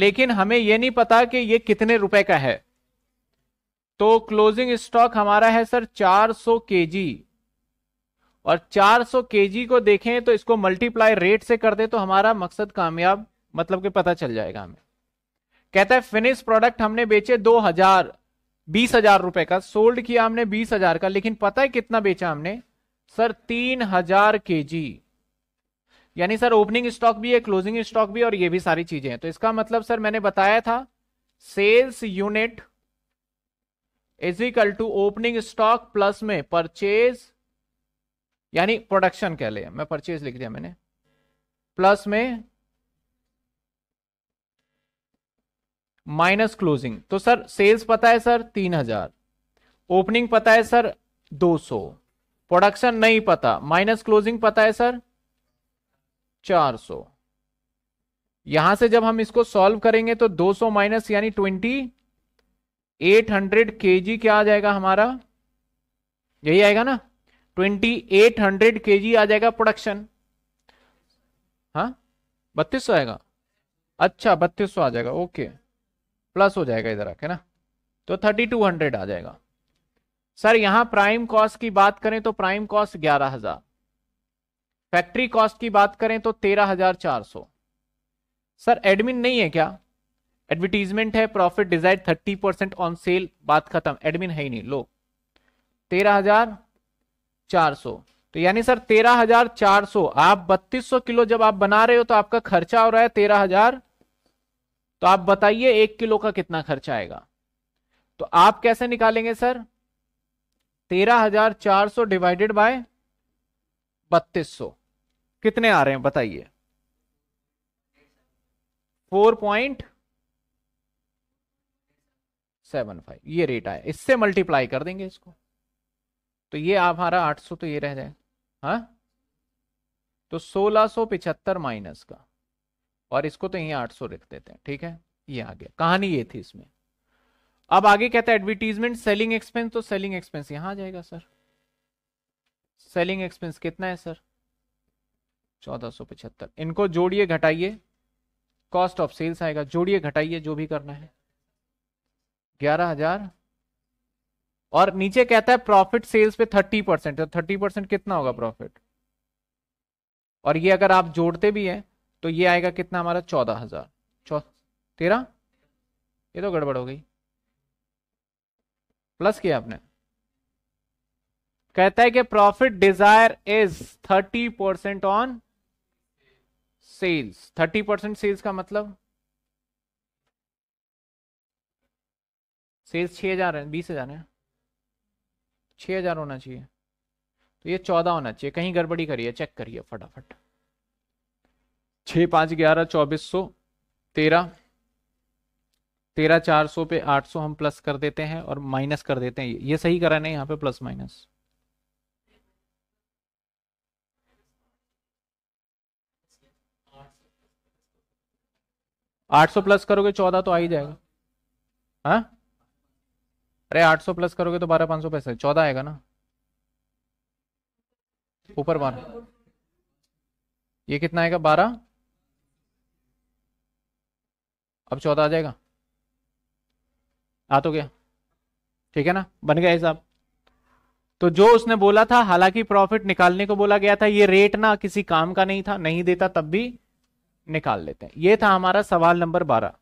लेकिन हमें यह नहीं पता कि यह कितने रुपए का है तो क्लोजिंग स्टॉक हमारा है सर 400 जी और 400 जी को देखें तो इसको मल्टीप्लाई रेट से कर दे तो हमारा मकसद कामयाब मतलब के पता चल जाएगा हमें कहता है फिनिश प्रोडक्ट हमने बेचे दो हजार बीस हजार रुपए का सोल्ड किया हमने बीस हजार का लेकिन पता है कितना बेचा हमने सर तीन हजार के जी यानी सर ओपनिंग स्टॉक भी है क्लोजिंग स्टॉक भी और ये भी सारी चीजें हैं तो इसका मतलब सर मैंने बताया था sales unit equal to opening stock plus में परचेज यानी प्रोडक्शन कह लिया मैं परचेज लिख दिया मैंने प्लस में माइनस क्लोजिंग तो सर सेल्स पता है सर तीन हजार ओपनिंग पता है सर दो सौ प्रोडक्शन नहीं पता माइनस क्लोजिंग पता है सर चार सौ यहां से जब हम इसको सॉल्व करेंगे तो दो सौ माइनस यानी ट्वेंटी एट हंड्रेड के जी क्या आ जाएगा हमारा यही आएगा ना ट्वेंटी एट हंड्रेड के जी आ जाएगा प्रोडक्शन हाँ बत्तीस सौ आएगा अच्छा बत्तीस सौ आ जाएगा ओके प्लस हो जाएगा इधर आके ना तो थर्टी टू हंड्रेड आ जाएगा सर यहां प्राइम कॉस्ट की बात करें तो प्राइम कॉस्ट ग्यारह हजार फैक्ट्री कॉस्ट की बात करें तो तेरह हजार चार सौ सर एडमिन नहीं है क्या एडवर्टीजमेंट है profit desire thirty percent on sale बात खत्म एडमिन है ही नहीं लो तेरह हजार चार सौ तो यानी सर तेरह हजार चार सौ आप बत्तीस सौ किलो जब आप बना रहे हो तो आपका खर्चा हो रहा है तेरह हजार तो आप बताइए एक किलो का कितना खर्चा आएगा तो आप कैसे निकालेंगे सर तेरह हजार चार सौ डिवाइडेड बाय बत्तीस सौ कितने आ रहे हैं बताइए फोर पॉइंट सेवन फाइव ये रेट आया इससे मल्टीप्लाई कर देंगे इसको तो ये आप हमारा आठ सौ तो ये रह जाए हाँ तो सोलह सौ पिछहत्तर माइनस का और इसको तो यहीं आठ सौ रख देते हैं ठीक है ये आ गया कहानी ये थी इसमें अब आगे कहता है एडवर्टीजमेंट सेलिंग एक्सपेंस तो सेलिंग एक्सपेंस यहां आ जाएगा सर सेलिंग एक्सपेंस कितना है सर चौदह सौ पिछहत्तर इनको जोड़िए घटाइए कॉस्ट ऑफ सेल्स आएगा जोड़िए घटाइए जो भी करना है ग्यारह हजार और नीचे कहता है प्रॉफिट सेल्स पे थर्टी परसेंट तो थर्टी परसेंट कितना होगा प्रॉफिट और ये अगर आप जोड़ते भी हैं तो ये आएगा कितना हमारा चौदह हजार चौ तेरह ये तो गड़बड़ हो गई प्लस किया आपने कहता है कि profit desire is thirty percent on sales thirty percent sales का मतलब सेल्स छः हज़ार है बीस हज़ार है छः हज़ार होना चाहिए तो ये चौदह होना चाहिए कहीं गड़बड़ी करिए चेक करिए फटाफट छः पाँच ग्यारह चौबीस सौ तेरह तेरह चार सौ पे आठ सौ हम प्लस कर देते हैं और माइनस कर देते हैं ये सही कराना है यहाँ पे प्लस माइनस आठ सौ प्लस करोगे चौदह तो आ ही जाएगा हाँ अरे 800 प्लस करोगे तो बारह पांच सौ पैसे चौदह आएगा ना ऊपर बारह ये कितना आएगा बारह अब चौदह आ जाएगा आ तो गया ठीक है ना बन गया हिसाब तो जो उसने बोला था हालांकि प्रॉफिट निकालने को बोला गया था ये रेट ना किसी काम का नहीं था नहीं देता तब भी निकाल लेते हैं ये था हमारा सवाल नंबर बारह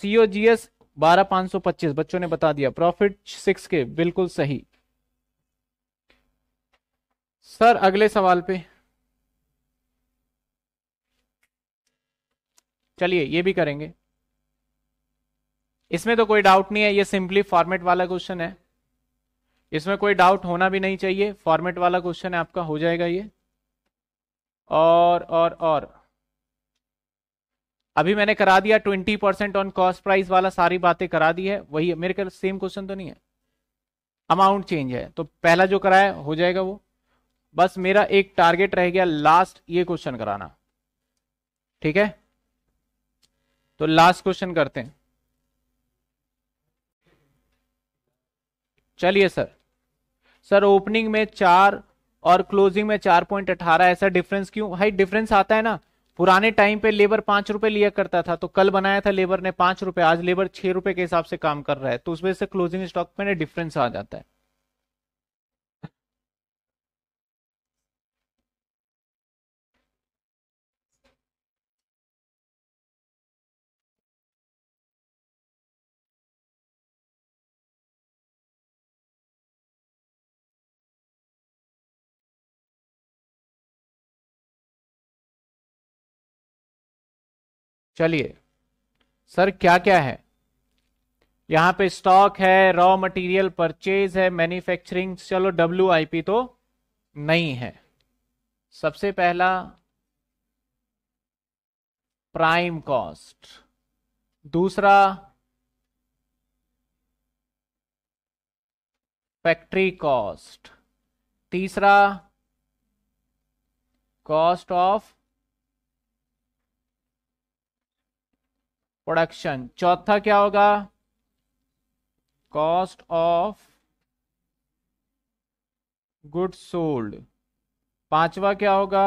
सीओजीएस बारह पांच सौ पच्चीस बच्चों ने बता दिया प्रॉफिट सिक्स के बिल्कुल सही सर अगले सवाल पे चलिए ये भी करेंगे इसमें तो कोई डाउट नहीं है ये सिंपली फॉर्मेट वाला क्वेश्चन है इसमें कोई डाउट होना भी नहीं चाहिए फॉर्मेट वाला क्वेश्चन है आपका हो जाएगा ये और और और अभी मैंने करा दिया twenty percent on cost price वाला सारी बातें करा दी है वही मेरे ख्याल सेम क्वेश्चन तो नहीं है अमाउंट चेंज है तो पहला जो कराया हो जाएगा वो बस मेरा एक टारगेट रह गया लास्ट ये क्वेश्चन कराना ठीक है तो लास्ट क्वेश्चन करते हैं चलिए सर सर ओपनिंग में चार और क्लोजिंग में चार पॉइंट अठारह ऐसा डिफरेंस क्यों भाई डिफरेंस आता है ना पुराने टाइम पे लेबर पांच रुपए लिया करता था तो कल बनाया था लेबर ने पांच रुपए आज लेबर छह रुपए के हिसाब से काम कर रहा है तो उस वजह से क्लोजिंग स्टॉक में डिफरेंस आ जाता है चलिए सर क्या क्या है यहां पे स्टॉक है रॉ मटेरियल परचेज है मैन्युफैक्चरिंग चलो डब्ल्यू तो नहीं है सबसे पहला प्राइम कॉस्ट दूसरा फैक्ट्री कॉस्ट तीसरा कॉस्ट ऑफ प्रोडक्शन चौथा क्या होगा कॉस्ट ऑफ गुड सोल्ड पांचवा क्या होगा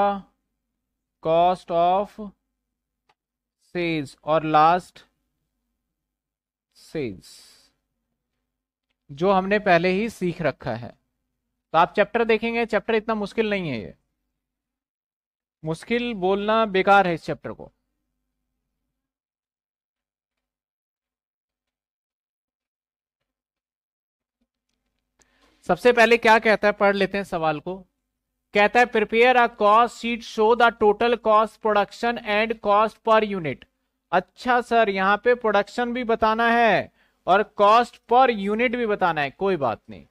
कॉस्ट ऑफ सेल्स और लास्ट सेल्स जो हमने पहले ही सीख रखा है तो आप चैप्टर देखेंगे चैप्टर इतना मुश्किल नहीं है ये मुश्किल बोलना बेकार है इस चैप्टर को सबसे पहले क्या कहता है पढ़ लेते हैं सवाल को कहता है prepare a cost sheet show the total cost production and cost per unit अच्छा सर यहाँ पे प्रोडक्शन भी बताना है और कॉस्ट पर यूनिट भी बताना है कोई बात नहीं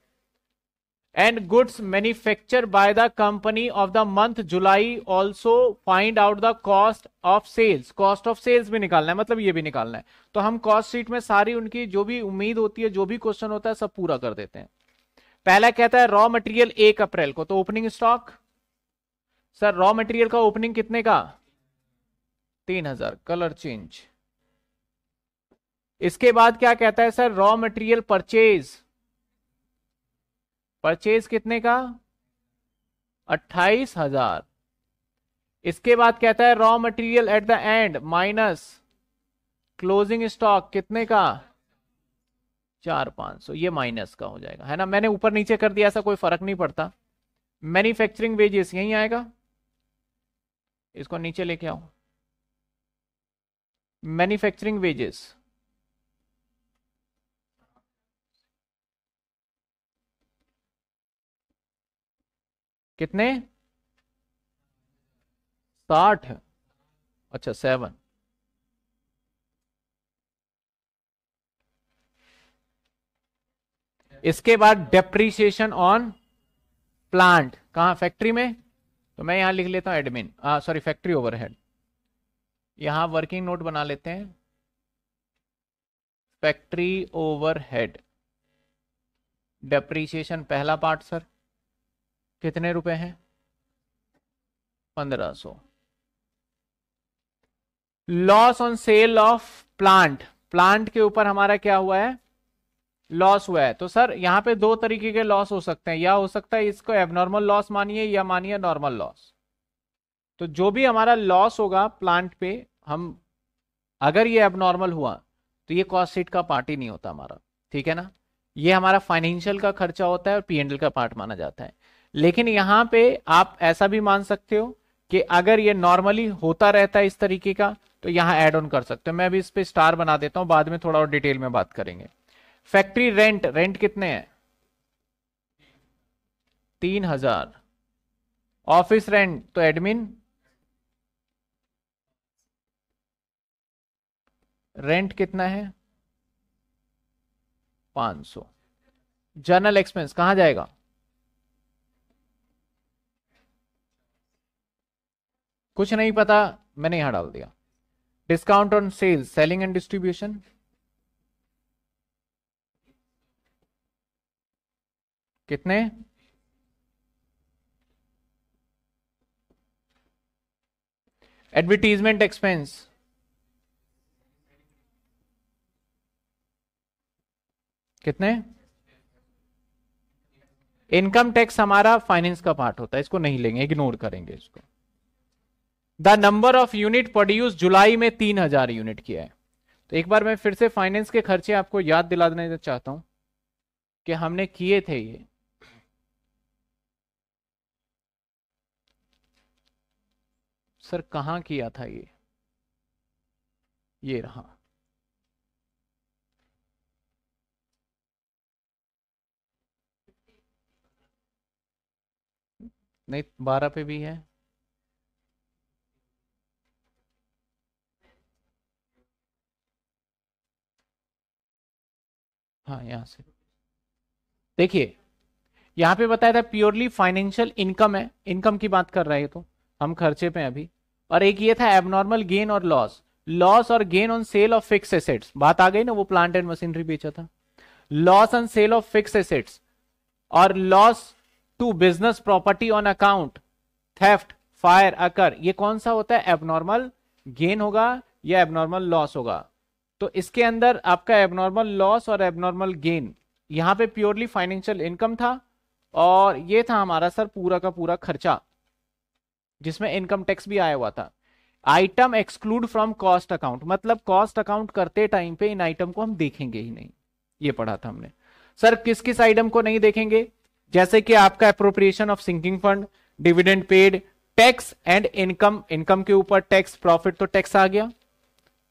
and goods manufacture by the company of the month July also find out the cost of sales cost of sales भी निकालना है मतलब ये भी निकालना है तो हम कॉस्ट शीट में सारी उनकी जो भी उम्मीद होती है जो भी क्वेश्चन होता है सब पूरा कर देते हैं पहला कहता है रॉ मटेरियल एक अप्रैल को तो opening stock sir raw material का ओपनिंग कितने का तीन हजार कलर चेंज इसके बाद क्या कहता है sir raw material purchase purchase कितने का अट्ठाईस हजार इसके बाद कहता है raw material at the end minus closing stock कितने का चार पांच सौ ये माइनस का हो जाएगा है ना मैंने ऊपर नीचे कर दिया ऐसा कोई फर्क नहीं पड़ता मैन्युफैक्चरिंग वेजेस यही आएगा इसको नीचे लेके आओ मैन्युफैक्चरिंग वेजेस कितने साठ अच्छा सेवन इसके बाद डेप्रीसिएशन ऑन प्लांट कहा फैक्ट्री में तो मैं यहां लिख लेता हूं एडमिन सॉरी फैक्ट्री ओवरहेड यहां वर्किंग नोट बना लेते हैं फैक्ट्री ओवरहेड डेप्रीसिएशन पहला पार्ट सर कितने रुपए हैं पंद्रह सो loss on sale of plant plant के ऊपर हमारा क्या हुआ है लॉस हुआ है तो सर यहाँ पे दो तरीके के लॉस हो सकते हैं या हो सकता है इसको एबनॉर्मल लॉस मानिए या मानिए नॉर्मल लॉस तो जो भी हमारा लॉस होगा प्लांट पे हम अगर ये एबनॉर्मल हुआ तो ये कॉस्ट सीट का पार्ट ही नहीं होता हमारा ठीक है ना ये हमारा फाइनेंशियल का खर्चा होता है और पीएनएल का पार्ट माना जाता है लेकिन यहाँ पे आप ऐसा भी मान सकते हो कि अगर ये नॉर्मली होता रहता है इस तरीके का तो यहाँ एड ऑन कर सकते हो मैं अभी इस पर स्टार बना देता हूँ बाद में थोड़ा और डिटेल में बात करेंगे फैक्ट्री रेंट रेंट कितने हैं तीन हजार ऑफिस रेंट तो एडमिन रेंट कितना है पांच सौ जर्नल एक्सपेंस कहां जाएगा कुछ नहीं पता मैंने यहां डाल दिया discount on sales selling and distribution कितने एडवर्टीजमेंट एक्सपेंस कितने इनकम टैक्स हमारा फाइनेंस का पार्ट होता है इसको नहीं लेंगे इग्नोर करेंगे इसको the number of unit produce जुलाई में तीन हजार यूनिट किया है तो एक बार मैं फिर से फाइनेंस के खर्चे आपको याद दिला देना चाहता हूं कि हमने किए थे ये सर कहां किया था ये ये रहा नहीं बारह पे भी है हाँ यहां से देखिए यहां पे बताया था प्योरली फाइनेंशियल इनकम है इनकम की बात कर रहे हैं तो हम खर्चे पे अभी और एक ये था एबनॉर्मल गेन और लॉस लॉस और gain on sale of fix assets बात आ गई ना वो प्लांट एंड मशीनरी बेचा था loss on sale of fix assets और loss to business property on account theft fire occur ये कौन सा होता है एबनॉर्मल गेन होगा या एबनॉर्मल लॉस होगा तो इसके अंदर आपका एबनॉर्मल लॉस और एबनॉर्मल गेन यहां पे प्योरली फाइनेंशियल इनकम था और ये था हमारा सर पूरा का पूरा खर्चा जिसमें इनकम टैक्स भी आया हुआ था item exclude from cost account मतलब कॉस्ट अकाउंट करते टाइम पे इन आइटम को हम देखेंगे ही नहीं ये पढ़ा था हमने सर किस किस आइटम को नहीं देखेंगे जैसे कि आपका appropriation of sinking fund dividend paid tax and income income के ऊपर टैक्स प्रॉफिट तो टैक्स आ गया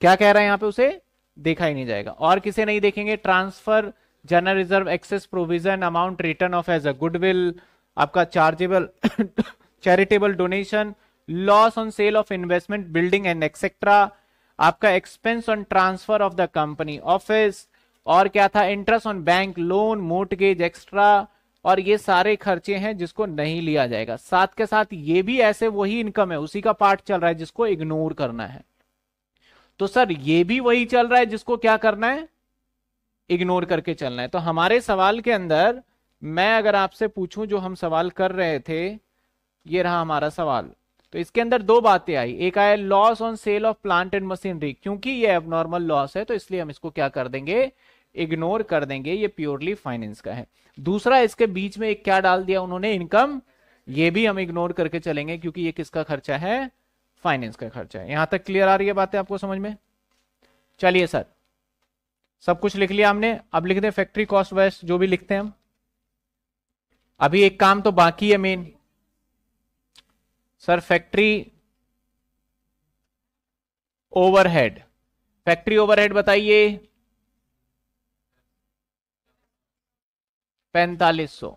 क्या कह रहा है यहां पे उसे देखा ही नहीं जाएगा और किसे नहीं देखेंगे transfer general reserve excess provision amount return off as a goodwill आपका chargeable charitable donation loss on sale of investment building and etcetera आपका expense on transfer of the company office और क्या था interest on bank loan mortgage extra और ये सारे खर्चे हैं जिसको नहीं लिया जाएगा साथ के साथ ये भी ऐसे वही इनकम है उसी का पार्ट चल रहा है जिसको इग्नोर करना है तो सर ये भी वही चल रहा है जिसको क्या करना है इग्नोर करके चलना है तो हमारे सवाल के अंदर मैं अगर आपसे पूछूं जो हम सवाल कर रहे थे ये रहा हमारा सवाल तो इसके अंदर दो बातें आई एक आया loss on sale of plant and machinery क्योंकि ये एबनॉर्मल लॉस है तो इसलिए हम इसको क्या कर देंगे इग्नोर कर देंगे ये प्योरली फाइनेंस का है दूसरा इसके बीच में एक क्या डाल दिया उन्होंने इनकम ये भी हम इग्नोर करके चलेंगे क्योंकि ये किसका खर्चा है फाइनेंस का खर्चा है यहां तक क्लियर आ रही है बातें आपको समझ में चलिए सर सब कुछ लिख लिया हमने अब लिख दें फैक्ट्री कॉस्ट वेस्ट जो भी लिखते हैं हम अभी एक काम तो बाकी है main sir factory overhead factory overhead बताइए पैंतालीस सौ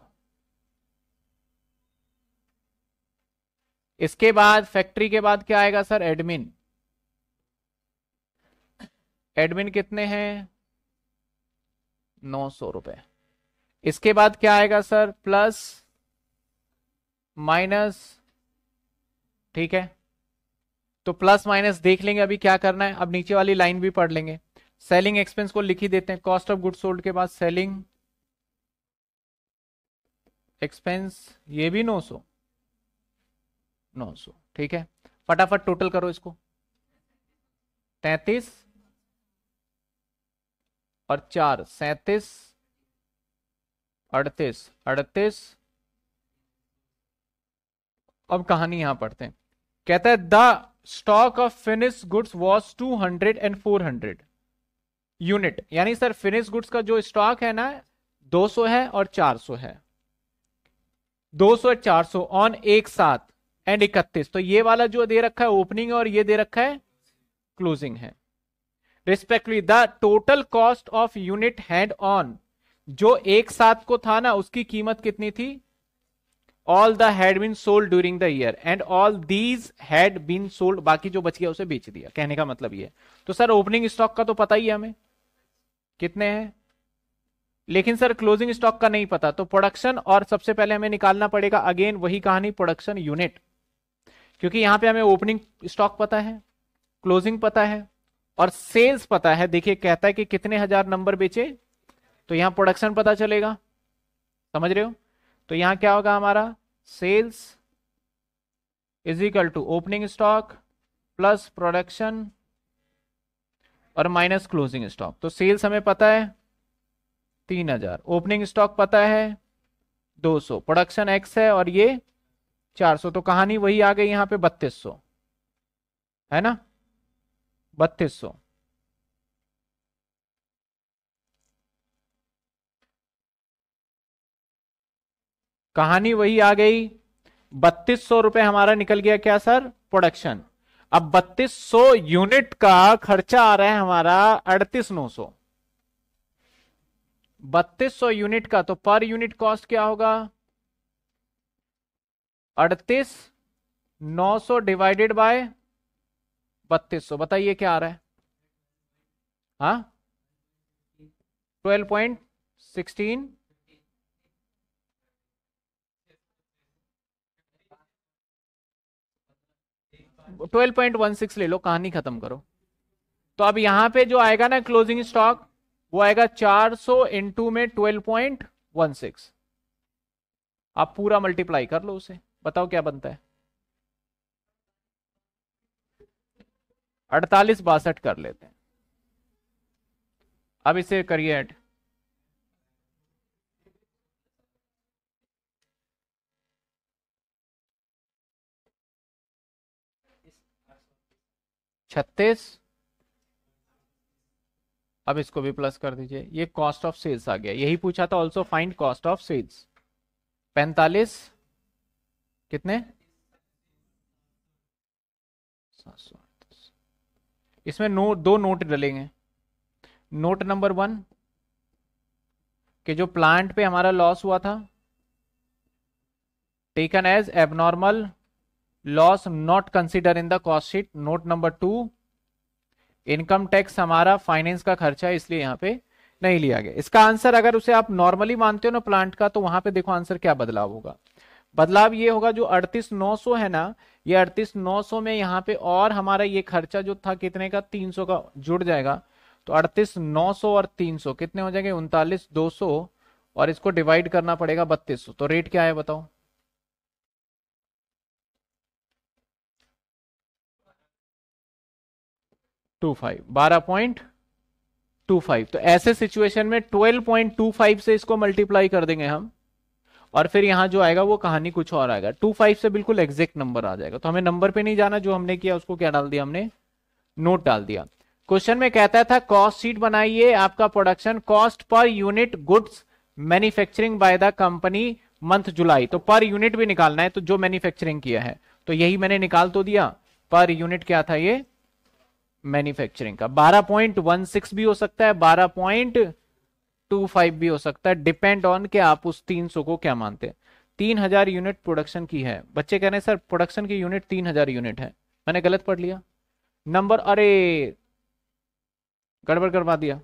इसके बाद फैक्ट्री के बाद क्या आएगा सर एडमिन एडमिन कितने हैं नौ सौ रुपए इसके बाद क्या आएगा सर प्लस माइनस ठीक है तो प्लस माइनस देख लेंगे अभी क्या करना है अब नीचे वाली लाइन भी पढ़ लेंगे सेलिंग एक्सपेंस को लिख ही देते हैं कॉस्ट ऑफ गुड सोल्ड के बाद सेलिंग एक्सपेंस ये भी नौ 900 नौ ठीक है फटाफट टोटल करो इसको तैतीस और चार सैतीस अड़तीस अड़तीस अब कहानी यहां पढ़ते हैं कहता है the stock of finish goods was two hundred and four hundred unit यानी सर फिनिश गुड्स का जो स्टॉक है ना 200 है और 400 है 200 और 400 ऑन एक साथ एंड इकतीस तो ये वाला जो दे रखा है ओपनिंग और ये दे रखा है क्लोजिंग है respectively the total cost of unit hand on जो एक साथ को था ना उसकी कीमत कितनी थी all the had been sold during the year and all these had been sold बाकी जो बच गया उसे बेच दिया कहने का मतलब ये तो सर ओपनिंग स्टॉक का तो पता ही है हमें कितने हैं लेकिन सर क्लोजिंग स्टॉक का नहीं पता तो प्रोडक्शन और सबसे पहले हमें निकालना पड़ेगा अगेन वही कहानी प्रोडक्शन यूनिट क्योंकि यहां पे हमें ओपनिंग स्टॉक पता है क्लोजिंग पता है और सेल्स पता है देखिए कहता है कि कितने हजार नंबर बेचे तो यहां प्रोडक्शन पता चलेगा समझ रहे हो तो यहां क्या होगा हमारा sales is equal to opening stock plus production और माइनस क्लोजिंग स्टॉक तो सेल्स हमें पता है तीन हजार ओपनिंग स्टॉक पता है दो सौ प्रोडक्शन एक्स है और ये चार सौ तो कहानी वही आ गई यहां पे बत्तीस सौ है ना बत्तीस सौ कहानी वही आ गई बत्तीस सौ रुपए हमारा निकल गया क्या सर प्रोडक्शन अब बत्तीस सौ यूनिट का खर्चा आ रहा है हमारा अड़तीस नौ सौ बत्तीस सौ यूनिट का तो पर यूनिट कॉस्ट क्या होगा अड़तीस नौ सौ डिवाइडेड बाय बत्तीस सौ बताइए क्या आ रहा है हाँ twelve point sixteen twelve point one six ले लो कहानी खत्म करो तो अब यहां पे जो आएगा ना क्लोजिंग स्टॉक वो आएगा चार सौ टू में ट्वेल्व पॉइंट वन सिक्स आप पूरा मल्टीप्लाई कर लो उसे बताओ क्या बनता है अड़तालीस बासठ कर लेते हैं अब इसे करिए ऐड छत्तीस अब इसको भी प्लस कर दीजिए ये कॉस्ट ऑफ सेल्स आ गया यही पूछा था also find cost of sales पैंतालीस कितने इसमें नो दो नोट डलेंगे नोट नंबर वन कि जो प्लांट पे हमारा लॉस हुआ था taken as abnormal loss not consider in the cost sheet note number two income tax हमारा फाइनेंस का खर्चा है इसलिए यहाँ पे नहीं लिया गया इसका आंसर अगर उसे आप नॉर्मली मानते हो ना प्लांट का तो वहां पे देखो आंसर क्या बदलाव होगा बदलाव ये होगा जो अड़तीस नौ सौ है ना ये अड़तीस नौ सौ में यहाँ पे और हमारा ये खर्चा जो था कितने का तीन सौ का जुड़ जाएगा तो अड़तीस नौ सौ और तीन सौ कितने हो जाएंगे उनतालीस दो सौ और इसको डिवाइड करना पड़ेगा बत्तीस सौ तो रेट क्या है बताओ टू फाइव बारह पॉइंट टू फाइव तो ऐसे सिचुएशन में ट्वेल्व पॉइंट टू फाइव से इसको मल्टीप्लाई कर देंगे हम और फिर यहां जो आएगा वो कहानी कुछ और आएगा टू फाइव से बिल्कुल एग्जैक्ट नंबर आ जाएगा तो हमें नंबर पे नहीं जाना जो हमने किया उसको क्या डाल दिया हमने नोट डाल दिया क्वेश्चन में कहता था कॉस्ट शीट बनाइए आपका production cost per unit goods manufacturing by the company month July तो पर यूनिट भी निकालना है तो जो मैन्युफैक्चरिंग किया है तो यही मैंने निकाल तो दिया पर यूनिट क्या था ये मैन्युफैक्चरिंग का 12.16 भी हो सकता है 12.25 भी हो सकता है डिपेंड ऑन कि आप उस 300 को क्या मानते हैं 3000 यूनिट प्रोडक्शन की है बच्चे कह रहे हैं सर प्रोडक्शन की यूनिट 3000 यूनिट है मैंने गलत पढ़ लिया नंबर अरे गड़बड़ करवा दिया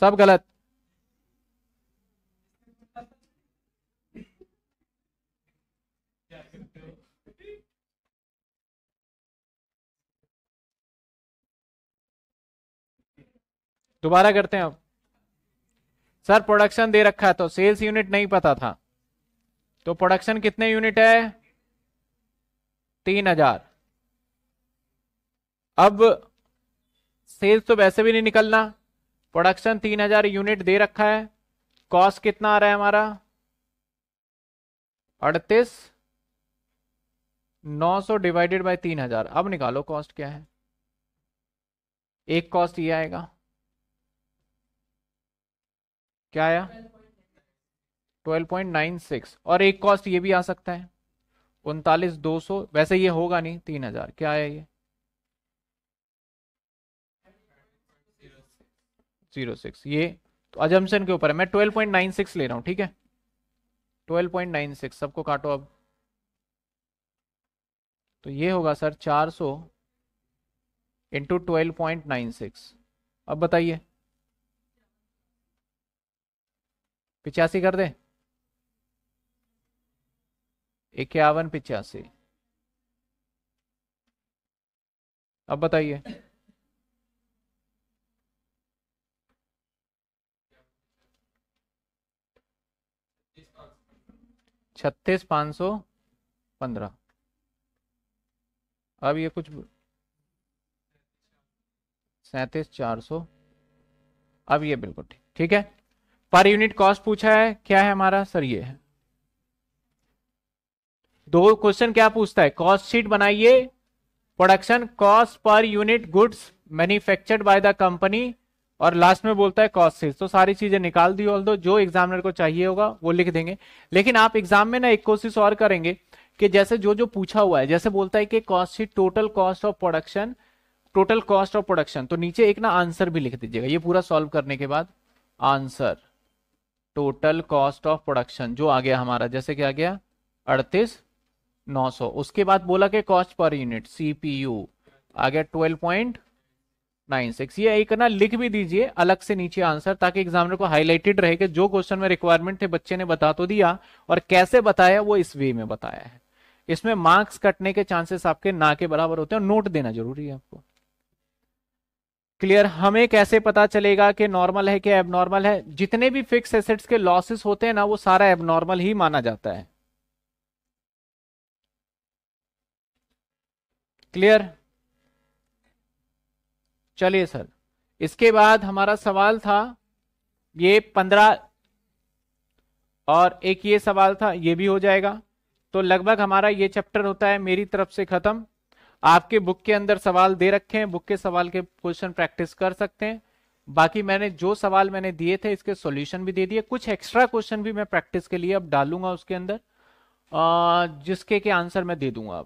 सब गलत दोबारा करते हैं अब सर प्रोडक्शन दे रखा है तो सेल्स यूनिट नहीं पता था तो प्रोडक्शन कितने यूनिट है तीन हजार अब सेल्स तो वैसे भी नहीं निकलना प्रोडक्शन तीन हजार यूनिट दे रखा है कॉस्ट कितना आ रहा है हमारा अड़तीस नौ सौ डिवाइडेड बाय तीन हजार अब निकालो कॉस्ट क्या है एक कॉस्ट ये आएगा क्या आया 12.96 और एक कॉस्ट ये भी आ सकता है उनतालीस दो सौ वैसे ये होगा नहीं तीन हजार क्या आया ये जीरो सिक्स ये तो अजम्पन के ऊपर है मैं ट्वेल्व पॉइंट नाइन सिक्स ले रहा हूं ठीक है ट्वेल्व पॉइंट नाइन सिक्स सबको काटो अब तो ये होगा सर चार सौ into twelve point nine six अब बताइए पिचासी कर दे इक्यावन पिचासी अब बताइए छत्तीस पाँच सौ पंद्रह अब ये कुछ सैतीस चार सौ अब ये बिल्कुल ठीक ठीक है पर यूनिट कॉस्ट पूछा है क्या है हमारा सर ये है दो क्वेश्चन क्या पूछता है कॉस्ट शीट बनाइए production cost per unit goods manufactured by the company और लास्ट में बोलता है कॉस्ट शीट तो सारी चीजें निकाल दी ऑल दो जो एग्जामिनर को चाहिए होगा वो लिख देंगे लेकिन आप एग्जाम में ना एक कोशिश और करेंगे कि जैसे जो जो पूछा हुआ है जैसे बोलता है कि cost sheet total cost of production total cost of production तो नीचे एक ना आंसर भी लिख दीजिएगा ये पूरा सॉल्व करने के बाद answer total cost of production जो आ गया हमारा जैसे क्या गया अड़तीस नौ सौ उसके बाद बोला कि कॉस्ट पर यूनिट सीपीयू आ गया ट्वेल्व पॉइंट नाइन सिक्स ये एक ना लिख भी दीजिए अलग से नीचे आंसर ताकि एग्जामिनर को हाईलाइटेड रहे कि जो क्वेश्चन में रिक्वायरमेंट थे बच्चे ने बता तो दिया और कैसे बताया वो इस वे में बताया है इसमें मार्क्स कटने के चांसेस आपके ना के बराबर होते हैं नोट देना जरूरी है आपको क्लियर हमें कैसे पता चलेगा कि नॉर्मल है कि एबनॉर्मल है जितने भी फिक्स एसेट्स के लॉसेस होते हैं ना वो सारा एबनॉर्मल ही माना जाता है क्लियर चलिए सर इसके बाद हमारा सवाल था ये पंद्रह और एक ये सवाल था ये भी हो जाएगा तो लगभग हमारा ये चैप्टर होता है मेरी तरफ से खत्म आपके बुक के अंदर सवाल दे रखे हैं बुक के सवाल के क्वेश्चन प्रैक्टिस कर सकते हैं बाकी मैंने जो सवाल मैंने दिए थे इसके सॉल्यूशन भी दे दिए कुछ एक्स्ट्रा क्वेश्चन भी मैं प्रैक्टिस के लिए अब डालूंगा उसके अंदर जिसके के आंसर मैं दे दूंगा अब